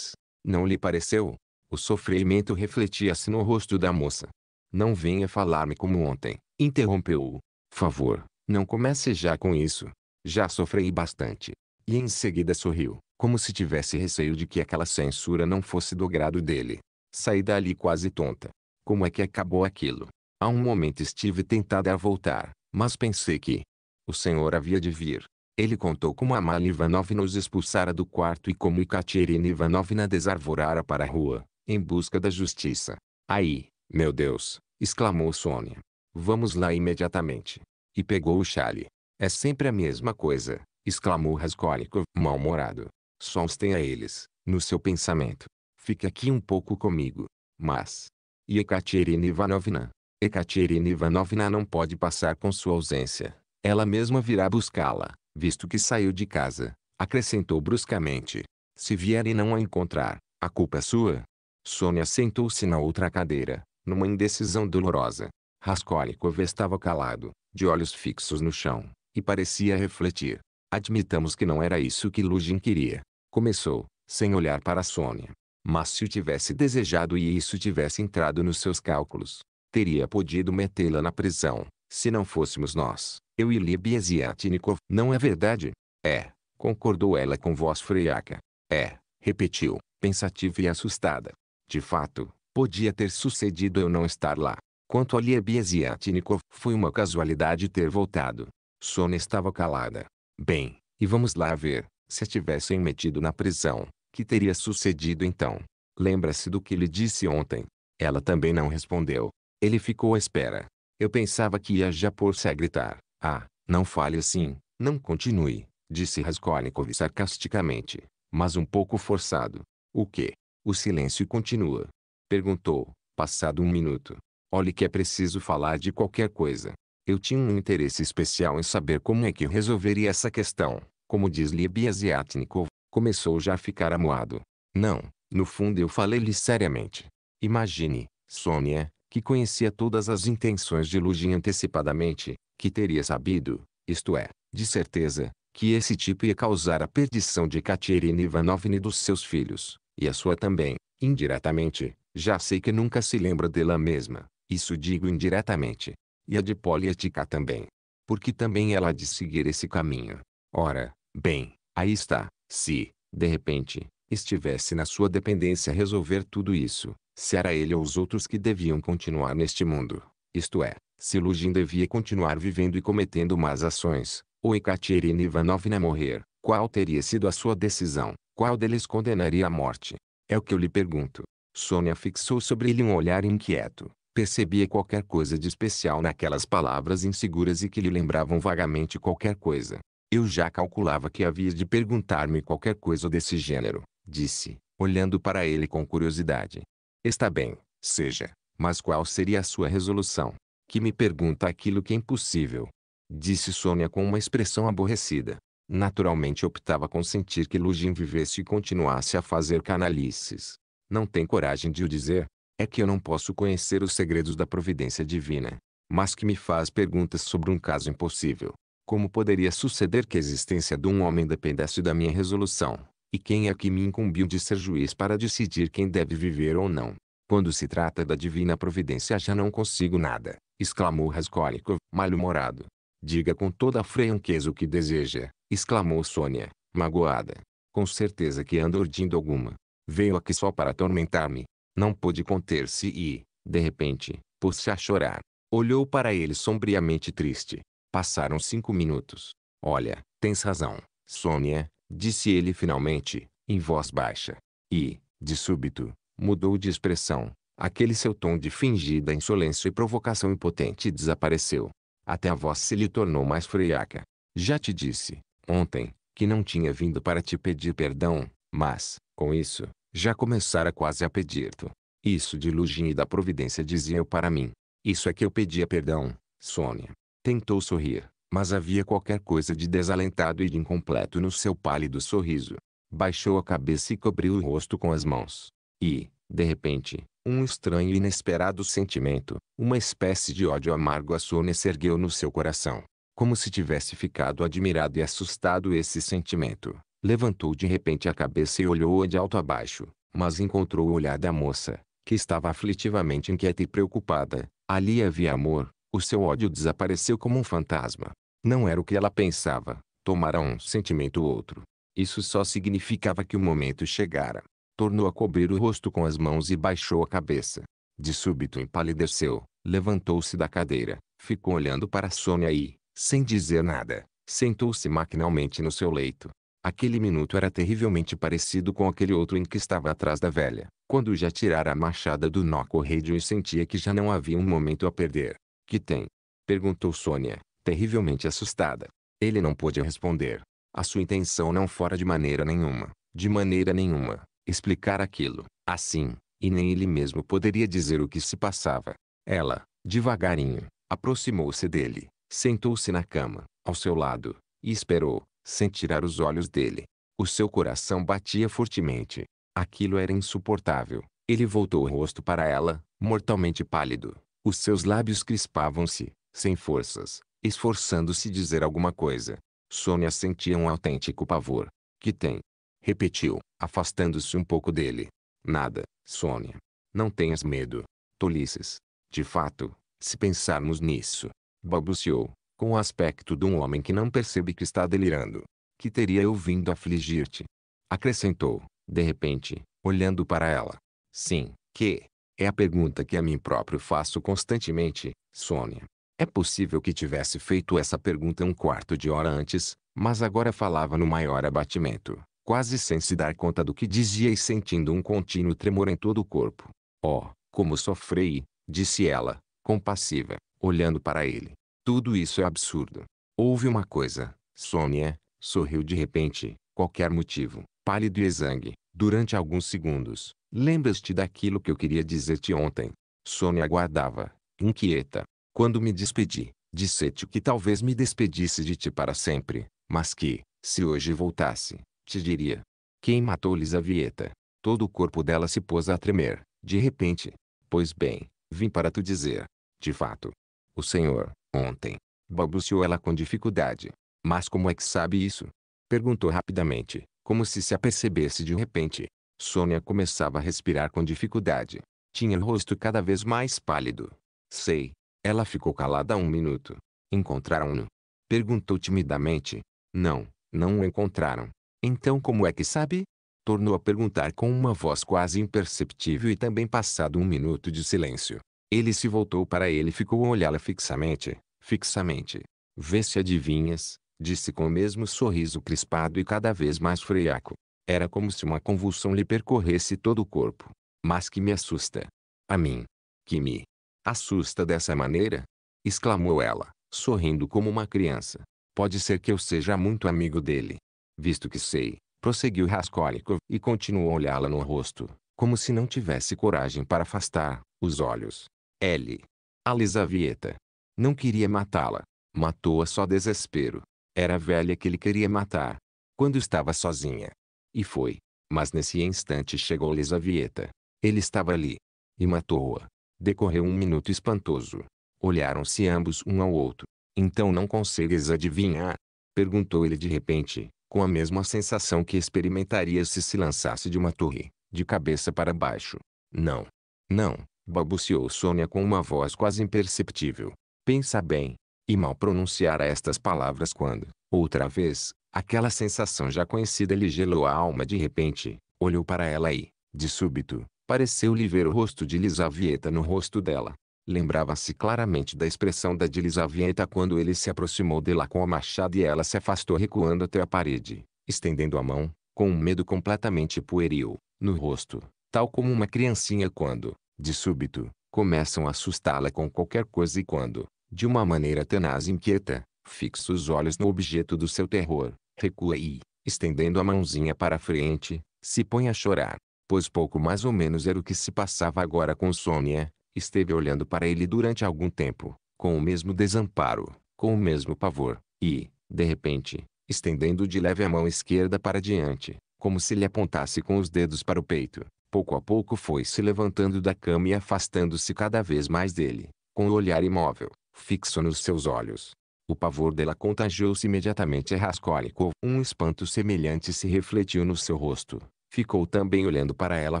S1: Não lhe pareceu? O sofrimento refletia-se no rosto da moça. Não venha falar-me como ontem, interrompeu-o. Favor, não comece já com isso. Já sofrei bastante. E em seguida sorriu, como se tivesse receio de que aquela censura não fosse do grado dele. Saí dali quase tonta. Como é que acabou aquilo? Há um momento estive tentada a voltar, mas pensei que o senhor havia de vir. Ele contou como Amalia Ivanovna nos expulsara do quarto e como Ekaterina Ivanovna desarvorara para a rua, em busca da justiça. Aí, meu Deus, exclamou Sônia. Vamos lá imediatamente. E pegou o chale. É sempre a mesma coisa, exclamou Raskolnikov, mal-humorado. Só os tenha eles, no seu pensamento. Fique aqui um pouco comigo. Mas... E Ekaterina Ivanovna, Ekaterina Ivanovna não pode passar com sua ausência. Ela mesma virá buscá-la, visto que saiu de casa, acrescentou bruscamente. Se vier e não a encontrar, a culpa é sua. Sônia sentou-se na outra cadeira, numa indecisão dolorosa. Raskolnikov estava calado, de olhos fixos no chão, e parecia refletir. Admitamos que não era isso que Lujin queria. Começou, sem olhar para Sônia. Mas se o tivesse desejado e isso tivesse entrado nos seus cálculos, teria podido metê-la na prisão, se não fôssemos nós, eu e Libiasiatnikov. Não é verdade? É, concordou ela com voz friaca. É, repetiu, pensativa e assustada. De fato, podia ter sucedido eu não estar lá. Quanto a Libiasiatnikov, foi uma casualidade ter voltado. Sônia estava calada. Bem, e vamos lá ver, se a tivessem metido na prisão, que teria sucedido então? Lembra-se do que lhe disse ontem? Ela também não respondeu. Ele ficou à espera. Eu pensava que ia já pôr-se a gritar. Ah, não fale assim, não continue, disse Raskolnikov sarcasticamente, mas um pouco forçado. O que? O silêncio continua. Perguntou, passado um minuto. Olhe que é preciso falar de qualquer coisa. Eu tinha um interesse especial em saber como é que resolveria essa questão. Como diz Libiasiatnikov, começou já a ficar amuado. Não, no fundo eu falei-lhe seriamente. Imagine, Sônia, que conhecia todas as intenções de Lugin antecipadamente, que teria sabido, isto é, de certeza, que esse tipo ia causar a perdição de Katerina Ivanovna e dos seus filhos, e a sua também, indiretamente, já sei que nunca se lembra dela mesma, isso digo indiretamente, e a de Polietica também, porque também ela há de seguir esse caminho. Ora, bem, aí está, se, de repente, estivesse na sua dependência resolver tudo isso, se era ele ou os outros que deviam continuar neste mundo. Isto é, se Lugin devia continuar vivendo e cometendo más ações, ou Ekaterina Ivanovna morrer, qual teria sido a sua decisão? Qual deles condenaria à morte? É o que eu lhe pergunto. Sônia fixou sobre ele um olhar inquieto. Percebia qualquer coisa de especial naquelas palavras inseguras e que lhe lembravam vagamente qualquer coisa. Eu já calculava que havia de perguntar-me qualquer coisa desse gênero, disse, olhando para ele com curiosidade. Está bem, seja, mas qual seria a sua resolução? Que me pergunta aquilo que é impossível. Disse Sônia com uma expressão aborrecida. Naturalmente optava consentir que Lugin vivesse e continuasse a fazer canalices. Não tem coragem de o dizer. É que eu não posso conhecer os segredos da providência divina. Mas que me faz perguntas sobre um caso impossível. Como poderia suceder que a existência de um homem dependesse da minha resolução? E quem é que me incumbiu de ser juiz para decidir quem deve viver ou não? Quando se trata da divina providência já não consigo nada, exclamou Raskolnikov, mal-humorado. Diga com toda a franqueza o que deseja, exclamou Sônia, magoada. Com certeza que ando urdindo alguma. Veio aqui só para atormentar-me. Não pôde conter-se e, de repente, pôs-se a chorar. Olhou para ele sombriamente triste. Passaram cinco minutos. Olha, tens razão, Sônia, disse ele finalmente, em voz baixa. E, de súbito, mudou de expressão. Aquele seu tom de fingida insolência e provocação impotente desapareceu. Até a voz se lhe tornou mais friaca. Já te disse, ontem, que não tinha vindo para te pedir perdão, mas, com isso, já começara quase a pedir-te. Isso de Lugin e da Providência dizia eu para mim. Isso é que eu pedia perdão, Sônia. Tentou sorrir, mas havia qualquer coisa de desalentado e de incompleto no seu pálido sorriso. Baixou a cabeça e cobriu o rosto com as mãos. E, de repente, um estranho e inesperado sentimento, uma espécie de ódio amargo a Sônia se ergueu no seu coração. Como se tivesse ficado admirado e assustado esse sentimento, levantou de repente a cabeça e olhou-a de alto a baixo, mas encontrou o olhar da moça, que estava aflitivamente inquieta e preocupada. Ali havia amor, o seu ódio desapareceu como um fantasma. Não era o que ela pensava. Tomara um sentimento ou outro. Isso só significava que o momento chegara. Tornou a cobrir o rosto com as mãos e baixou a cabeça. De súbito empalideceu, levantou-se da cadeira, ficou olhando para Sônia e, sem dizer nada, sentou-se maquinalmente no seu leito. Aquele minuto era terrivelmente parecido com aquele outro em que estava atrás da velha, quando já tirara a machada do nó correio e sentia que já não havia um momento a perder. Que tem? Perguntou Sônia, terrivelmente assustada. Ele não pôde responder. A sua intenção não fora de maneira nenhuma, de maneira nenhuma, explicar aquilo, assim, e nem ele mesmo poderia dizer o que se passava. Ela, devagarinho, aproximou-se dele, sentou-se na cama, ao seu lado, e esperou, sem tirar os olhos dele. O seu coração batia fortemente. Aquilo era insuportável. Ele voltou o rosto para ela, mortalmente pálido. Os seus lábios crispavam-se, sem forças, esforçando-se dizer alguma coisa. Sônia sentia um autêntico pavor. Que tem? Repetiu, afastando-se um pouco dele. Nada, Sônia. Não tenhas medo. Tolices. De fato, se pensarmos nisso. Balbuciou, com o aspecto de um homem que não percebe que está delirando. Que teria eu vindo afligir-te? Acrescentou, de repente, olhando para ela. Sim, que? É a pergunta que a mim próprio faço constantemente, Sônia. É possível que tivesse feito essa pergunta um quarto de hora antes, mas agora falava no maior abatimento, quase sem se dar conta do que dizia e sentindo um contínuo tremor em todo o corpo. Oh, como sofrei, disse ela, compassiva, olhando para ele. Tudo isso é absurdo. Houve uma coisa, Sônia, sorriu de repente, qualquer motivo, pálido e exangue, durante alguns segundos, Lembras-te daquilo que eu queria dizer-te ontem? Sônia aguardava, inquieta. Quando me despedi, disse-te que talvez me despedisse de ti para sempre, mas que, se hoje voltasse, te diria. Quem matou Lisavieta? Todo o corpo dela se pôs a tremer, de repente. Pois bem, vim para tu dizer. De fato. O senhor, ontem. Balbuciou ela com dificuldade. Mas como é que sabe isso? Perguntou rapidamente, como se se apercebesse de repente. Sônia começava a respirar com dificuldade. Tinha o rosto cada vez mais pálido. Sei. Ela ficou calada um minuto. Encontraram-no? Perguntou timidamente. Não, não o encontraram. Então como é que sabe? Tornou a perguntar com uma voz quase imperceptível e também passado um minuto de silêncio. Ele se voltou para ele e ficou a olhá-la fixamente, fixamente. Vê se adivinhas, disse com o mesmo sorriso crispado e cada vez mais friaco. Era como se uma convulsão lhe percorresse todo o corpo. Mas que me assusta. A mim. Que me assusta dessa maneira? exclamou ela, sorrindo como uma criança. Pode ser que eu seja muito amigo dele. Visto que sei, prosseguiu Raskolnikov e continuou a olhá-la no rosto, como se não tivesse coragem para afastar os olhos. L. Alisavieta. Não queria matá-la. Matou-a só desespero. Era a velha que ele queria matar. Quando estava sozinha, e foi. Mas nesse instante chegou Lisavieta. Ele estava ali. E matou-a. Decorreu um minuto espantoso. Olharam-se ambos um ao outro. Então não consegues adivinhar? Perguntou ele de repente, com a mesma sensação que experimentaria se se lançasse de uma torre, de cabeça para baixo. Não. Não, balbuciou Sônia com uma voz quase imperceptível. Pensa bem. E mal pronunciara estas palavras quando, outra vez, Aquela sensação já conhecida lhe gelou a alma de repente. Olhou para ela e, de súbito, pareceu-lhe ver o rosto de Lisavieta no rosto dela. Lembrava-se claramente da expressão da de Lisavieta quando ele se aproximou dela com a machada e ela se afastou recuando até a parede, estendendo a mão, com um medo completamente pueril, no rosto, tal como uma criancinha quando, de súbito, começam a assustá-la com qualquer coisa e quando, de uma maneira tenaz e inquieta, fixa os olhos no objeto do seu terror recua e, estendendo a mãozinha para frente, se põe a chorar. Pois pouco mais ou menos era o que se passava agora com Sônia. Esteve olhando para ele durante algum tempo, com o mesmo desamparo, com o mesmo pavor, e, de repente, estendendo de leve a mão esquerda para diante, como se lhe apontasse com os dedos para o peito. Pouco a pouco foi se levantando da cama e afastando-se cada vez mais dele, com o olhar imóvel, fixo nos seus olhos, o pavor dela contagiou-se imediatamente Raskolnikov. Um espanto semelhante se refletiu no seu rosto. Ficou também olhando para ela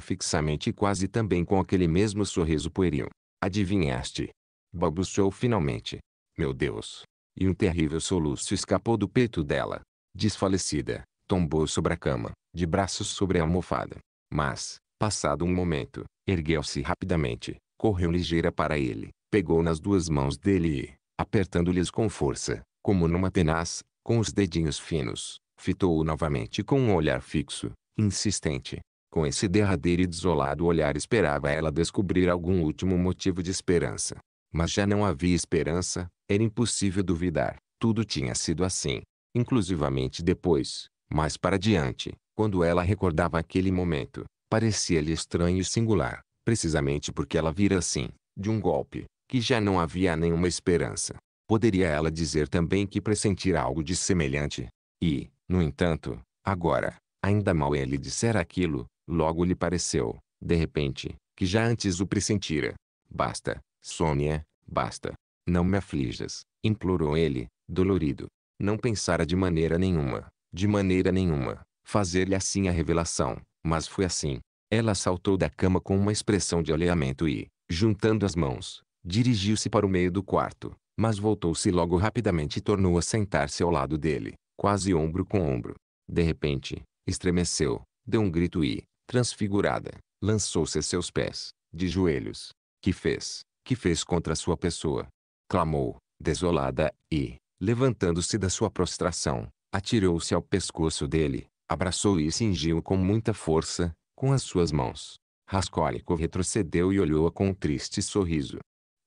S1: fixamente e quase também com aquele mesmo sorriso pueril. Adivinhaste? Balbuciou finalmente. Meu Deus! E um terrível soluço escapou do peito dela. Desfalecida, tombou sobre a cama, de braços sobre a almofada. Mas, passado um momento, ergueu-se rapidamente, correu ligeira para ele, pegou nas duas mãos dele e, apertando-lhes com força, como numa tenaz, com os dedinhos finos, fitou-o novamente com um olhar fixo, insistente. Com esse derradeiro e desolado olhar esperava ela descobrir algum último motivo de esperança. Mas já não havia esperança, era impossível duvidar. Tudo tinha sido assim. Inclusivamente depois, mais para diante, quando ela recordava aquele momento, parecia-lhe estranho e singular, precisamente porque ela vira assim, de um golpe, que já não havia nenhuma esperança. Poderia ela dizer também que pressentira algo de semelhante? E, no entanto, agora, ainda mal ele dissera aquilo, logo lhe pareceu, de repente, que já antes o pressentira. Basta, Sônia, basta. Não me aflijas, implorou ele, dolorido. Não pensara de maneira nenhuma, de maneira nenhuma, fazer-lhe assim a revelação, mas foi assim. Ela saltou da cama com uma expressão de alheamento e, juntando as mãos, Dirigiu-se para o meio do quarto, mas voltou-se logo rapidamente e tornou a sentar-se ao lado dele, quase ombro com ombro. De repente, estremeceu, deu um grito e, transfigurada, lançou-se a seus pés, de joelhos. Que fez? Que fez contra a sua pessoa? Clamou, desolada, e, levantando-se da sua prostração, atirou-se ao pescoço dele, abraçou o e cingiu o com muita força, com as suas mãos. Rascólico retrocedeu e olhou-a com um triste sorriso.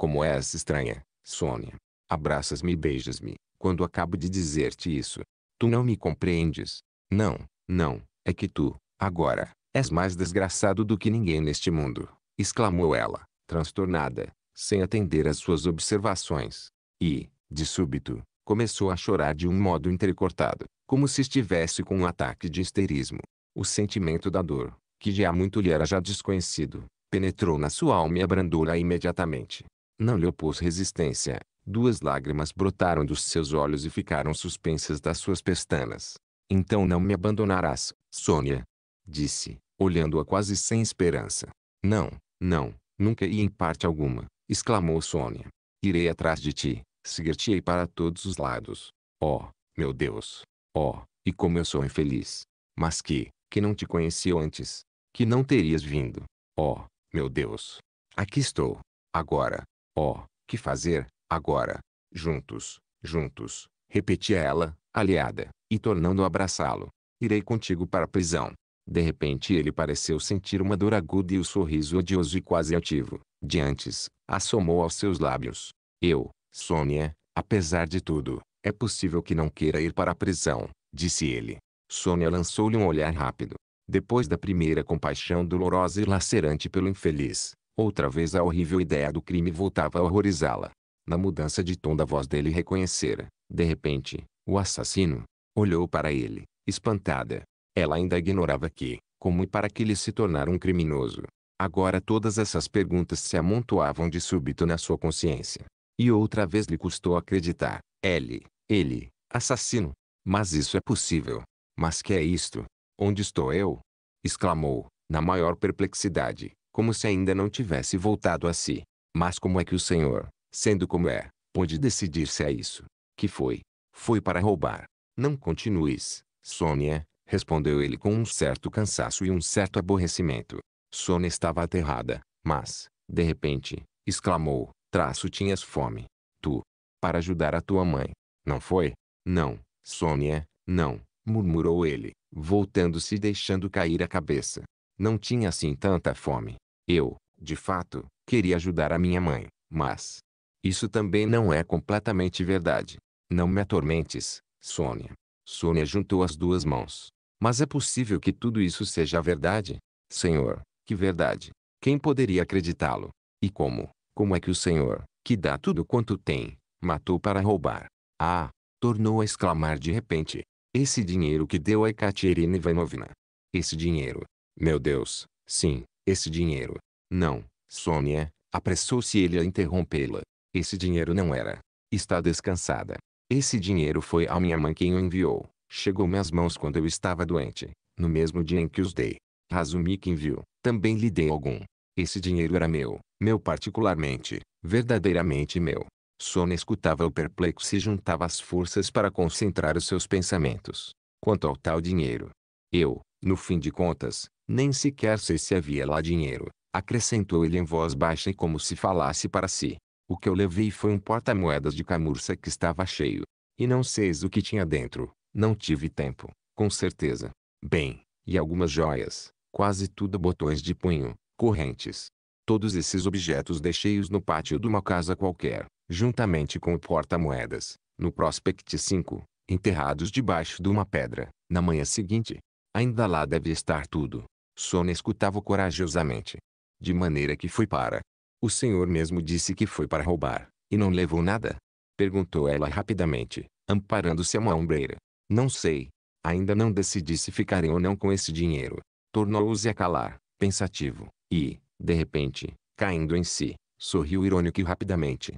S1: Como és estranha, Sônia. Abraças-me e beijas-me, quando acabo de dizer-te isso. Tu não me compreendes. Não, não, é que tu, agora, és mais desgraçado do que ninguém neste mundo, exclamou ela, transtornada, sem atender às suas observações. E, de súbito, começou a chorar de um modo entrecortado, como se estivesse com um ataque de histerismo. O sentimento da dor, que já muito lhe era já desconhecido, penetrou na sua alma e abrandou-la imediatamente. Não lhe opôs resistência. Duas lágrimas brotaram dos seus olhos e ficaram suspensas das suas pestanas. Então não me abandonarás, Sônia. Disse, olhando-a quase sem esperança. Não, não, nunca e em parte alguma, exclamou Sônia. Irei atrás de ti, seguir-te-ei para todos os lados. Oh, meu Deus! Oh, e como eu sou infeliz! Mas que, que não te conheci antes, que não terias vindo. Oh, meu Deus! Aqui estou, agora, Ó, oh, que fazer, agora? Juntos, juntos, repetia ela, aliada, e tornando a abraçá-lo. Irei contigo para a prisão. De repente ele pareceu sentir uma dor aguda e o sorriso odioso e quase ativo, de antes, assomou aos seus lábios. Eu, Sônia, apesar de tudo, é possível que não queira ir para a prisão, disse ele. Sônia lançou-lhe um olhar rápido. Depois da primeira compaixão dolorosa e lacerante pelo infeliz, Outra vez a horrível ideia do crime voltava a horrorizá-la. Na mudança de tom da voz dele reconhecera, de repente, o assassino. Olhou para ele, espantada. Ela ainda ignorava que, como e para que ele se tornara um criminoso. Agora todas essas perguntas se amontoavam de súbito na sua consciência. E outra vez lhe custou acreditar. Ele, ele, assassino. Mas isso é possível. Mas que é isto? Onde estou eu? exclamou, na maior perplexidade como se ainda não tivesse voltado a si. Mas como é que o Senhor, sendo como é, pôde decidir-se a é isso? Que foi? Foi para roubar. Não continues, Sônia, respondeu ele com um certo cansaço e um certo aborrecimento. Sônia estava aterrada, mas, de repente, exclamou, traço tinhas fome. Tu, para ajudar a tua mãe, não foi? Não, Sônia, não, murmurou ele, voltando-se e deixando cair a cabeça. Não tinha assim tanta fome. Eu, de fato, queria ajudar a minha mãe, mas... Isso também não é completamente verdade. Não me atormentes, Sônia. Sônia juntou as duas mãos. Mas é possível que tudo isso seja verdade? Senhor, que verdade! Quem poderia acreditá-lo? E como? Como é que o Senhor, que dá tudo quanto tem, matou para roubar? Ah! Tornou a exclamar de repente. Esse dinheiro que deu a Ekaterina Ivanovna. Esse dinheiro, meu Deus, sim, esse dinheiro. Não, Sônia, é. apressou-se ele a interrompê-la. Esse dinheiro não era. Está descansada. Esse dinheiro foi a minha mãe quem o enviou. Chegou-me às mãos quando eu estava doente, no mesmo dia em que os dei. Razumi quem viu, também lhe dei algum. Esse dinheiro era meu, meu particularmente, verdadeiramente meu. Sônia escutava-o perplexo e juntava as forças para concentrar os seus pensamentos. Quanto ao tal dinheiro. Eu, no fim de contas, nem sequer sei se havia lá dinheiro, acrescentou ele em voz baixa e como se falasse para si. O que eu levei foi um porta-moedas de camurça que estava cheio. E não sei o que tinha dentro. Não tive tempo, com certeza. Bem, e algumas joias, quase tudo botões de punho, correntes. Todos esses objetos deixei-os no pátio de uma casa qualquer, juntamente com o porta-moedas, no Prospect 5, enterrados debaixo de uma pedra, na manhã seguinte. Ainda lá deve estar tudo. Sona escutava corajosamente. De maneira que foi para. O senhor mesmo disse que foi para roubar, e não levou nada? Perguntou ela rapidamente, amparando-se a uma ombreira. Não sei. Ainda não decidi se ficarei ou não com esse dinheiro. Tornou-se a calar, pensativo, e, de repente, caindo em si, sorriu irônico e rapidamente.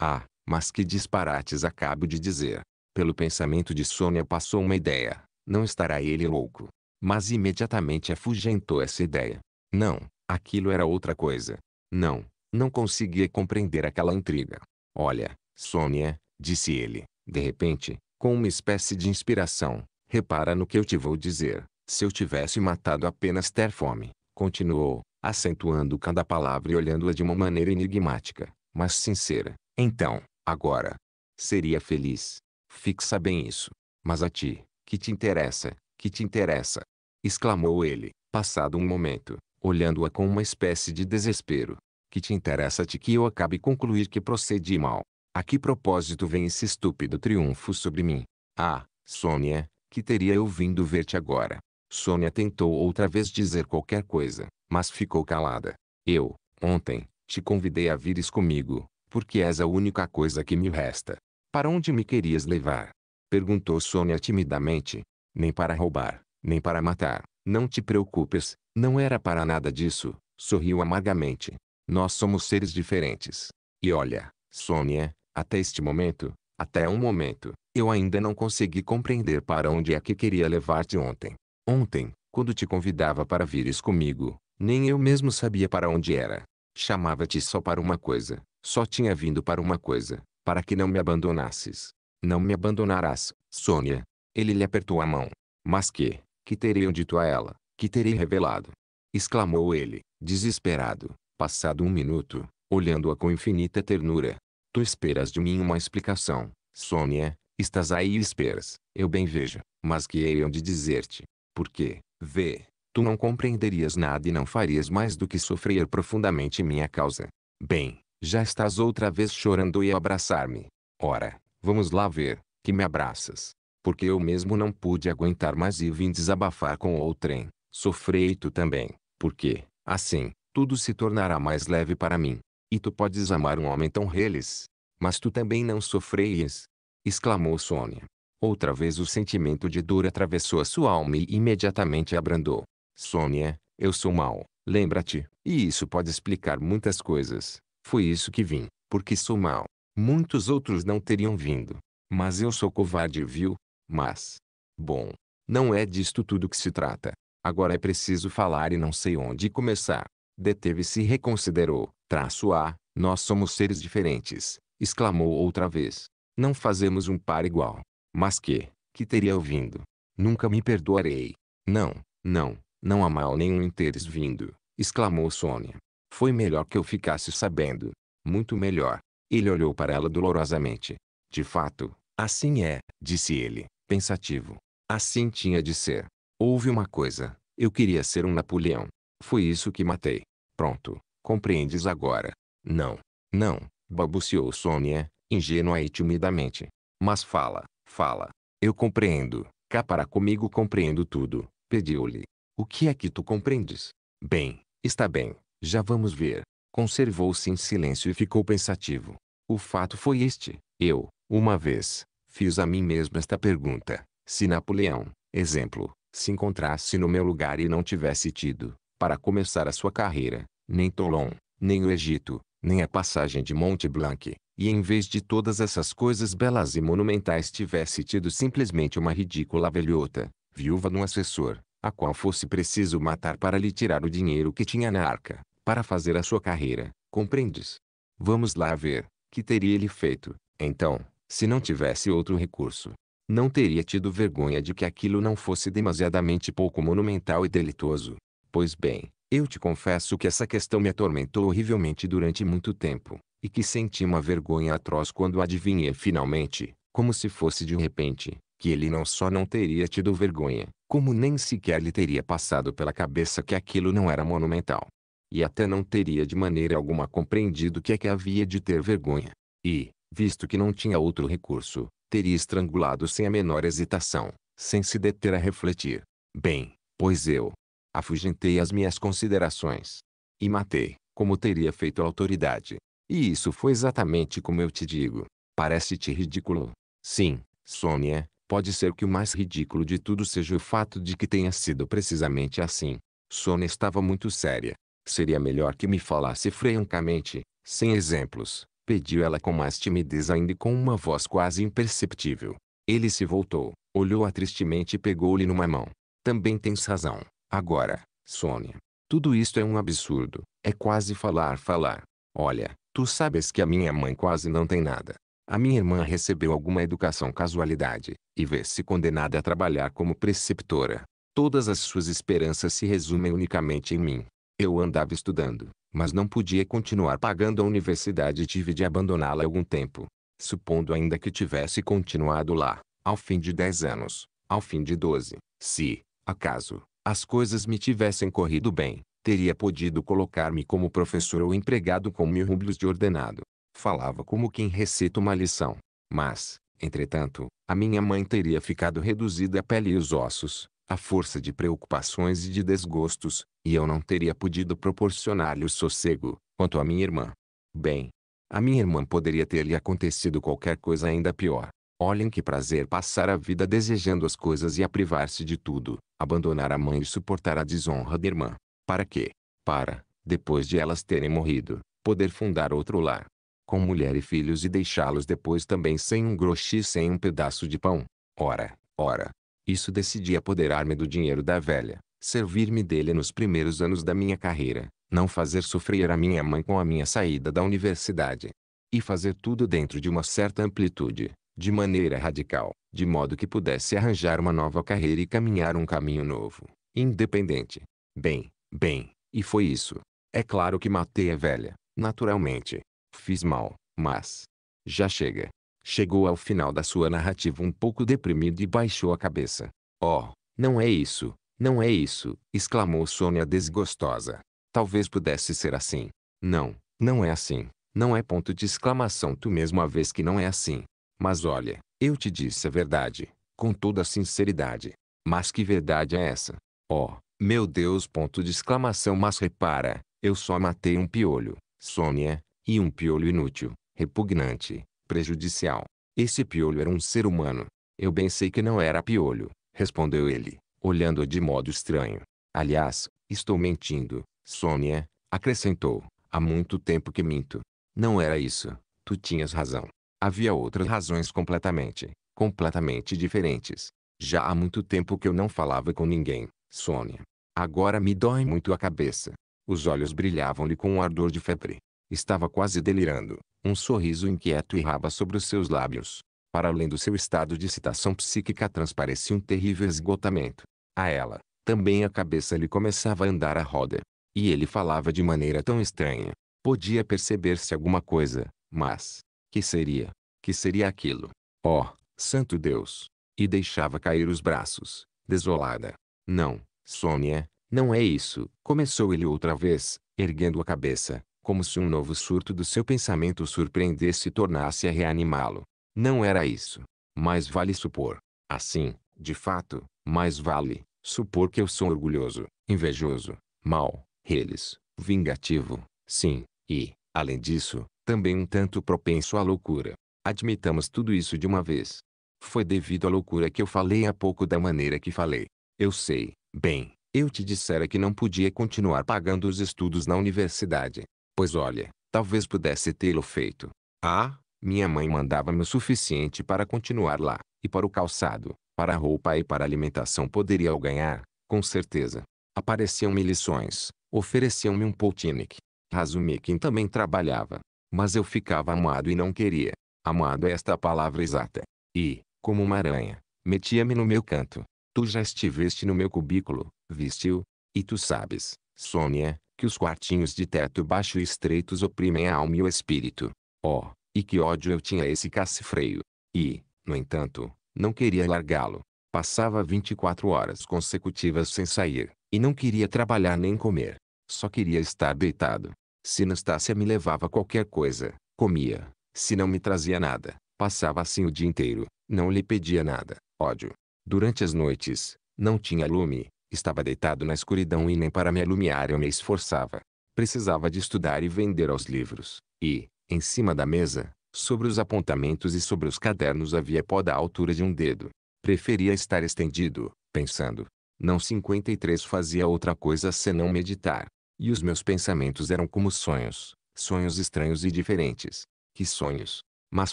S1: Ah, mas que disparates acabo de dizer. Pelo pensamento de Sônia passou uma ideia. Não estará ele louco. Mas imediatamente afugentou essa ideia. Não, aquilo era outra coisa. Não, não conseguia compreender aquela intriga. Olha, Sônia, disse ele, de repente, com uma espécie de inspiração, repara no que eu te vou dizer. Se eu tivesse matado apenas ter fome, continuou, acentuando cada palavra e olhando-a de uma maneira enigmática, mas sincera. Então, agora, seria feliz. Fixa bem isso. Mas a ti, que te interessa, que te interessa exclamou ele, passado um momento, olhando-a com uma espécie de desespero. Que te interessa-te que eu acabe concluir que procedi mal? A que propósito vem esse estúpido triunfo sobre mim? Ah, Sônia, que teria eu vindo ver-te agora? Sônia tentou outra vez dizer qualquer coisa, mas ficou calada. Eu, ontem, te convidei a vires comigo, porque és a única coisa que me resta. Para onde me querias levar? Perguntou Sônia timidamente. Nem para roubar, nem para matar. Não te preocupes, não era para nada disso, sorriu amargamente. Nós somos seres diferentes. E olha, Sônia, até este momento, até um momento, eu ainda não consegui compreender para onde é que queria levar-te ontem. Ontem, quando te convidava para vires comigo, nem eu mesmo sabia para onde era. Chamava-te só para uma coisa, só tinha vindo para uma coisa, para que não me abandonasses. Não me abandonarás, Sônia. Ele lhe apertou a mão. Mas que, que terei eu dito a ela? Que terei revelado? Exclamou ele, desesperado, passado um minuto, olhando-a com infinita ternura. Tu esperas de mim uma explicação, Sônia, estás aí e esperas, eu bem vejo, mas que hei de dizer-te. Porque, vê, tu não compreenderias nada e não farias mais do que sofrer profundamente minha causa. Bem, já estás outra vez chorando e abraçar-me. Ora, vamos lá ver, que me abraças porque eu mesmo não pude aguentar mais e vim desabafar com outrem. Sofrei tu também, porque, assim, tudo se tornará mais leve para mim. E tu podes amar um homem tão reles. Mas tu também não sofreias. Exclamou Sônia. Outra vez o sentimento de dor atravessou a sua alma e imediatamente abrandou. Sônia, eu sou mau, lembra-te. E isso pode explicar muitas coisas. Foi isso que vim, porque sou mau. Muitos outros não teriam vindo. Mas eu sou covarde viu? Mas, bom, não é disto tudo que se trata. Agora é preciso falar e não sei onde começar. Deteve-se e reconsiderou. Traço A, nós somos seres diferentes, exclamou outra vez. Não fazemos um par igual. Mas que, que teria ouvindo? Nunca me perdoarei. Não, não, não há mal nenhum em teres vindo, exclamou Sônia. Foi melhor que eu ficasse sabendo. Muito melhor. Ele olhou para ela dolorosamente. De fato, assim é, disse ele pensativo. Assim tinha de ser. Houve uma coisa. Eu queria ser um Napoleão. Foi isso que matei. Pronto. Compreendes agora? Não. Não. Balbuciou Sônia, ingênua e timidamente. Mas fala, fala. Eu compreendo. Cá para comigo compreendo tudo. Pediu-lhe. O que é que tu compreendes? Bem, está bem. Já vamos ver. Conservou-se em silêncio e ficou pensativo. O fato foi este. Eu, uma vez, Fiz a mim mesmo esta pergunta: se Napoleão, exemplo, se encontrasse no meu lugar e não tivesse tido, para começar a sua carreira, nem Toulon, nem o Egito, nem a passagem de Monte Blanc, e em vez de todas essas coisas belas e monumentais tivesse tido simplesmente uma ridícula velhota, viúva de um assessor, a qual fosse preciso matar para lhe tirar o dinheiro que tinha na arca, para fazer a sua carreira, compreendes? Vamos lá ver, que teria ele feito, então, se não tivesse outro recurso. Não teria tido vergonha de que aquilo não fosse demasiadamente pouco monumental e delitoso. Pois bem, eu te confesso que essa questão me atormentou horrivelmente durante muito tempo, e que senti uma vergonha atroz quando adivinhei finalmente, como se fosse de repente, que ele não só não teria tido vergonha, como nem sequer lhe teria passado pela cabeça que aquilo não era monumental. E até não teria de maneira alguma compreendido que é que havia de ter vergonha. E, visto que não tinha outro recurso, teria estrangulado sem a menor hesitação, sem se deter a refletir. Bem, pois eu afugentei as minhas considerações e matei, como teria feito a autoridade. E isso foi exatamente como eu te digo. Parece-te ridículo? Sim, Sônia, pode ser que o mais ridículo de tudo seja o fato de que tenha sido precisamente assim. Sônia estava muito séria. Seria melhor que me falasse francamente, sem exemplos, Pediu ela com mais timidez ainda e com uma voz quase imperceptível. Ele se voltou, olhou-a tristemente e pegou-lhe numa mão. Também tens razão. Agora, Sônia. Tudo isto é um absurdo. É quase falar falar. Olha, tu sabes que a minha mãe quase não tem nada. A minha irmã recebeu alguma educação casualidade, e vê-se condenada a trabalhar como preceptora. Todas as suas esperanças se resumem unicamente em mim. Eu andava estudando, mas não podia continuar pagando a universidade e tive de abandoná-la algum tempo. Supondo ainda que tivesse continuado lá, ao fim de dez anos, ao fim de doze, se, acaso, as coisas me tivessem corrido bem, teria podido colocar-me como professor ou empregado com mil rublos de ordenado. Falava como quem recita uma lição. Mas, entretanto, a minha mãe teria ficado reduzida à pele e os ossos, à força de preocupações e de desgostos, e eu não teria podido proporcionar-lhe o sossego, quanto à minha irmã. Bem, a minha irmã poderia ter-lhe acontecido qualquer coisa ainda pior. Olhem que prazer passar a vida desejando as coisas e a privar-se de tudo, abandonar a mãe e suportar a desonra da irmã. Para quê? Para, depois de elas terem morrido, poder fundar outro lar. Com mulher e filhos e deixá-los depois também sem um e sem um pedaço de pão. Ora, ora. Isso decidia apoderar-me do dinheiro da velha servir-me dele nos primeiros anos da minha carreira, não fazer sofrer a minha mãe com a minha saída da universidade. E fazer tudo dentro de uma certa amplitude, de maneira radical, de modo que pudesse arranjar uma nova carreira e caminhar um caminho novo, independente. Bem, bem, e foi isso. É claro que matei a velha, naturalmente. Fiz mal, mas. Já chega. Chegou ao final da sua narrativa um pouco deprimido e baixou a cabeça. Oh, não é isso, não é isso, exclamou Sônia desgostosa. Talvez pudesse ser assim. Não, não é assim. Não é ponto de exclamação tu mesmo a vez que não é assim. Mas olha, eu te disse a verdade, com toda a sinceridade. Mas que verdade é essa? Oh, meu Deus! Ponto de exclamação mas repara, eu só matei um piolho, Sônia, e um piolho inútil, repugnante, prejudicial. Esse piolho era um ser humano. Eu bem sei que não era piolho, respondeu ele olhando-a de modo estranho. Aliás, estou mentindo, Sônia, acrescentou. Há muito tempo que minto. Não era isso. Tu tinhas razão. Havia outras razões completamente, completamente diferentes. Já há muito tempo que eu não falava com ninguém, Sônia. Agora me dói muito a cabeça. Os olhos brilhavam-lhe com um ardor de febre. Estava quase delirando, um sorriso inquieto irrava sobre os seus lábios. Para além do seu estado de excitação psíquica transparecia um terrível esgotamento. A ela, também a cabeça lhe começava a andar a roda. E ele falava de maneira tão estranha. Podia perceber-se alguma coisa, mas... Que seria? Que seria aquilo? Oh, santo Deus! E deixava cair os braços, desolada. Não, Sônia, não é isso. Começou ele outra vez, erguendo a cabeça, como se um novo surto do seu pensamento o surpreendesse e tornasse a reanimá-lo. Não era isso. Mas vale supor. Assim, de fato, mais vale supor que eu sou orgulhoso, invejoso, mau, reles, vingativo, sim, e, além disso, também um tanto propenso à loucura. Admitamos tudo isso de uma vez. Foi devido à loucura que eu falei há pouco da maneira que falei. Eu sei, bem, eu te dissera que não podia continuar pagando os estudos na universidade. Pois olha, talvez pudesse tê-lo feito. Ah, minha mãe mandava-me o suficiente para continuar lá, e para o calçado, para roupa e para alimentação poderia eu ganhar, com certeza. Apareciam-me lições, ofereciam-me um poltinique. Razumikin também trabalhava. Mas eu ficava amado e não queria. Amado é esta palavra exata. E, como uma aranha, metia-me no meu canto. Tu já estiveste no meu cubículo, viste-o? E tu sabes, Sônia, que os quartinhos de teto baixo e estreitos oprimem a alma e o espírito. Oh, e que ódio eu tinha a esse cacifreio. E, no entanto, não queria largá-lo. Passava 24 horas consecutivas sem sair, e não queria trabalhar nem comer. Só queria estar deitado. Se Nastácia me levava qualquer coisa, comia. Se não me trazia nada, passava assim o dia inteiro. Não lhe pedia nada. Ódio. Durante as noites, não tinha lume. Estava deitado na escuridão e nem para me alumiar eu me esforçava. Precisava de estudar e vender aos livros. E, em cima da mesa, Sobre os apontamentos e sobre os cadernos havia pó da altura de um dedo. Preferia estar estendido, pensando. Não 53 fazia outra coisa senão meditar. E os meus pensamentos eram como sonhos, sonhos estranhos e diferentes. Que sonhos! Mas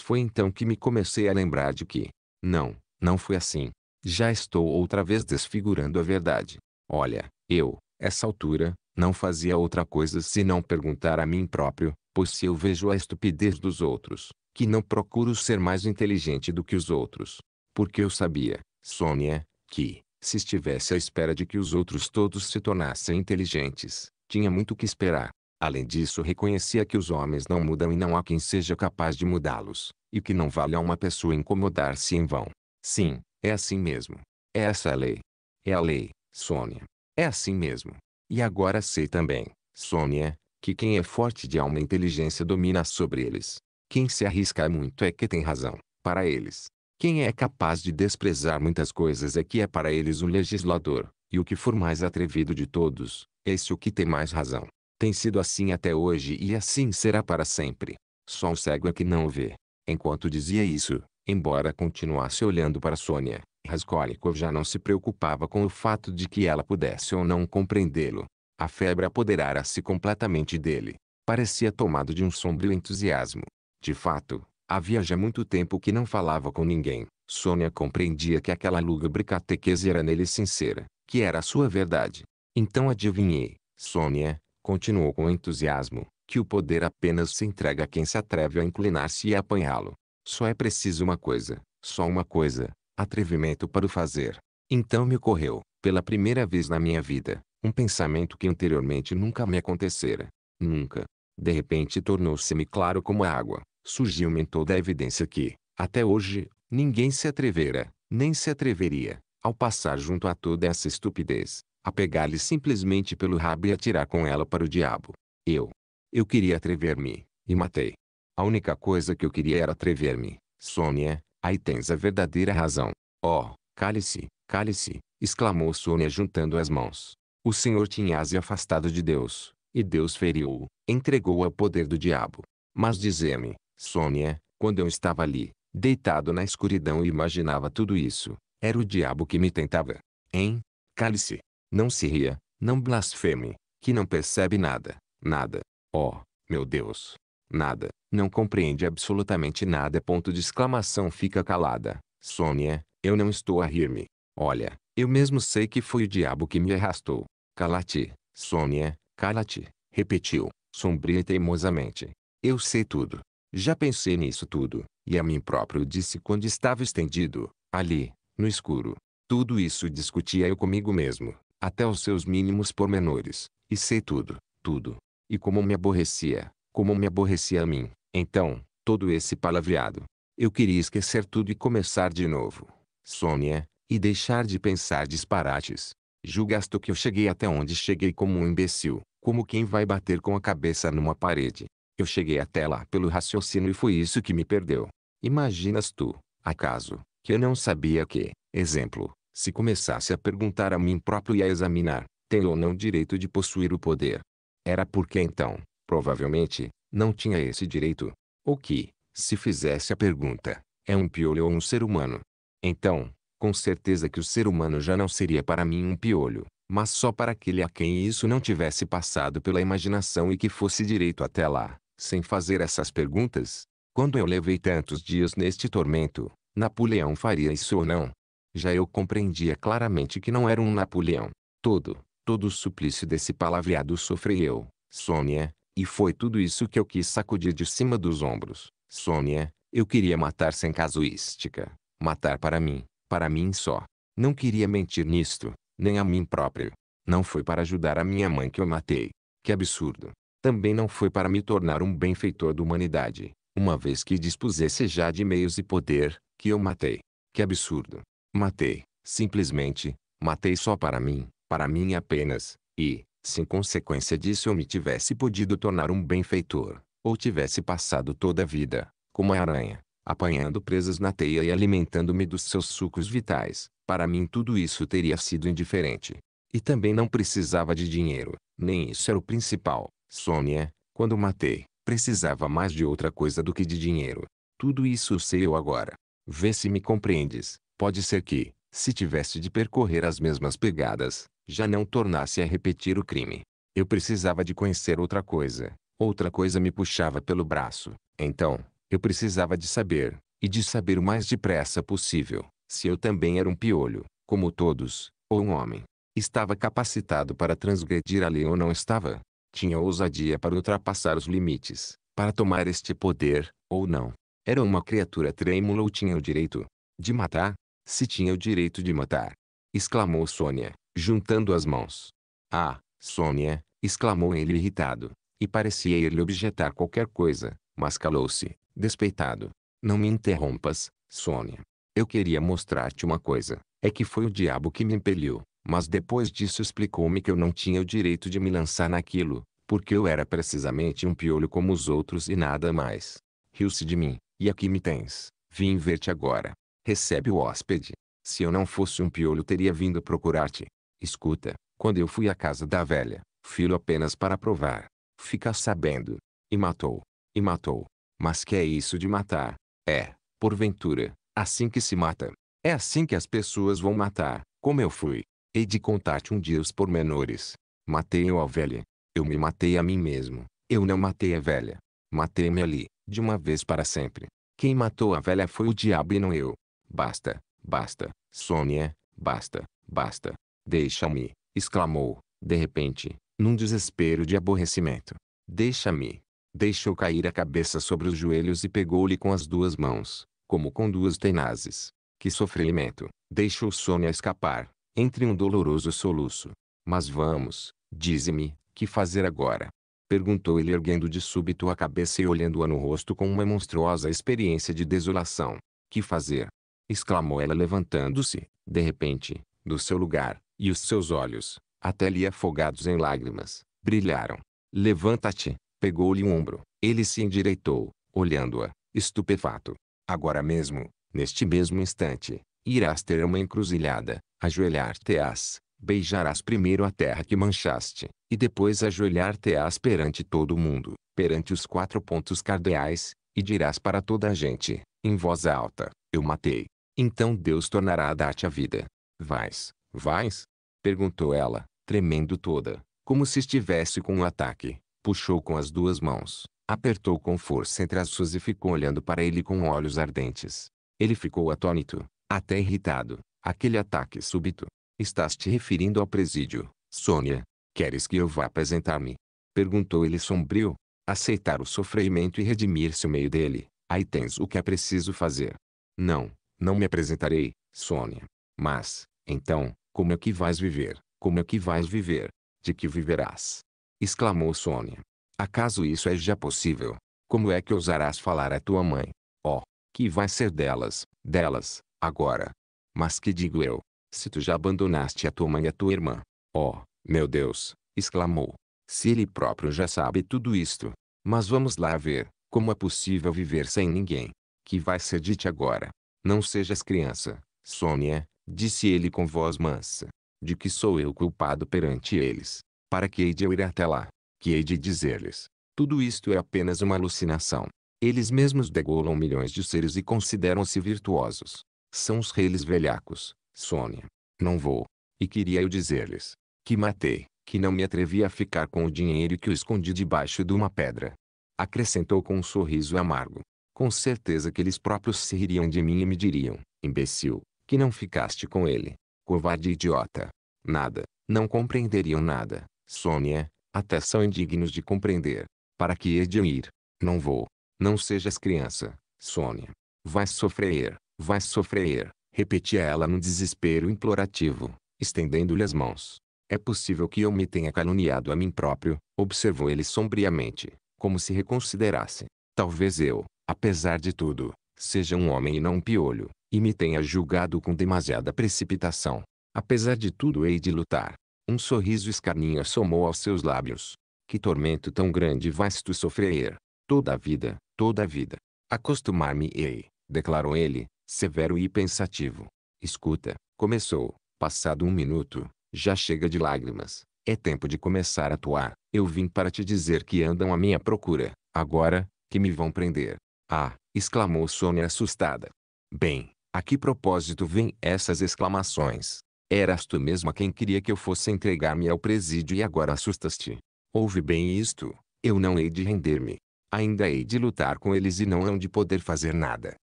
S1: foi então que me comecei a lembrar de que, não, não foi assim. Já estou outra vez desfigurando a verdade. Olha, eu, essa altura, não fazia outra coisa senão perguntar a mim próprio, Pois se eu vejo a estupidez dos outros, que não procuro ser mais inteligente do que os outros. Porque eu sabia, Sônia, que, se estivesse à espera de que os outros todos se tornassem inteligentes, tinha muito que esperar. Além disso, reconhecia que os homens não mudam e não há quem seja capaz de mudá-los, e que não vale a uma pessoa incomodar-se em vão. Sim, é assim mesmo. É essa a lei. É a lei, Sônia. É assim mesmo. E agora sei também, Sônia, que quem é forte de alma e inteligência domina sobre eles. Quem se arrisca muito é que tem razão, para eles. Quem é capaz de desprezar muitas coisas é que é para eles um legislador, e o que for mais atrevido de todos, esse é o que tem mais razão. Tem sido assim até hoje e assim será para sempre. Só o cego é que não vê. Enquanto dizia isso, embora continuasse olhando para Sônia, Raskolnikov já não se preocupava com o fato de que ela pudesse ou não compreendê-lo. A febre apoderara-se completamente dele. Parecia tomado de um sombrio entusiasmo. De fato, havia já muito tempo que não falava com ninguém. Sônia compreendia que aquela lúgubre catequese era nele sincera, que era a sua verdade. Então adivinhei, Sônia, continuou com entusiasmo, que o poder apenas se entrega a quem se atreve a inclinar-se e apanhá-lo. Só é preciso uma coisa, só uma coisa, atrevimento para o fazer. Então me ocorreu, pela primeira vez na minha vida, um pensamento que anteriormente nunca me acontecera. Nunca. De repente tornou-se-me claro como a água. Surgiu-me em toda a evidência que, até hoje, ninguém se atrevera, nem se atreveria, ao passar junto a toda essa estupidez, a pegar-lhe simplesmente pelo rabo e atirar com ela para o diabo. Eu. Eu queria atrever-me, e matei. A única coisa que eu queria era atrever-me. Sônia, aí tens a verdadeira razão. Oh, cale-se, cale-se, exclamou Sônia juntando as mãos. O Senhor tinha-se afastado de Deus, e Deus feriu-o, entregou ao poder do diabo. Mas dizê-me, Sônia, quando eu estava ali, deitado na escuridão e imaginava tudo isso, era o diabo que me tentava. Hein? Cale-se. Não se ria, não blasfeme, que não percebe nada, nada. Oh, meu Deus! Nada, não compreende absolutamente nada. Ponto de exclamação fica calada. Sônia, eu não estou a rir-me. Olha, eu mesmo sei que foi o diabo que me arrastou. Calati, Sônia, Calati, repetiu, sombria e teimosamente. Eu sei tudo. Já pensei nisso tudo, e a mim próprio disse quando estava estendido, ali, no escuro. Tudo isso discutia eu comigo mesmo, até os seus mínimos pormenores, e sei tudo, tudo. E como me aborrecia, como me aborrecia a mim, então, todo esse palavreado. Eu queria esquecer tudo e começar de novo, Sônia, e deixar de pensar disparates, Julgaste que eu cheguei até onde cheguei como um imbecil, como quem vai bater com a cabeça numa parede. Eu cheguei até lá pelo raciocínio e foi isso que me perdeu. Imaginas tu, acaso, que eu não sabia que, exemplo, se começasse a perguntar a mim próprio e a examinar, tenho ou não direito de possuir o poder? Era porque então, provavelmente, não tinha esse direito. Ou que, se fizesse a pergunta, é um piolho ou um ser humano? Então, com certeza que o ser humano já não seria para mim um piolho, mas só para aquele a quem isso não tivesse passado pela imaginação e que fosse direito até lá, sem fazer essas perguntas. Quando eu levei tantos dias neste tormento, Napoleão faria isso ou não? Já eu compreendia claramente que não era um Napoleão. Todo, todo o suplício desse palavreado sofri eu, Sônia, e foi tudo isso que eu quis sacudir de cima dos ombros. Sônia, eu queria matar sem casuística. Matar para mim para mim só. Não queria mentir nisto, nem a mim próprio. Não foi para ajudar a minha mãe que eu matei. Que absurdo. Também não foi para me tornar um benfeitor da humanidade, uma vez que dispusesse já de meios e poder, que eu matei. Que absurdo. Matei, simplesmente, matei só para mim, para mim apenas, e, se em consequência disso eu me tivesse podido tornar um benfeitor, ou tivesse passado toda a vida, como a aranha, apanhando presas na teia e alimentando-me dos seus sucos vitais, para mim tudo isso teria sido indiferente. E também não precisava de dinheiro, nem isso era o principal. Sônia, quando matei, precisava mais de outra coisa do que de dinheiro. Tudo isso sei eu agora. Vê se me compreendes. Pode ser que, se tivesse de percorrer as mesmas pegadas, já não tornasse a repetir o crime. Eu precisava de conhecer outra coisa. Outra coisa me puxava pelo braço. Então, eu precisava de saber, e de saber o mais depressa possível, se eu também era um piolho, como todos, ou um homem. Estava capacitado para transgredir a lei ou não estava? Tinha ousadia para ultrapassar os limites, para tomar este poder, ou não? Era uma criatura trêmula ou tinha o direito de matar? Se tinha o direito de matar, exclamou Sônia, juntando as mãos. Ah, Sônia, exclamou ele irritado, e parecia ele objetar qualquer coisa, mas calou-se despeitado. Não me interrompas, Sônia. Eu queria mostrar-te uma coisa. É que foi o diabo que me impeliu. Mas depois disso explicou-me que eu não tinha o direito de me lançar naquilo, porque eu era precisamente um piolho como os outros e nada mais. Riu-se de mim, e aqui me tens. Vim ver-te agora. Recebe o hóspede. Se eu não fosse um piolho teria vindo procurar-te. Escuta, quando eu fui à casa da velha, Filho apenas para provar. Fica sabendo. E matou. E matou. Mas que é isso de matar? É, porventura, assim que se mata. É assim que as pessoas vão matar, como eu fui. Hei de contar-te um dia os pormenores. Matei eu a velha. Eu me matei a mim mesmo. Eu não matei a velha. Matei-me ali, de uma vez para sempre. Quem matou a velha foi o diabo e não eu. Basta, basta, Sônia, basta, basta. Deixa-me, exclamou, de repente, num desespero de aborrecimento. Deixa-me, deixou cair a cabeça sobre os joelhos e pegou-lhe com as duas mãos, como com duas tenazes. Que sofrimento! Deixou Sônia escapar, entre um doloroso soluço. Mas vamos, dize-me, que fazer agora? Perguntou ele erguendo de súbito a cabeça e olhando-a no rosto com uma monstruosa experiência de desolação. Que fazer? exclamou ela levantando-se, de repente, do seu lugar, e os seus olhos, até lhe afogados em lágrimas, brilharam. Levanta-te, Pegou-lhe o ombro. Ele se endireitou, olhando-a, estupefato. Agora mesmo, neste mesmo instante, irás ter uma encruzilhada, ajoelhar-te-ás, beijarás primeiro a terra que manchaste, e depois ajoelhar-te-ás perante todo o mundo, perante os quatro pontos cardeais, e dirás para toda a gente, em voz alta, eu matei. Então Deus tornará a dar-te a vida. Vais, vais? Perguntou ela, tremendo toda, como se estivesse com um ataque puxou com as duas mãos, apertou com força entre as suas e ficou olhando para ele com olhos ardentes. Ele ficou atônito, até irritado, aquele ataque súbito. Estás te referindo ao presídio, Sônia? Queres que eu vá apresentar-me? Perguntou ele sombrio. Aceitar o sofrimento e redimir-se o meio dele. Aí tens o que é preciso fazer. Não, não me apresentarei, Sônia. Mas, então, como é que vais viver? Como é que vais viver? De que viverás? exclamou Sônia. Acaso isso é já possível? Como é que ousarás falar à tua mãe? Oh, que vai ser delas, delas, agora? Mas que digo eu? Se tu já abandonaste a tua mãe e a tua irmã. Oh, meu Deus! exclamou. Se ele próprio já sabe tudo isto. Mas vamos lá ver, como é possível viver sem ninguém? Que vai ser de ti agora? Não sejas criança, Sônia, disse ele com voz mansa. De que sou eu culpado perante eles? Para que hei de eu ir até lá? Que hei de dizer-lhes? Tudo isto é apenas uma alucinação. Eles mesmos degolam milhões de seres e consideram-se virtuosos. São os reis velhacos. Sônia. Não vou. E queria eu dizer-lhes. Que matei, que não me atrevi a ficar com o dinheiro e que o escondi debaixo de uma pedra. Acrescentou com um sorriso amargo. Com certeza que eles próprios se ririam de mim e me diriam, imbecil, que não ficaste com ele. Covarde idiota. Nada, não compreenderiam nada. Sônia, até são indignos de compreender. Para que hei de ir? Não vou. Não sejas criança, Sônia. Vai sofrer, vai sofrer, repetia ela num desespero implorativo, estendendo-lhe as mãos. É possível que eu me tenha caluniado a mim próprio, observou ele sombriamente, como se reconsiderasse. Talvez eu, apesar de tudo, seja um homem e não um piolho, e me tenha julgado com demasiada precipitação. Apesar de tudo hei de lutar, um sorriso escarninho assomou aos seus lábios. Que tormento tão grande vais tu sofrer. Toda a vida, toda a vida. Acostumar-me-ei, declarou ele, severo e pensativo. Escuta, começou, passado um minuto, já chega de lágrimas. É tempo de começar a atuar. Eu vim para te dizer que andam à minha procura, agora, que me vão prender. Ah, exclamou Sônia assustada. Bem, a que propósito vêm essas exclamações? Eras tu mesma quem queria que eu fosse entregar-me ao presídio e agora assustas-te. Ouve bem isto, eu não hei de render-me. Ainda hei de lutar com eles e não hão de poder fazer nada.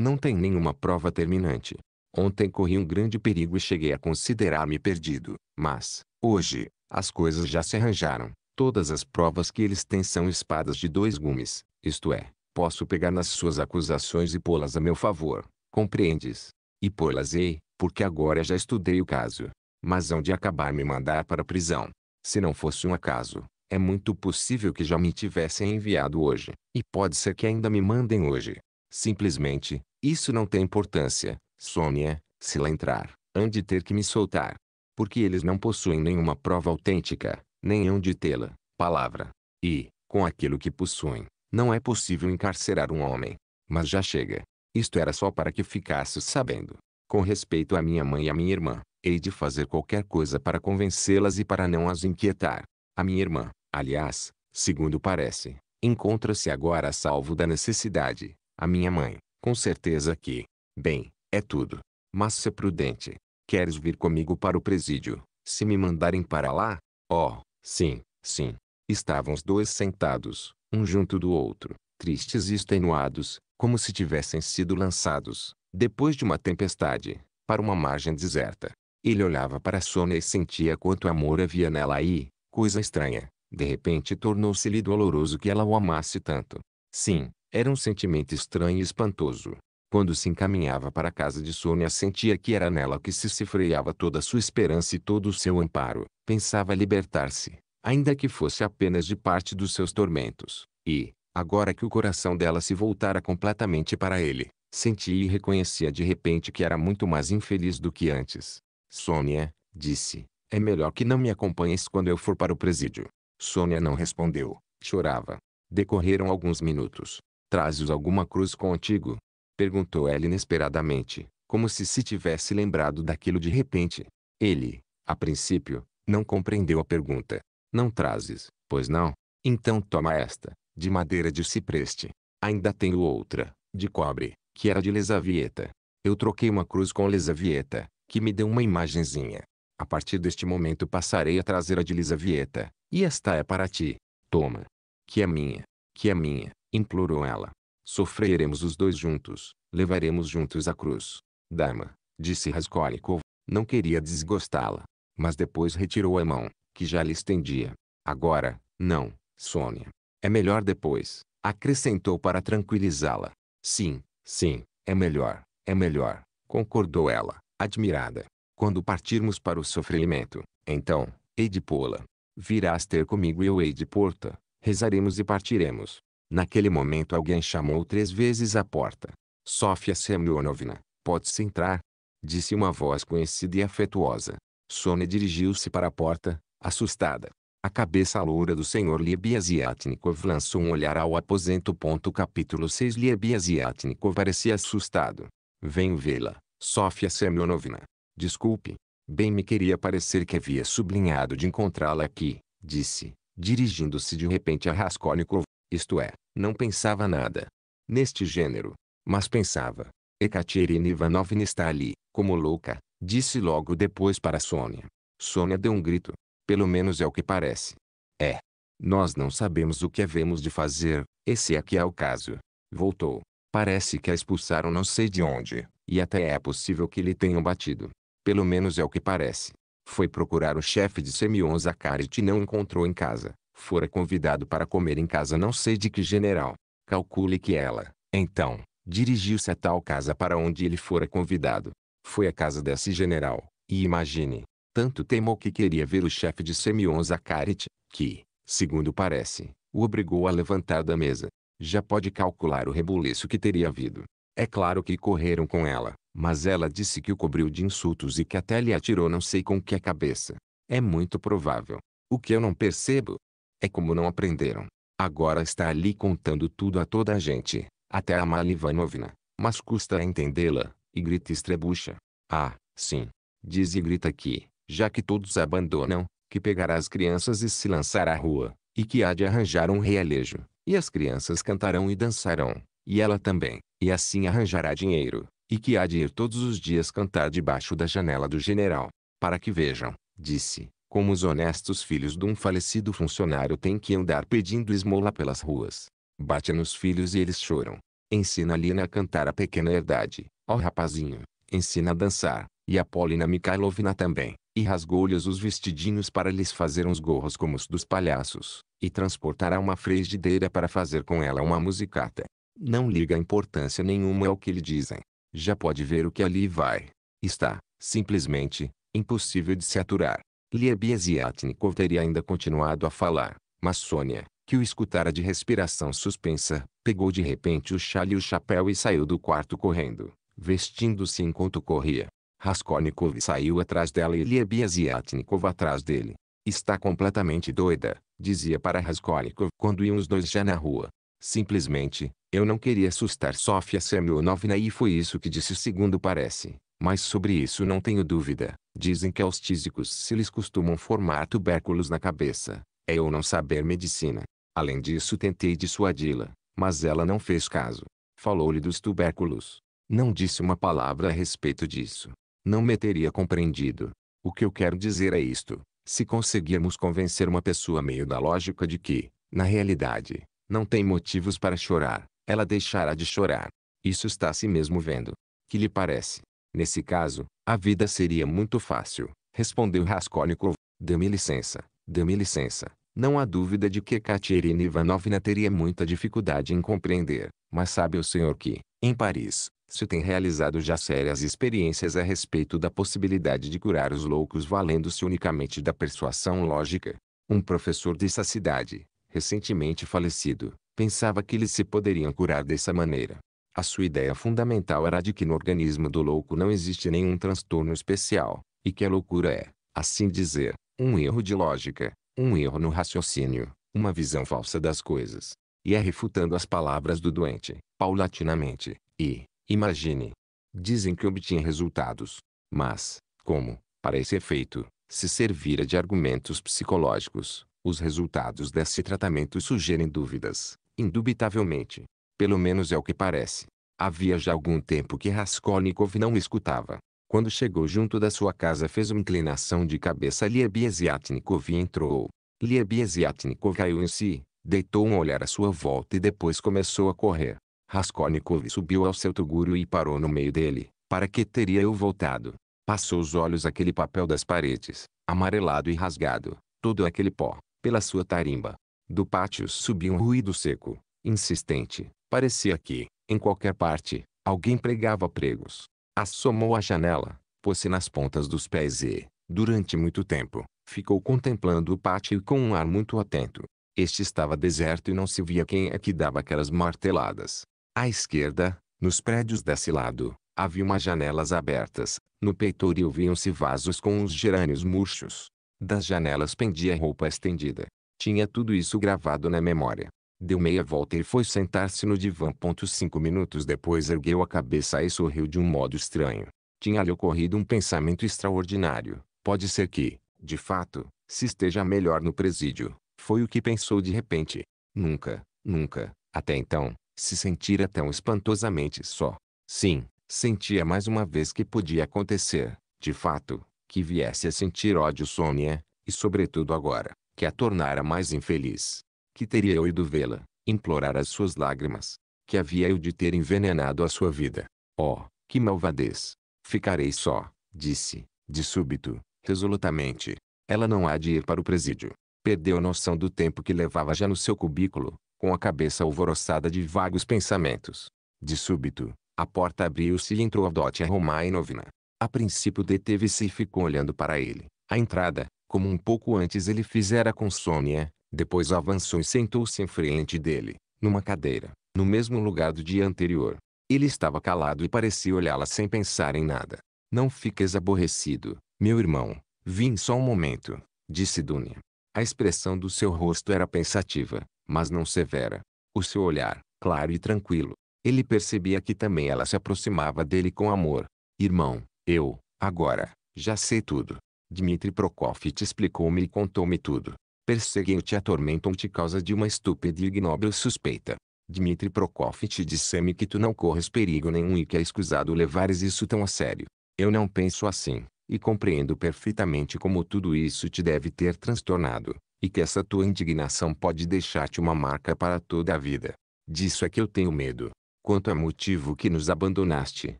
S1: Não tem nenhuma prova terminante. Ontem corri um grande perigo e cheguei a considerar-me perdido, mas, hoje, as coisas já se arranjaram. Todas as provas que eles têm são espadas de dois gumes, isto é, posso pegar nas suas acusações e pô-las a meu favor, compreendes? E pô-las-ei, porque agora já estudei o caso. Mas hão de acabar me mandar para a prisão. Se não fosse um acaso, é muito possível que já me tivessem enviado hoje, e pode ser que ainda me mandem hoje. Simplesmente, isso não tem importância. Sônia, se lá entrar, hão de ter que me soltar. Porque eles não possuem nenhuma prova autêntica, nem onde de tê-la, palavra. E, com aquilo que possuem, não é possível encarcerar um homem. Mas já chega. Isto era só para que ficasse sabendo. Com respeito à minha mãe e à minha irmã, hei de fazer qualquer coisa para convencê-las e para não as inquietar. A minha irmã, aliás, segundo parece, encontra-se agora a salvo da necessidade. A minha mãe, com certeza que, bem, é tudo. Mas se prudente. Queres vir comigo para o presídio, se me mandarem para lá? Oh, sim, sim. Estavam os dois sentados, um junto do outro, tristes e extenuados, como se tivessem sido lançados, depois de uma tempestade, para uma margem deserta. Ele olhava para Sônia e sentia quanto amor havia nela e, coisa estranha, de repente tornou-se-lhe doloroso que ela o amasse tanto. Sim, era um sentimento estranho e espantoso. Quando se encaminhava para a casa de Sônia sentia que era nela que se cifreava toda a sua esperança e todo o seu amparo. Pensava libertar-se, ainda que fosse apenas de parte dos seus tormentos. E, Agora que o coração dela se voltara completamente para ele, sentia e reconhecia de repente que era muito mais infeliz do que antes. Sônia, disse, é melhor que não me acompanhes quando eu for para o presídio. Sônia não respondeu, chorava. Decorreram alguns minutos. Trazes alguma cruz contigo? Perguntou ela inesperadamente, como se se tivesse lembrado daquilo de repente. Ele, a princípio, não compreendeu a pergunta. Não trazes, pois não? Então toma esta, de madeira de cipreste. Ainda tenho outra, de cobre, que era de lesavieta. Eu troquei uma cruz com lesavieta, que me deu uma imagenzinha. A partir deste momento passarei a traseira de lesavieta, e esta é para ti. Toma. Que é minha. Que é minha, implorou ela. Sofreremos os dois juntos, levaremos juntos a cruz. Dama, disse Raskolnikov, não queria desgostá-la. Mas depois retirou a mão, que já lhe estendia. Agora, não, Sônia. É melhor depois, acrescentou para tranquilizá-la. Sim, sim, é melhor, é melhor, concordou ela, admirada. Quando partirmos para o sofrimento, então, hei de pô-la. Virás ter comigo e eu hei de porta, rezaremos e partiremos. Naquele momento alguém chamou três vezes à porta. Sofia Semyonovna, pode-se entrar? Disse uma voz conhecida e afetuosa. Sônia dirigiu-se para a porta, assustada. A cabeça loura do senhor Liebiasiatnikov lançou um olhar ao aposento. Ponto capítulo 6 Liebiasiatnikov parecia assustado. Venho vê-la, Sofia Semyonovna. Desculpe. Bem me queria parecer que havia sublinhado de encontrá-la aqui, disse, dirigindo-se de repente a Raskolnikov. Isto é, não pensava nada. Neste gênero. Mas pensava. Ekaterina Ivanovna está ali, como louca, disse logo depois para Sônia. Sônia deu um grito. Pelo menos é o que parece. É. Nós não sabemos o que havemos de fazer, esse é que é o caso. Voltou. Parece que a expulsaram não sei de onde, e até é possível que lhe tenham batido. Pelo menos é o que parece. Foi procurar o chefe de Semyon Zacarit e não encontrou em casa. Fora convidado para comer em casa não sei de que general. Calcule que ela, então, dirigiu-se a tal casa para onde ele fora convidado. Foi a casa desse general, e imagine, tanto temou que queria ver o chefe de Semyon Zakarit, que, segundo parece, o obrigou a levantar da mesa. Já pode calcular o rebuliço que teria havido. É claro que correram com ela, mas ela disse que o cobriu de insultos e que até lhe atirou não sei com que a cabeça. É muito provável. O que eu não percebo é como não aprenderam. Agora está ali contando tudo a toda a gente, até a Malivanovna, mas custa entendê-la, e grita estrebucha. Ah, sim. Diz e grita que, já que todos abandonam, que pegará as crianças e se lançará à rua, e que há de arranjar um realejo, e as crianças cantarão e dançarão, e ela também, e assim arranjará dinheiro, e que há de ir todos os dias cantar debaixo da janela do general, para que vejam, disse, como os honestos filhos de um falecido funcionário têm que andar pedindo esmola pelas ruas. Bate nos filhos e eles choram. Ensina a Lina a cantar a pequena herdade, ó rapazinho, ensina a dançar, e a Polina Mikhailovna também e rasgou-lhes os vestidinhos para lhes fazer uns gorros como os dos palhaços, e transportará uma frigideira para fazer com ela uma musicata. Não liga importância nenhuma ao que lhe dizem. Já pode ver o que ali vai. Está, simplesmente, impossível de se aturar. Liebiasiatnikov teria ainda continuado a falar, mas Sônia, que o escutara de respiração suspensa, pegou de repente o chale e o chapéu e saiu do quarto correndo, vestindo-se enquanto corria. Raskolnikov saiu atrás dela e Liebiasiatnikov atrás dele. Está completamente doida, dizia para Raskolnikov quando iam os dois já na rua. Simplesmente, eu não queria assustar Sofia Semyonovna e foi isso que disse segundo parece. Mas sobre isso não tenho dúvida. Dizem que aos tísicos se lhes costumam formar tubérculos na cabeça. É eu não saber medicina. Além disso tentei dissuadi-la, mas ela não fez caso. Falou-lhe dos tubérculos. Não disse uma palavra a respeito disso não me teria compreendido. O que eu quero dizer é isto. Se conseguirmos convencer uma pessoa meio da lógica de que, na realidade, não tem motivos para chorar, ela deixará de chorar. Isso está se si mesmo vendo. Que lhe parece? Nesse caso, a vida seria muito fácil, respondeu Raskolnikov. Dê-me licença, dê-me licença. Não há dúvida de que Katerina Ivanovna teria muita dificuldade em compreender, mas sabe o senhor que, em Paris, se tem realizado já sérias experiências a respeito da possibilidade de curar os loucos valendo-se unicamente da persuasão lógica. Um professor dessa cidade, recentemente falecido, pensava que eles se poderiam curar dessa maneira. A sua ideia fundamental era de que no organismo do louco não existe nenhum transtorno especial, e que a loucura é, assim dizer, um erro de lógica, um erro no raciocínio, uma visão falsa das coisas. E é refutando as palavras do doente, paulatinamente, e, Imagine. Dizem que obtinha resultados. Mas, como, para esse efeito, se servira de argumentos psicológicos, os resultados desse tratamento sugerem dúvidas, indubitavelmente. Pelo menos é o que parece. Havia já algum tempo que Raskolnikov não escutava. Quando chegou junto da sua casa fez uma inclinação de cabeça Liebiesiatnikov e entrou. Liebiesiatnikov caiu em si, deitou um olhar à sua volta e depois começou a correr. Raskolnikov subiu ao seu tugúrio e parou no meio dele. Para que teria eu voltado? Passou os olhos aquele papel das paredes, amarelado e rasgado, todo aquele pó, pela sua tarimba. Do pátio subia um ruído seco, insistente. Parecia que, em qualquer parte, alguém pregava pregos. Assomou à janela, pôs-se nas pontas dos pés e, durante muito tempo, ficou contemplando o pátio com um ar muito atento. Este estava deserto e não se via quem é que dava aquelas marteladas. À esquerda, nos prédios desse lado, havia umas janelas abertas. No peitoril viam-se vasos com uns gerânios murchos. Das janelas pendia roupa estendida. Tinha tudo isso gravado na memória. Deu meia volta e foi sentar-se no divã. Cinco minutos depois ergueu a cabeça e sorriu de um modo estranho. Tinha-lhe ocorrido um pensamento extraordinário. Pode ser que, de fato, se esteja melhor no presídio. Foi o que pensou de repente. Nunca, nunca, até então, se sentira tão espantosamente só. Sim, sentia é mais uma vez que podia acontecer, de fato, que viesse a sentir ódio Sônia, e sobretudo agora, que a tornara mais infeliz. Que teria eu ido vê-la, implorar as suas lágrimas, que havia eu de ter envenenado a sua vida. Oh, que malvadez! Ficarei só, disse, de súbito, resolutamente. Ela não há de ir para o presídio. Perdeu a noção do tempo que levava já no seu cubículo, com a cabeça alvoroçada de vagos pensamentos. De súbito, a porta abriu-se e entrou Avdotia Romainovna. A princípio deteve-se e ficou olhando para ele. A entrada, como um pouco antes ele fizera com Sônia, depois avançou e sentou-se em frente dele, numa cadeira, no mesmo lugar do dia anterior. Ele estava calado e parecia olhá-la sem pensar em nada. Não fiques aborrecido, meu irmão. Vim só um momento, disse Dunia. A expressão do seu rosto era pensativa, mas não severa. O seu olhar, claro e tranquilo. Ele percebia que também ela se aproximava dele com amor. Irmão, eu, agora, já sei tudo. Dmitri Prokofit explicou-me e contou-me tudo. Perseguem-te atormentam-te causa de uma estúpida e ignóbil suspeita. Dmitri Prokofit disse-me que tu não corres perigo nenhum e que é escusado levares isso tão a sério. Eu não penso assim, e compreendo perfeitamente como tudo isso te deve ter transtornado e que essa tua indignação pode deixar-te uma marca para toda a vida. Disso é que eu tenho medo. Quanto ao motivo que nos abandonaste,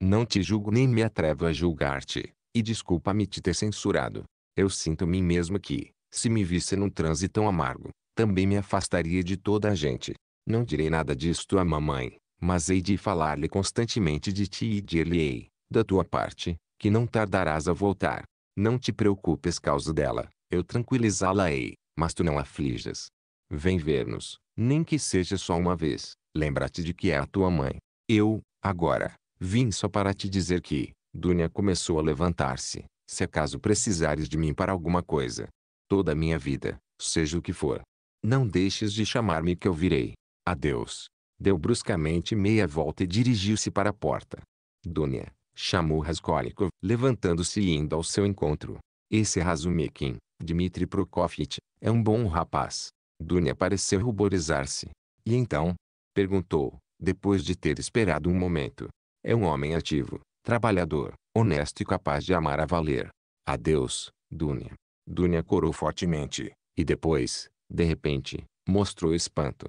S1: não te julgo nem me atrevo a julgar-te, e desculpa-me te ter censurado. Eu sinto-me mesmo que, se me visse num transe tão amargo, também me afastaria de toda a gente. Não direi nada disto à mamãe, mas hei de falar-lhe constantemente de ti e dir-lhe-ei, da tua parte, que não tardarás a voltar. Não te preocupes causa dela, eu tranquilizá-la-ei, mas tu não aflijas. Vem ver-nos, nem que seja só uma vez. Lembra-te de que é a tua mãe. Eu, agora, vim só para te dizer que, Dunia começou a levantar-se, se acaso precisares de mim para alguma coisa. Toda a minha vida, seja o que for. Não deixes de chamar-me que eu virei. Adeus. Deu bruscamente meia volta e dirigiu-se para a porta. Dunia, chamou Raskolnikov, levantando-se e indo ao seu encontro. Esse é Razumikin, Dmitri Prokofitch é um bom rapaz. Dunia pareceu ruborizar-se. E então? Perguntou, depois de ter esperado um momento. É um homem ativo, trabalhador, honesto e capaz de amar a valer. Adeus, Dunia. Dunia corou fortemente, e depois, de repente, mostrou espanto.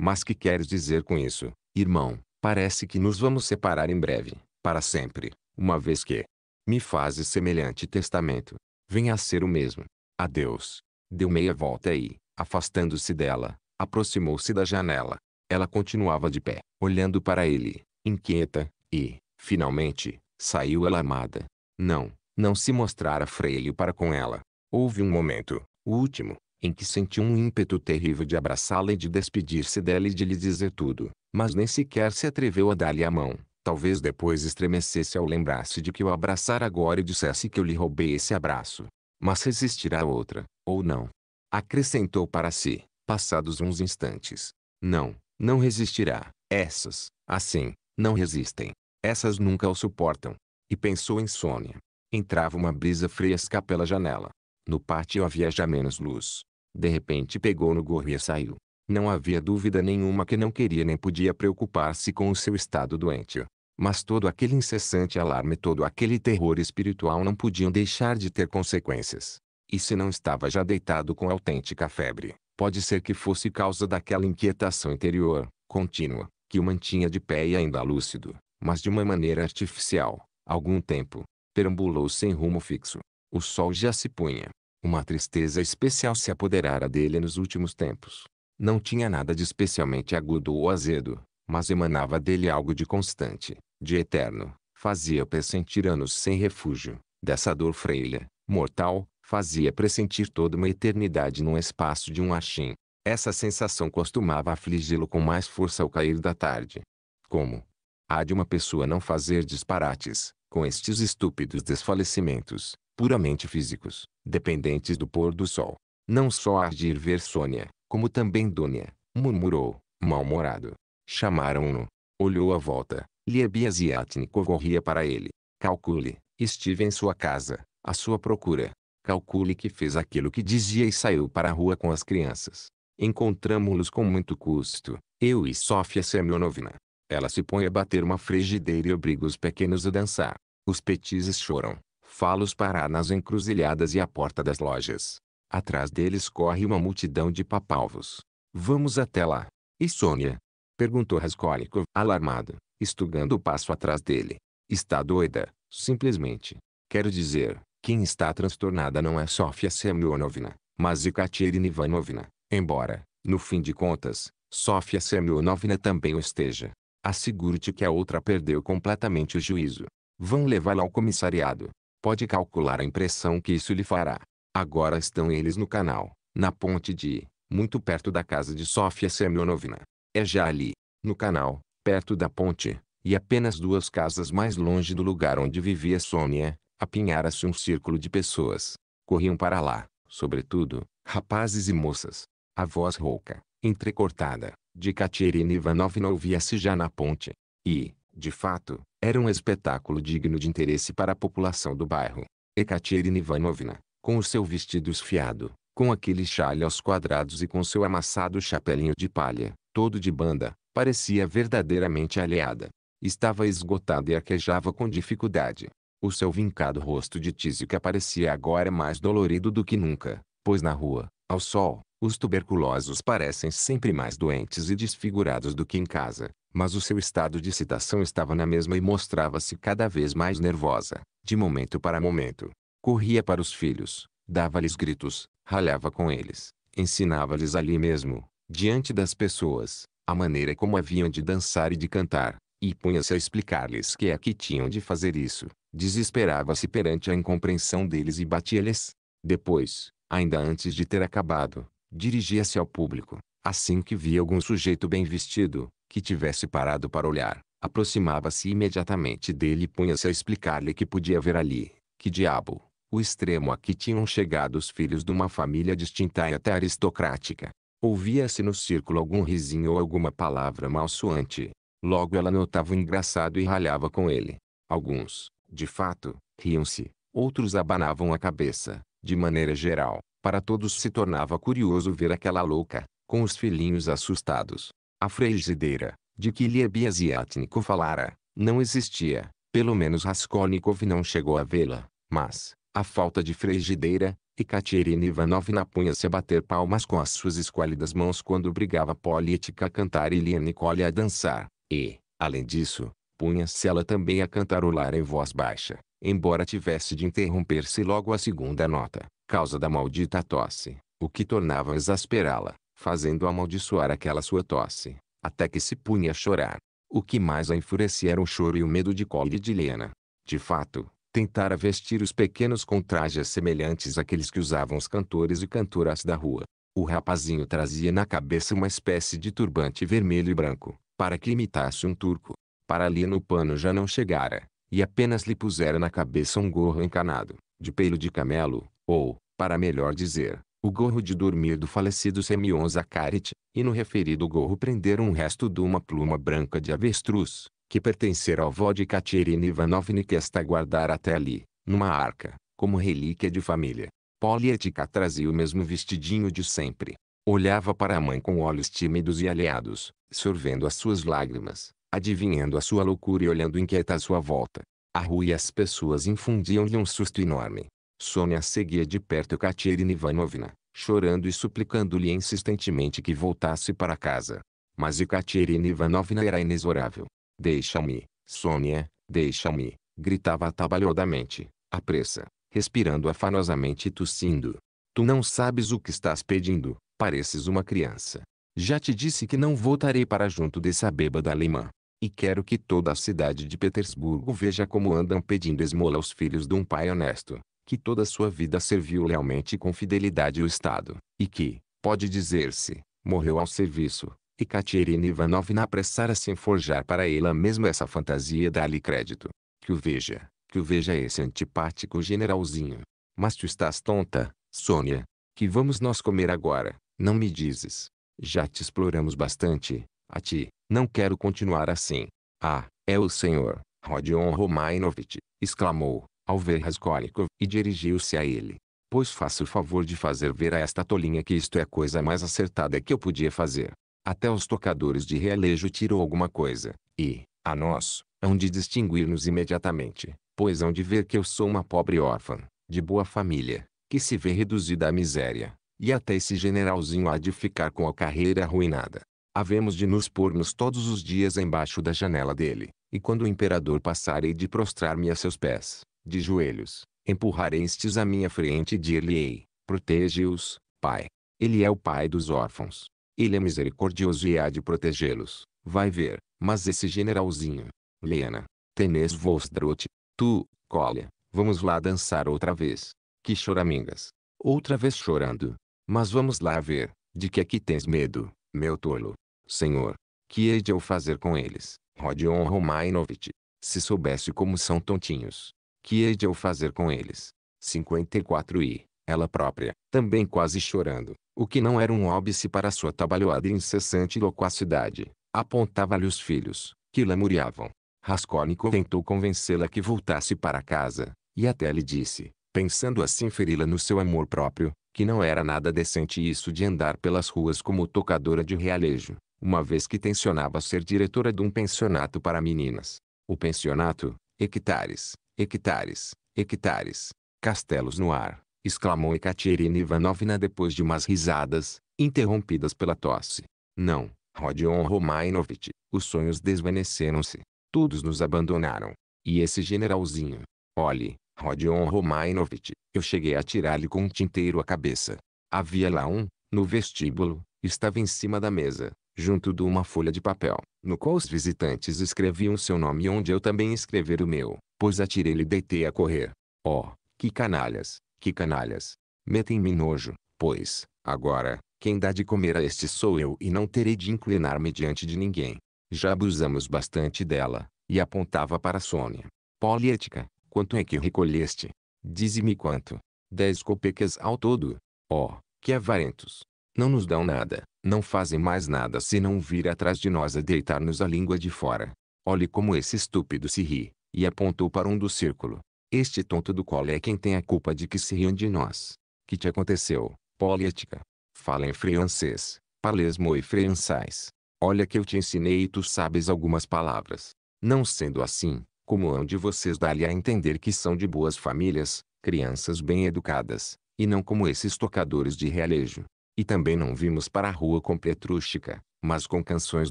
S1: Mas que queres dizer com isso, irmão? Parece que nos vamos separar em breve, para sempre, uma vez que me fazes semelhante testamento. Venha a ser o mesmo. Adeus. Deu meia volta e, afastando-se dela, aproximou-se da janela. Ela continuava de pé, olhando para ele, inquieta, e, finalmente, saiu alarmada. Não, não se mostrara freio para com ela. Houve um momento, o último, em que sentiu um ímpeto terrível de abraçá-la e de despedir-se dela e de lhe dizer tudo, mas nem sequer se atreveu a dar-lhe a mão. Talvez depois estremecesse ao lembrar-se de que o abraçara agora e dissesse que eu lhe roubei esse abraço. Mas resistirá outra, ou não. Acrescentou para si, passados uns instantes. Não, não resistirá. Essas, assim, não resistem. Essas nunca o suportam. E pensou em Sônia. Entrava uma brisa fresca pela janela. No pátio havia já menos luz. De repente pegou no gorro e saiu. Não havia dúvida nenhuma que não queria nem podia preocupar-se com o seu estado doente. Mas todo aquele incessante alarme todo aquele terror espiritual não podiam deixar de ter consequências. E se não estava já deitado com autêntica febre, pode ser que fosse causa daquela inquietação interior, contínua, que o mantinha de pé e ainda lúcido, mas de uma maneira artificial. Algum tempo, perambulou sem rumo fixo. O sol já se punha. Uma tristeza especial se apoderara dele nos últimos tempos. Não tinha nada de especialmente agudo ou azedo, mas emanava dele algo de constante, de eterno, fazia pressentir anos sem refúgio, dessa dor freira, mortal, fazia pressentir toda uma eternidade num espaço de um achim. Essa sensação costumava afligi-lo com mais força ao cair da tarde. Como? Há de uma pessoa não fazer disparates, com estes estúpidos desfalecimentos, puramente físicos, dependentes do pôr do sol. Não só Ardir ver Sônia, como também Dônia, murmurou, mal-humorado. Chamaram-no. Olhou à volta, Liebiasiatnik corria para ele. Calcule, estive em sua casa, à sua procura. Calcule que fez aquilo que dizia e saiu para a rua com as crianças. Encontramos-los com muito custo, eu e Sofia Semyonovna. Ela se põe a bater uma frigideira e obriga os pequenos a dançar. Os petizes choram. Falos parar nas encruzilhadas e à porta das lojas. Atrás deles corre uma multidão de papalvos. Vamos até lá. E Sônia? Perguntou Raskolnikov, alarmado estugando o passo atrás dele. Está doida, simplesmente. Quero dizer, quem está transtornada não é Sofia Semyonovna, mas Ekaterina Ivanovna. Embora, no fim de contas, Sofia Semyonovna também o esteja. Asseguro-te que a outra perdeu completamente o juízo. Vão levá-la ao comissariado. Pode calcular a impressão que isso lhe fará. Agora estão eles no canal, na ponte de, muito perto da casa de Sofia Semyonovna. É já ali, no canal, perto da ponte, e apenas duas casas mais longe do lugar onde vivia Sônia, apinhara-se um círculo de pessoas. Corriam para lá, sobretudo, rapazes e moças. A voz rouca, entrecortada, de Katerina Ivanovna ouvia-se já na ponte. E, de fato, era um espetáculo digno de interesse para a população do bairro. Ekaterina Ivanovna, com o seu vestido esfiado, com aquele chale aos quadrados e com seu amassado chapelinho de palha, todo de banda, Parecia verdadeiramente aliada. Estava esgotada e arquejava com dificuldade. O seu vincado rosto de tísica parecia agora mais dolorido do que nunca, pois na rua, ao sol, os tuberculosos parecem sempre mais doentes e desfigurados do que em casa, mas o seu estado de excitação estava na mesma e mostrava-se cada vez mais nervosa, de momento para momento. Corria para os filhos, dava-lhes gritos, ralhava com eles, ensinava-lhes ali mesmo, diante das pessoas, a maneira como haviam de dançar e de cantar, e punha-se a explicar-lhes que é que tinham de fazer isso, desesperava-se perante a incompreensão deles e batia-lhes. Depois, ainda antes de ter acabado, dirigia-se ao público. Assim que via algum sujeito bem vestido, que tivesse parado para olhar, aproximava-se imediatamente dele e punha-se a explicar-lhe que podia ver ali, que diabo, o extremo a que tinham chegado os filhos de uma família distinta e até aristocrática, Ouvia-se no círculo algum risinho ou alguma palavra malsoante. Logo ela notava o engraçado e ralhava com ele. Alguns, de fato, riam-se, outros abanavam a cabeça. De maneira geral, para todos se tornava curioso ver aquela louca, com os filhinhos assustados. A frigideira, de que Liebiasiatnikov falara, não existia. Pelo menos Raskolnikov não chegou a vê-la. Mas, a falta de frigideira, e Katerina Ivanovna punha-se a bater palmas com as suas esquálidas mãos quando obrigava Política a cantar e Lia Nicole a dançar, e, além disso, punha-se ela também a cantarolar em voz baixa, embora tivesse de interromper-se logo a segunda nota, causa da maldita tosse, o que tornava exasperá-la, fazendo amaldiçoar aquela sua tosse, até que se punha a chorar. O que mais a enfurecia era o choro e o medo de Cole e de Lena. De fato, tentara vestir os pequenos com trajes semelhantes àqueles que usavam os cantores e cantoras da rua. O rapazinho trazia na cabeça uma espécie de turbante vermelho e branco, para que imitasse um turco. Para ali no pano já não chegara, e apenas lhe pusera na cabeça um gorro encanado, de pelo de camelo, ou, para melhor dizer, o gorro de dormir do falecido Semion Zacarit, e no referido gorro prenderam um resto de uma pluma branca de avestruz, que pertencer ao avó de Katerina Ivanovna que está guardar até ali, numa arca, como relíquia de família. Polietica trazia o mesmo vestidinho de sempre. Olhava para a mãe com olhos tímidos e aliados, sorvendo as suas lágrimas, adivinhando a sua loucura e olhando inquieta à sua volta. A rua e as pessoas infundiam-lhe um susto enorme. Sônia seguia de perto Katerina Ivanovna, chorando e suplicando-lhe insistentemente que voltasse para casa. Mas Ekaterina Ivanovna era inexorável. Deixa-me, Sônia, deixa-me, gritava atabalhadamente, apressa, pressa, respirando afanosamente e tossindo. Tu não sabes o que estás pedindo, pareces uma criança. Já te disse que não voltarei para junto dessa bêbada alemã. E quero que toda a cidade de Petersburgo veja como andam pedindo esmola aos filhos de um pai honesto, que toda sua vida serviu lealmente com fidelidade o Estado, e que, pode dizer-se, morreu ao serviço, e Katerina Ivanovna apressara-se em forjar para ela mesma essa fantasia e dar-lhe crédito. Que o veja, que o veja esse antipático generalzinho. Mas tu estás tonta, Sônia. Que vamos nós comer agora, não me dizes. Já te exploramos bastante, a ti, não quero continuar assim. Ah, é o senhor, Rodion Romainovich, exclamou, ao ver Raskolnikov, e dirigiu-se a ele. Pois faça o favor de fazer ver a esta tolinha que isto é a coisa mais acertada que eu podia fazer até os tocadores de realejo tirou alguma coisa, e, a nós, hão de distinguir-nos imediatamente, pois hão de ver que eu sou uma pobre órfã, de boa família, que se vê reduzida à miséria, e até esse generalzinho há de ficar com a carreira arruinada. Havemos de nos pormos todos os dias embaixo da janela dele, e quando o imperador passar hei de prostrar-me a seus pés, de joelhos, empurrar estes à minha frente e dir-lhe-ei, protege-os, pai. Ele é o pai dos órfãos, ele é misericordioso e há de protegê-los. Vai ver, mas esse generalzinho. Lena, tenes vos drote. Tu, colha, vamos lá dançar outra vez. Que choramingas. Outra vez chorando. Mas vamos lá ver, de que é que tens medo, meu tolo? Senhor, que hei de eu fazer com eles? Rodion Romainovich, se soubesse como são tontinhos. Que hei de eu fazer com eles? 54 e ela própria, também quase chorando, o que não era um óbice para sua trabalhada e incessante loquacidade. Apontava-lhe os filhos, que lamuriavam. Raskolnikov tentou convencê-la que voltasse para casa, e até lhe disse, pensando assim feri-la no seu amor próprio, que não era nada decente isso de andar pelas ruas como tocadora de realejo, uma vez que tensionava ser diretora de um pensionato para meninas. O pensionato, hectares, hectares, hectares, castelos no ar, exclamou Ekaterina Ivanovna depois de umas risadas, interrompidas pela tosse. Não, Rodion Romainovich, os sonhos desvaneceram-se. Todos nos abandonaram. E esse generalzinho? Olhe, Rodion Romainovich, eu cheguei a tirar-lhe com um tinteiro a cabeça. Havia lá um, no vestíbulo, estava em cima da mesa, junto de uma folha de papel, no qual os visitantes escreviam seu nome e onde eu também escrever o meu, pois atirei-lhe e deitei a correr. Oh, que canalhas! Que canalhas! Metem-me nojo, pois, agora, quem dá de comer a este sou eu e não terei de inclinar-me diante de ninguém. Já abusamos bastante dela, e apontava para Sônia. Poliética, quanto é que recolheste? Dize-me quanto. Dez copecas ao todo. Oh, que avarentos! Não nos dão nada, não fazem mais nada senão vir atrás de nós a deitar-nos a língua de fora. Olhe como esse estúpido se ri, e apontou para um do círculo. Este tonto do colo é quem tem a culpa de que se riam de nós. Que te aconteceu, política? Fala em francês, palesmo e francês. Olha que eu te ensinei e tu sabes algumas palavras. Não sendo assim, como hão de vocês dar-lhe a entender que são de boas famílias, crianças bem educadas, e não como esses tocadores de realejo. E também não vimos para a rua com Petrústica, mas com canções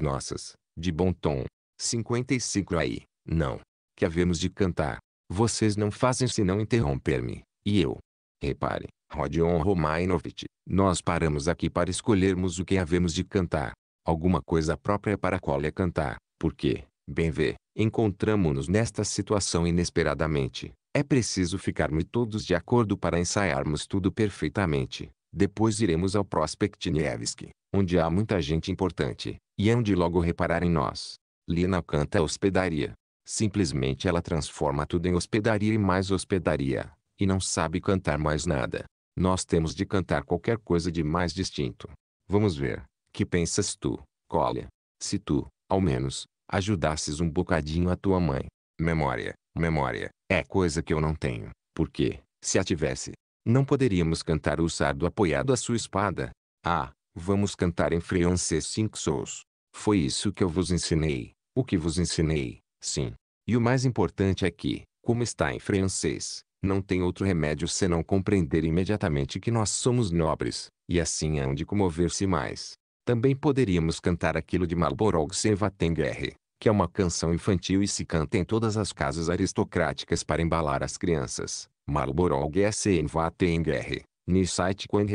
S1: nossas, de bom tom. 55 aí, não. Que havemos de cantar, vocês não fazem senão interromper-me, e eu. Repare, Rodion Romainovitch, nós paramos aqui para escolhermos o que havemos de cantar. Alguma coisa própria para a qual é cantar, porque, bem vê, encontramos-nos nesta situação inesperadamente. É preciso ficarmos todos de acordo para ensaiarmos tudo perfeitamente. Depois iremos ao Prospect Nevsky, onde há muita gente importante, e hão de logo reparar em nós. Lina canta a hospedaria, Simplesmente ela transforma tudo em hospedaria e mais hospedaria, e não sabe cantar mais nada. Nós temos de cantar qualquer coisa de mais distinto. Vamos ver, que pensas tu, Colia? Se tu, ao menos, ajudasses um bocadinho a tua mãe. Memória, memória, é coisa que eu não tenho, porque, se a tivesse, não poderíamos cantar o sardo apoiado à sua espada. Ah, vamos cantar em francês cinco sous. Foi isso que eu vos ensinei, o que vos ensinei, Sim. E o mais importante é que, como está em francês, não tem outro remédio senão compreender imediatamente que nós somos nobres, e assim hão de comover-se mais. Também poderíamos cantar aquilo de Marlborough sem Vatenguerre, que é uma canção infantil e se canta em todas as casas aristocráticas para embalar as crianças. Marlborough é S.N. Vatenguerre, ni site quen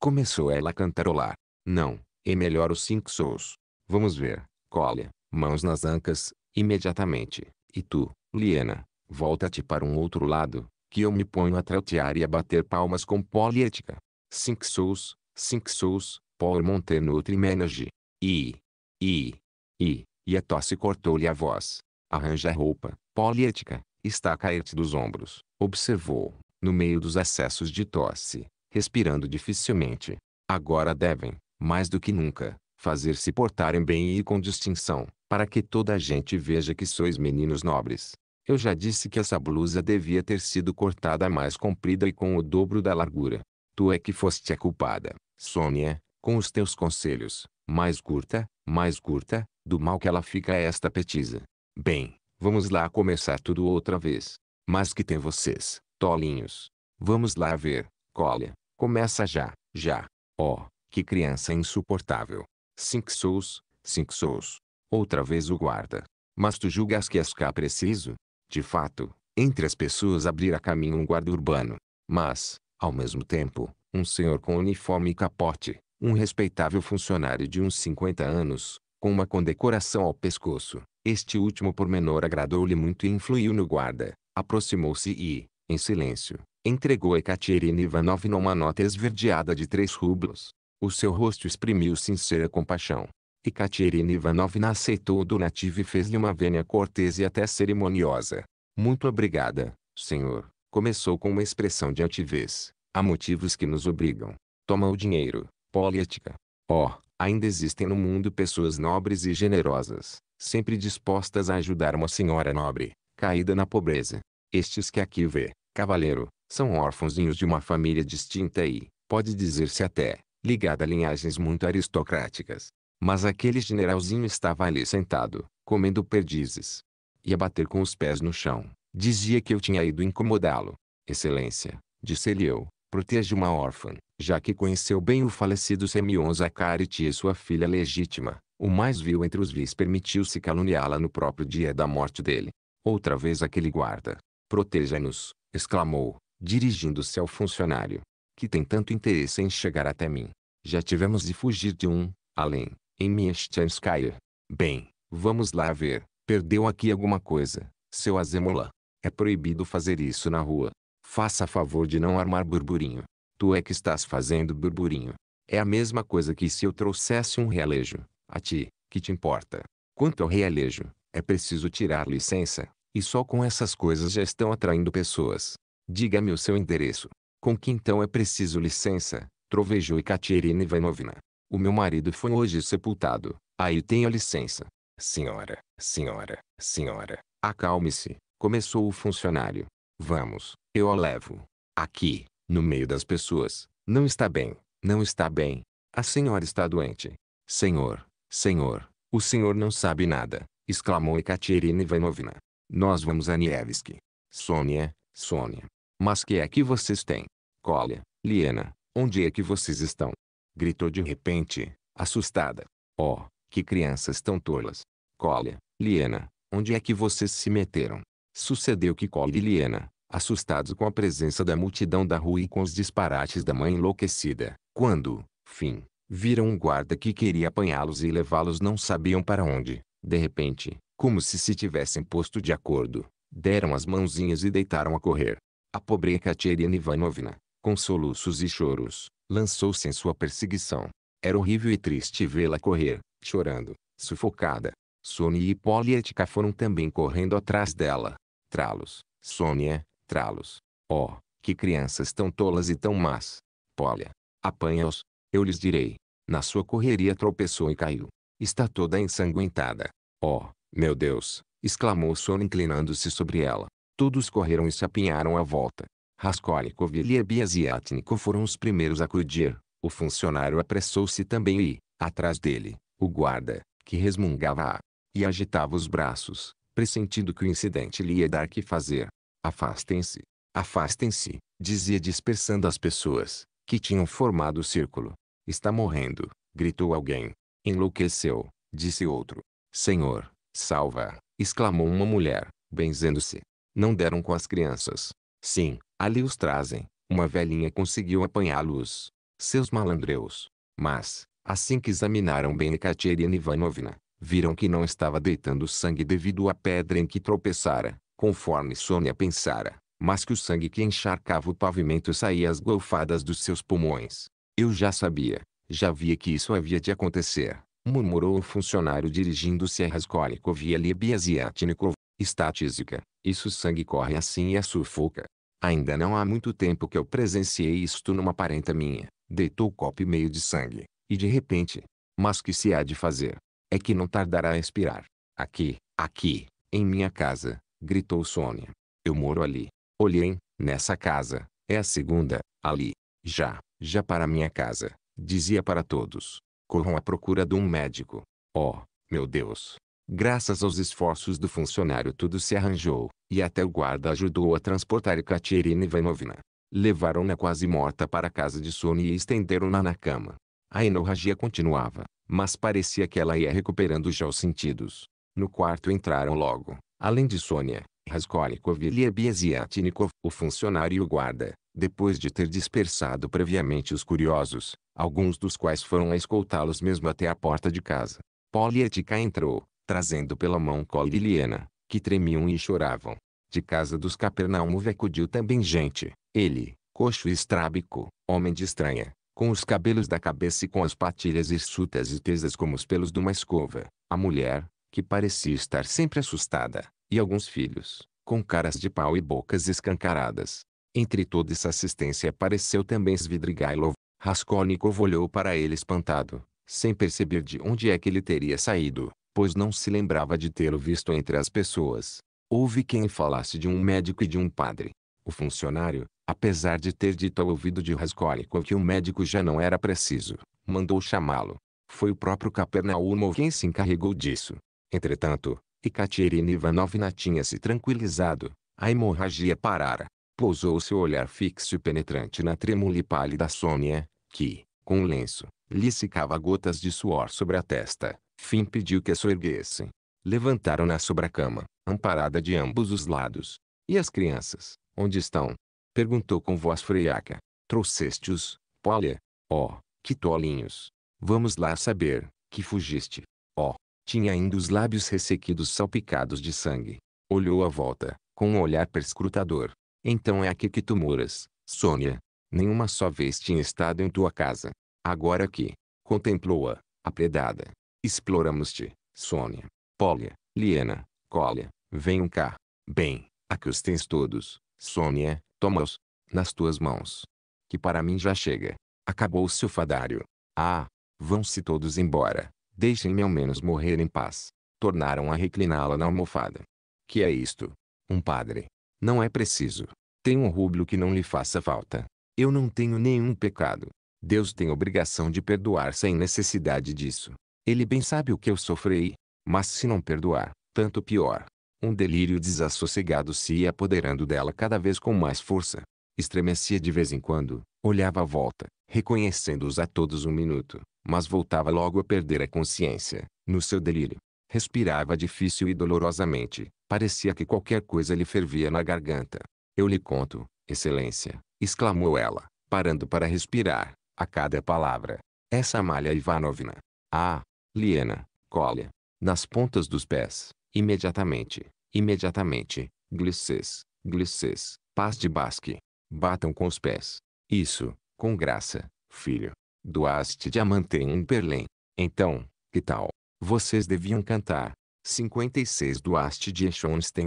S1: Começou ela a cantarolar. Não, é melhor os cinco sous. Vamos ver, colha, mãos nas ancas, Imediatamente, e tu, Liena, volta-te para um outro lado, que eu me ponho a trautear e a bater palmas com poliética. Cinco sous, cinco sous, por monter notre Menage E, e, e, e a tosse cortou-lhe a voz. Arranja a roupa, poliética, está a cair-te dos ombros, observou, no meio dos acessos de tosse, respirando dificilmente. Agora devem, mais do que nunca, fazer-se portarem bem e com distinção para que toda a gente veja que sois meninos nobres. Eu já disse que essa blusa devia ter sido cortada mais comprida e com o dobro da largura. Tu é que foste a culpada, Sônia, com os teus conselhos. Mais curta, mais curta, do mal que ela fica é esta petisa. Bem, vamos lá começar tudo outra vez. Mas que tem vocês, tolinhos? Vamos lá ver, colha. Começa já, já. Oh, que criança insuportável. Cinco sous, cinco sous. Outra vez o guarda. Mas tu julgas que és cá preciso? De fato, entre as pessoas a caminho um guarda urbano. Mas, ao mesmo tempo, um senhor com uniforme e capote, um respeitável funcionário de uns 50 anos, com uma condecoração ao pescoço. Este último pormenor agradou-lhe muito e influiu no guarda. Aproximou-se e, em silêncio, entregou a Katerina Ivanovna uma nota esverdeada de três rublos. O seu rosto exprimiu sincera compaixão. E Katerina Ivanovna aceitou o donativo e fez-lhe uma vênia cortês e até cerimoniosa. Muito obrigada, senhor. Começou com uma expressão de altivez. Há motivos que nos obrigam. Toma o dinheiro. Política. Oh, ainda existem no mundo pessoas nobres e generosas, sempre dispostas a ajudar uma senhora nobre, caída na pobreza. Estes que aqui vê, cavaleiro, são órfãozinhos de uma família distinta e, pode dizer-se até, ligada a linhagens muito aristocráticas. Mas aquele generalzinho estava ali sentado, comendo perdizes. E a bater com os pés no chão, dizia que eu tinha ido incomodá-lo. Excelência, disse-lhe eu, proteja uma órfã, já que conheceu bem o falecido Semion Zacarity e sua filha legítima, o mais vil entre os vis permitiu-se caluniá-la no próprio dia da morte dele. Outra vez aquele guarda. Proteja-nos, exclamou, dirigindo-se ao funcionário, que tem tanto interesse em chegar até mim. Já tivemos de fugir de um, além, em Mieszchanskaya. Bem, vamos lá ver. Perdeu aqui alguma coisa, seu Azemula. É proibido fazer isso na rua. Faça favor de não armar burburinho. Tu é que estás fazendo burburinho. É a mesma coisa que se eu trouxesse um realejo. A ti, que te importa? Quanto ao realejo, é preciso tirar licença, e só com essas coisas já estão atraindo pessoas. Diga-me o seu endereço. Com que então é preciso licença? Trovejou Katerina Ivanovna. O meu marido foi hoje sepultado. Aí tenha licença. Senhora, senhora, senhora, acalme-se, começou o funcionário. Vamos, eu a levo. Aqui, no meio das pessoas, não está bem, não está bem. A senhora está doente. Senhor, senhor, o senhor não sabe nada, exclamou Ekaterina Ivanovna. Nós vamos a Nievski. Sônia, Sônia. Mas que é que vocês têm? Colia, Liena, onde é que vocês estão? gritou de repente, assustada. Oh, que crianças tão tolas! Cole, Liena, onde é que vocês se meteram? Sucedeu que Cole e Liena, assustados com a presença da multidão da rua e com os disparates da mãe enlouquecida, quando, fim, viram um guarda que queria apanhá-los e levá-los não sabiam para onde. De repente, como se se tivessem posto de acordo, deram as mãozinhas e deitaram a correr. A pobre Ekaterina Ivanovna, com soluços e choros, lançou-se em sua perseguição. Era horrível e triste vê-la correr, chorando, sufocada. Sônia e Hipólietica foram também correndo atrás dela. Tralos, Sônia, tralos. Oh, que crianças tão tolas e tão más. Polia, apanha-os, eu lhes direi. Na sua correria tropeçou e caiu. Está toda ensanguentada. Oh, meu Deus! exclamou Sônia inclinando-se sobre ela. Todos correram e se apinharam à volta. Raskolnikov e Biaziatnikov foram os primeiros a acudir. O funcionário apressou-se também e, atrás dele, o guarda, que resmungava e agitava os braços, pressentindo que o incidente lhe ia dar que fazer. Afastem-se, afastem-se, dizia dispersando as pessoas, que tinham formado o círculo. Está morrendo, gritou alguém. Enlouqueceu, disse outro. Senhor, salva, exclamou uma mulher, benzendo-se. Não deram com as crianças. Sim, Ali os trazem. Uma velhinha conseguiu apanhá-los. Seus malandreus. Mas, assim que examinaram bem Ekaterina Ivanovna, viram que não estava deitando sangue devido à pedra em que tropeçara, conforme Sônia pensara, mas que o sangue que encharcava o pavimento saía às golfadas dos seus pulmões. Eu já sabia, já via que isso havia de acontecer, murmurou o funcionário dirigindo-se a Raskolnikov e a Libiasiatnikov. Está tísica, isso sangue corre assim e a sufoca. Ainda não há muito tempo que eu presenciei isto numa parenta minha. Deitou o copo meio de sangue. E de repente. Mas que se há de fazer? É que não tardará a expirar. Aqui, aqui, em minha casa. Gritou Sônia. Eu moro ali. Olhem, nessa casa. É a segunda, ali. Já, já para minha casa. Dizia para todos. Corram à procura de um médico. Oh, meu Deus. Graças aos esforços do funcionário tudo se arranjou, e até o guarda ajudou a transportar Ekaterina Ivanovna. Levaram-na quase morta para a casa de sono e estenderam-na na cama. A hemorragia continuava, mas parecia que ela ia recuperando já os sentidos. No quarto entraram logo, além de Sônia, Raskolnikov e Liebiaziatnikov, o funcionário e o guarda, depois de ter dispersado previamente os curiosos, alguns dos quais foram a escoltá-los mesmo até a porta de casa. Polietica entrou, trazendo pela mão Cole e Liana, que tremiam e choravam. De casa dos Capernaum acudiu também gente, ele, coxo e estrábico, homem de estranha, com os cabelos da cabeça e com as patilhas hirsutas e tesas como os pelos de uma escova, a mulher, que parecia estar sempre assustada, e alguns filhos, com caras de pau e bocas escancaradas. Entre toda essa assistência apareceu também Svidrigailov. Raskolnikov olhou para ele espantado, sem perceber de onde é que ele teria saído pois não se lembrava de tê-lo visto entre as pessoas. Houve quem falasse de um médico e de um padre. O funcionário, apesar de ter dito ao ouvido de Raskolnikov que o médico já não era preciso, mandou chamá-lo. Foi o próprio Capernaum quem se encarregou disso. Entretanto, Ekaterina Ivanovna tinha se tranquilizado. A hemorragia parara. Pousou seu olhar fixo e penetrante na trêmula e pálida Sônia, que, com um lenço, lhe secava gotas de suor sobre a testa. Fim pediu que a soerguessem. Levantaram-na sobre a cama, amparada de ambos os lados. E as crianças, onde estão? Perguntou com voz freiaca. Trouxeste-os, Polia? Oh, que tolinhos! Vamos lá saber, que fugiste. Oh, tinha ainda os lábios ressequidos salpicados de sangue. Olhou à volta, com um olhar perscrutador. Então é aqui que tu moras, Sônia. Nenhuma só vez tinha estado em tua casa. Agora aqui. Contemplou-a, apredada. Exploramos-te, Sônia, Pólia, Liena, Cólia, venham cá. Bem, aqui os tens todos, Sônia, toma-os, nas tuas mãos. Que para mim já chega. Acabou-se o fadário. Ah, vão-se todos embora. Deixem-me ao menos morrer em paz. Tornaram a recliná-la na almofada. Que é isto? Um padre. Não é preciso. Tem um rublo que não lhe faça falta. Eu não tenho nenhum pecado. Deus tem obrigação de perdoar sem necessidade disso. Ele bem sabe o que eu sofri, mas se não perdoar, tanto pior. Um delírio desassossegado se ia apoderando dela cada vez com mais força. Estremecia de vez em quando, olhava à volta, reconhecendo-os a todos um minuto, mas voltava logo a perder a consciência, no seu delírio. Respirava difícil e dolorosamente, parecia que qualquer coisa lhe fervia na garganta. Eu lhe conto, Excelência, exclamou ela, parando para respirar, a cada palavra. Essa Malha Ivanovna. Ah, liena, colha, nas pontas dos pés, imediatamente, imediatamente, glissês, glissês, paz de basque, batam com os pés, isso, com graça, filho, doaste diamante em um berlém. então, que tal, vocês deviam cantar, 56 doaste de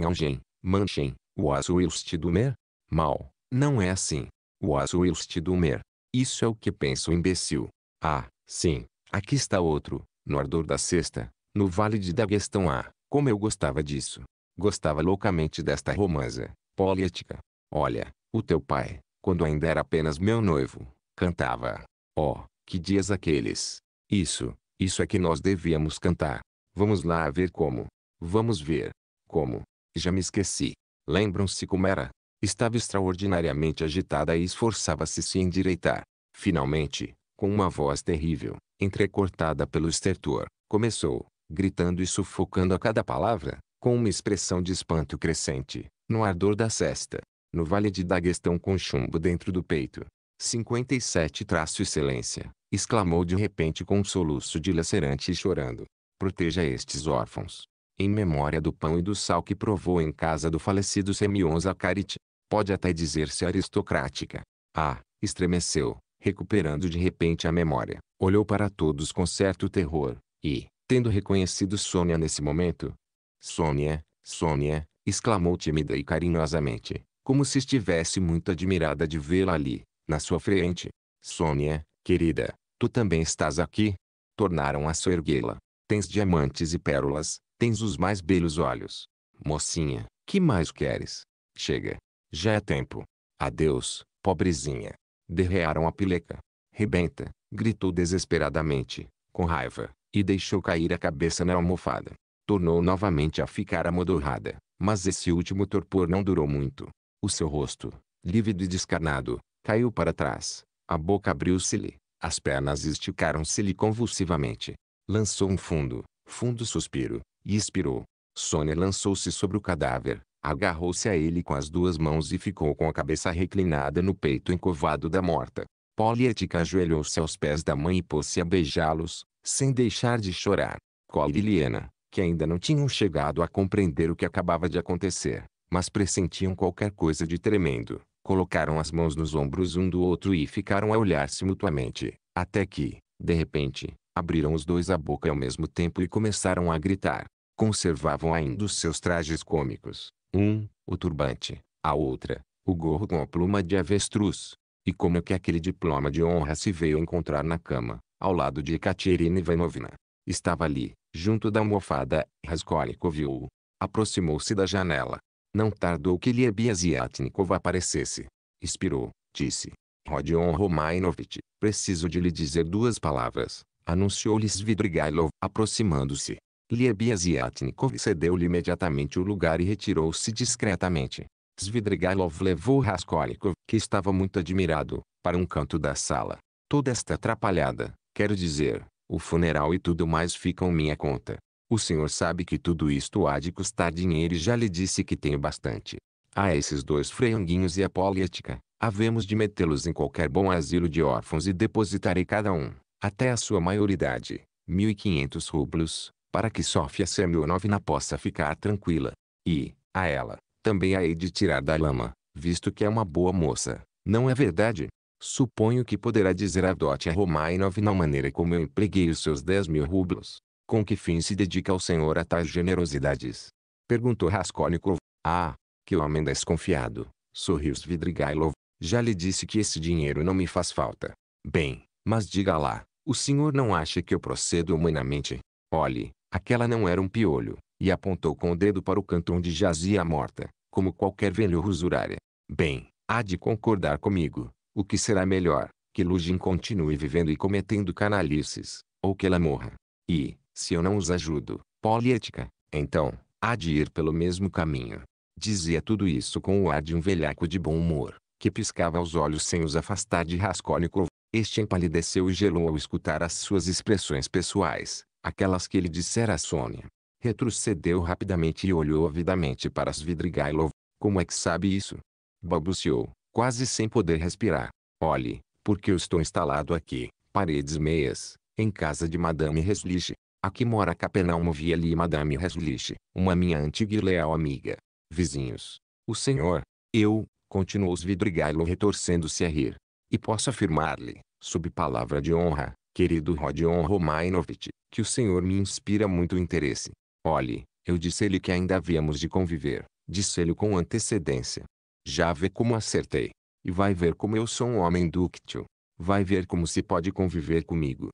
S1: Algen, Manchen, o azuilste do mer, mal, não é assim, o azuilste do mer, isso é o que pensa o imbecil, ah, sim, aqui está outro, no ardor da sexta, no vale de Daguestão ah, como eu gostava disso. Gostava loucamente desta romanza, política. Olha, o teu pai, quando ainda era apenas meu noivo, cantava. Oh, que dias aqueles. Isso, isso é que nós devíamos cantar. Vamos lá ver como. Vamos ver. Como. Já me esqueci. Lembram-se como era? Estava extraordinariamente agitada e esforçava-se se endireitar. Finalmente, com uma voz terrível, entrecortada pelo estertor, começou, gritando e sufocando a cada palavra, com uma expressão de espanto crescente, no ardor da cesta, no vale de Daguestão com chumbo dentro do peito. 57 traço excelência, exclamou de repente com um soluço dilacerante e chorando. Proteja estes órfãos. Em memória do pão e do sal que provou em casa do falecido Semion Zakarit, Pode até dizer-se aristocrática. Ah, estremeceu, recuperando de repente a memória, olhou para todos com certo terror, e, tendo reconhecido Sônia nesse momento, Sônia, Sônia, exclamou tímida e carinhosamente, como se estivesse muito admirada de vê-la ali, na sua frente. Sônia, querida, tu também estás aqui? Tornaram a soerguê-la. Tens diamantes e pérolas, tens os mais belos olhos. Mocinha, que mais queres? Chega. Já é tempo. Adeus, pobrezinha derrearam a pileca. Rebenta, gritou desesperadamente, com raiva, e deixou cair a cabeça na almofada. Tornou novamente a ficar amodorrada, mas esse último torpor não durou muito. O seu rosto, lívido e descarnado, caiu para trás, a boca abriu-se-lhe, as pernas esticaram-se-lhe convulsivamente. Lançou um fundo, fundo suspiro, e expirou. Sônia lançou-se sobre o cadáver, Agarrou-se a ele com as duas mãos e ficou com a cabeça reclinada no peito encovado da morta. Polietica ajoelhou-se aos pés da mãe e pôs-se a beijá-los, sem deixar de chorar. Cole e Liena, que ainda não tinham chegado a compreender o que acabava de acontecer, mas pressentiam qualquer coisa de tremendo, colocaram as mãos nos ombros um do outro e ficaram a olhar-se mutuamente, até que, de repente, abriram os dois a boca ao mesmo tempo e começaram a gritar. Conservavam ainda os seus trajes cômicos, um, o turbante, a outra, o gorro com a pluma de avestruz. E como é que aquele diploma de honra se veio encontrar na cama, ao lado de Ekaterina Ivanovna? Estava ali, junto da almofada, Raskolnikov viu-o. Aproximou-se da janela. Não tardou que Liebia Ziatnikov aparecesse. Inspirou, disse. Rodion Romainovitch, preciso de lhe dizer duas palavras, anunciou lhe Svidrigailov, aproximando-se. Liebiasiatnikov cedeu-lhe imediatamente o lugar e retirou-se discretamente. Svidrigailov levou Raskolnikov, que estava muito admirado, para um canto da sala. Toda esta atrapalhada, quero dizer, o funeral e tudo mais ficam minha conta. O senhor sabe que tudo isto há de custar dinheiro e já lhe disse que tenho bastante. A esses dois franguinhos e a política, havemos de metê-los em qualquer bom asilo de órfãos e depositarei cada um, até a sua maioridade, mil e quinhentos rublos, para que Sofia Semyonovna possa ficar tranquila. E, a ela, também a hei de tirar da lama, visto que é uma boa moça, não é verdade? Suponho que poderá dizer a Dótia Romainov Novina maneira como eu empreguei os seus 10 mil rublos. Com que fim se dedica o senhor a tais generosidades? Perguntou Raskolnikov. Ah, que homem desconfiado. Sorriu Svidrigailov. Já lhe disse que esse dinheiro não me faz falta. Bem, mas diga lá, o senhor não acha que eu procedo humanamente? Olhe, Aquela não era um piolho, e apontou com o dedo para o canto onde jazia a morta, como qualquer velho usurária. Bem, há de concordar comigo, o que será melhor, que Lugin continue vivendo e cometendo canalices, ou que ela morra. E, se eu não os ajudo, Polietica, então, há de ir pelo mesmo caminho. Dizia tudo isso com o ar de um velhaco de bom humor, que piscava os olhos sem os afastar de Raskolnikov. Este empalideceu e gelou ao escutar as suas expressões pessoais, aquelas que ele dissera a Sônia. Retrocedeu rapidamente e olhou avidamente para Svidrigailov. Como é que sabe isso? Balbuciou, quase sem poder respirar. Olhe, porque eu estou instalado aqui, paredes meias, em casa de Madame Reslich. Aqui mora Capernaum ali e Madame Reslich, uma minha antiga e leal amiga. Vizinhos. O senhor, eu, continuou Svidrigailov retorcendo-se a rir. E posso afirmar-lhe, sob palavra de honra, Querido Rodion Romainovich, que o senhor me inspira muito interesse. Olhe, eu disse-lhe que ainda havíamos de conviver, disse-lhe com antecedência. Já vê como acertei. E vai ver como eu sou um homem dúctil. Vai ver como se pode conviver comigo.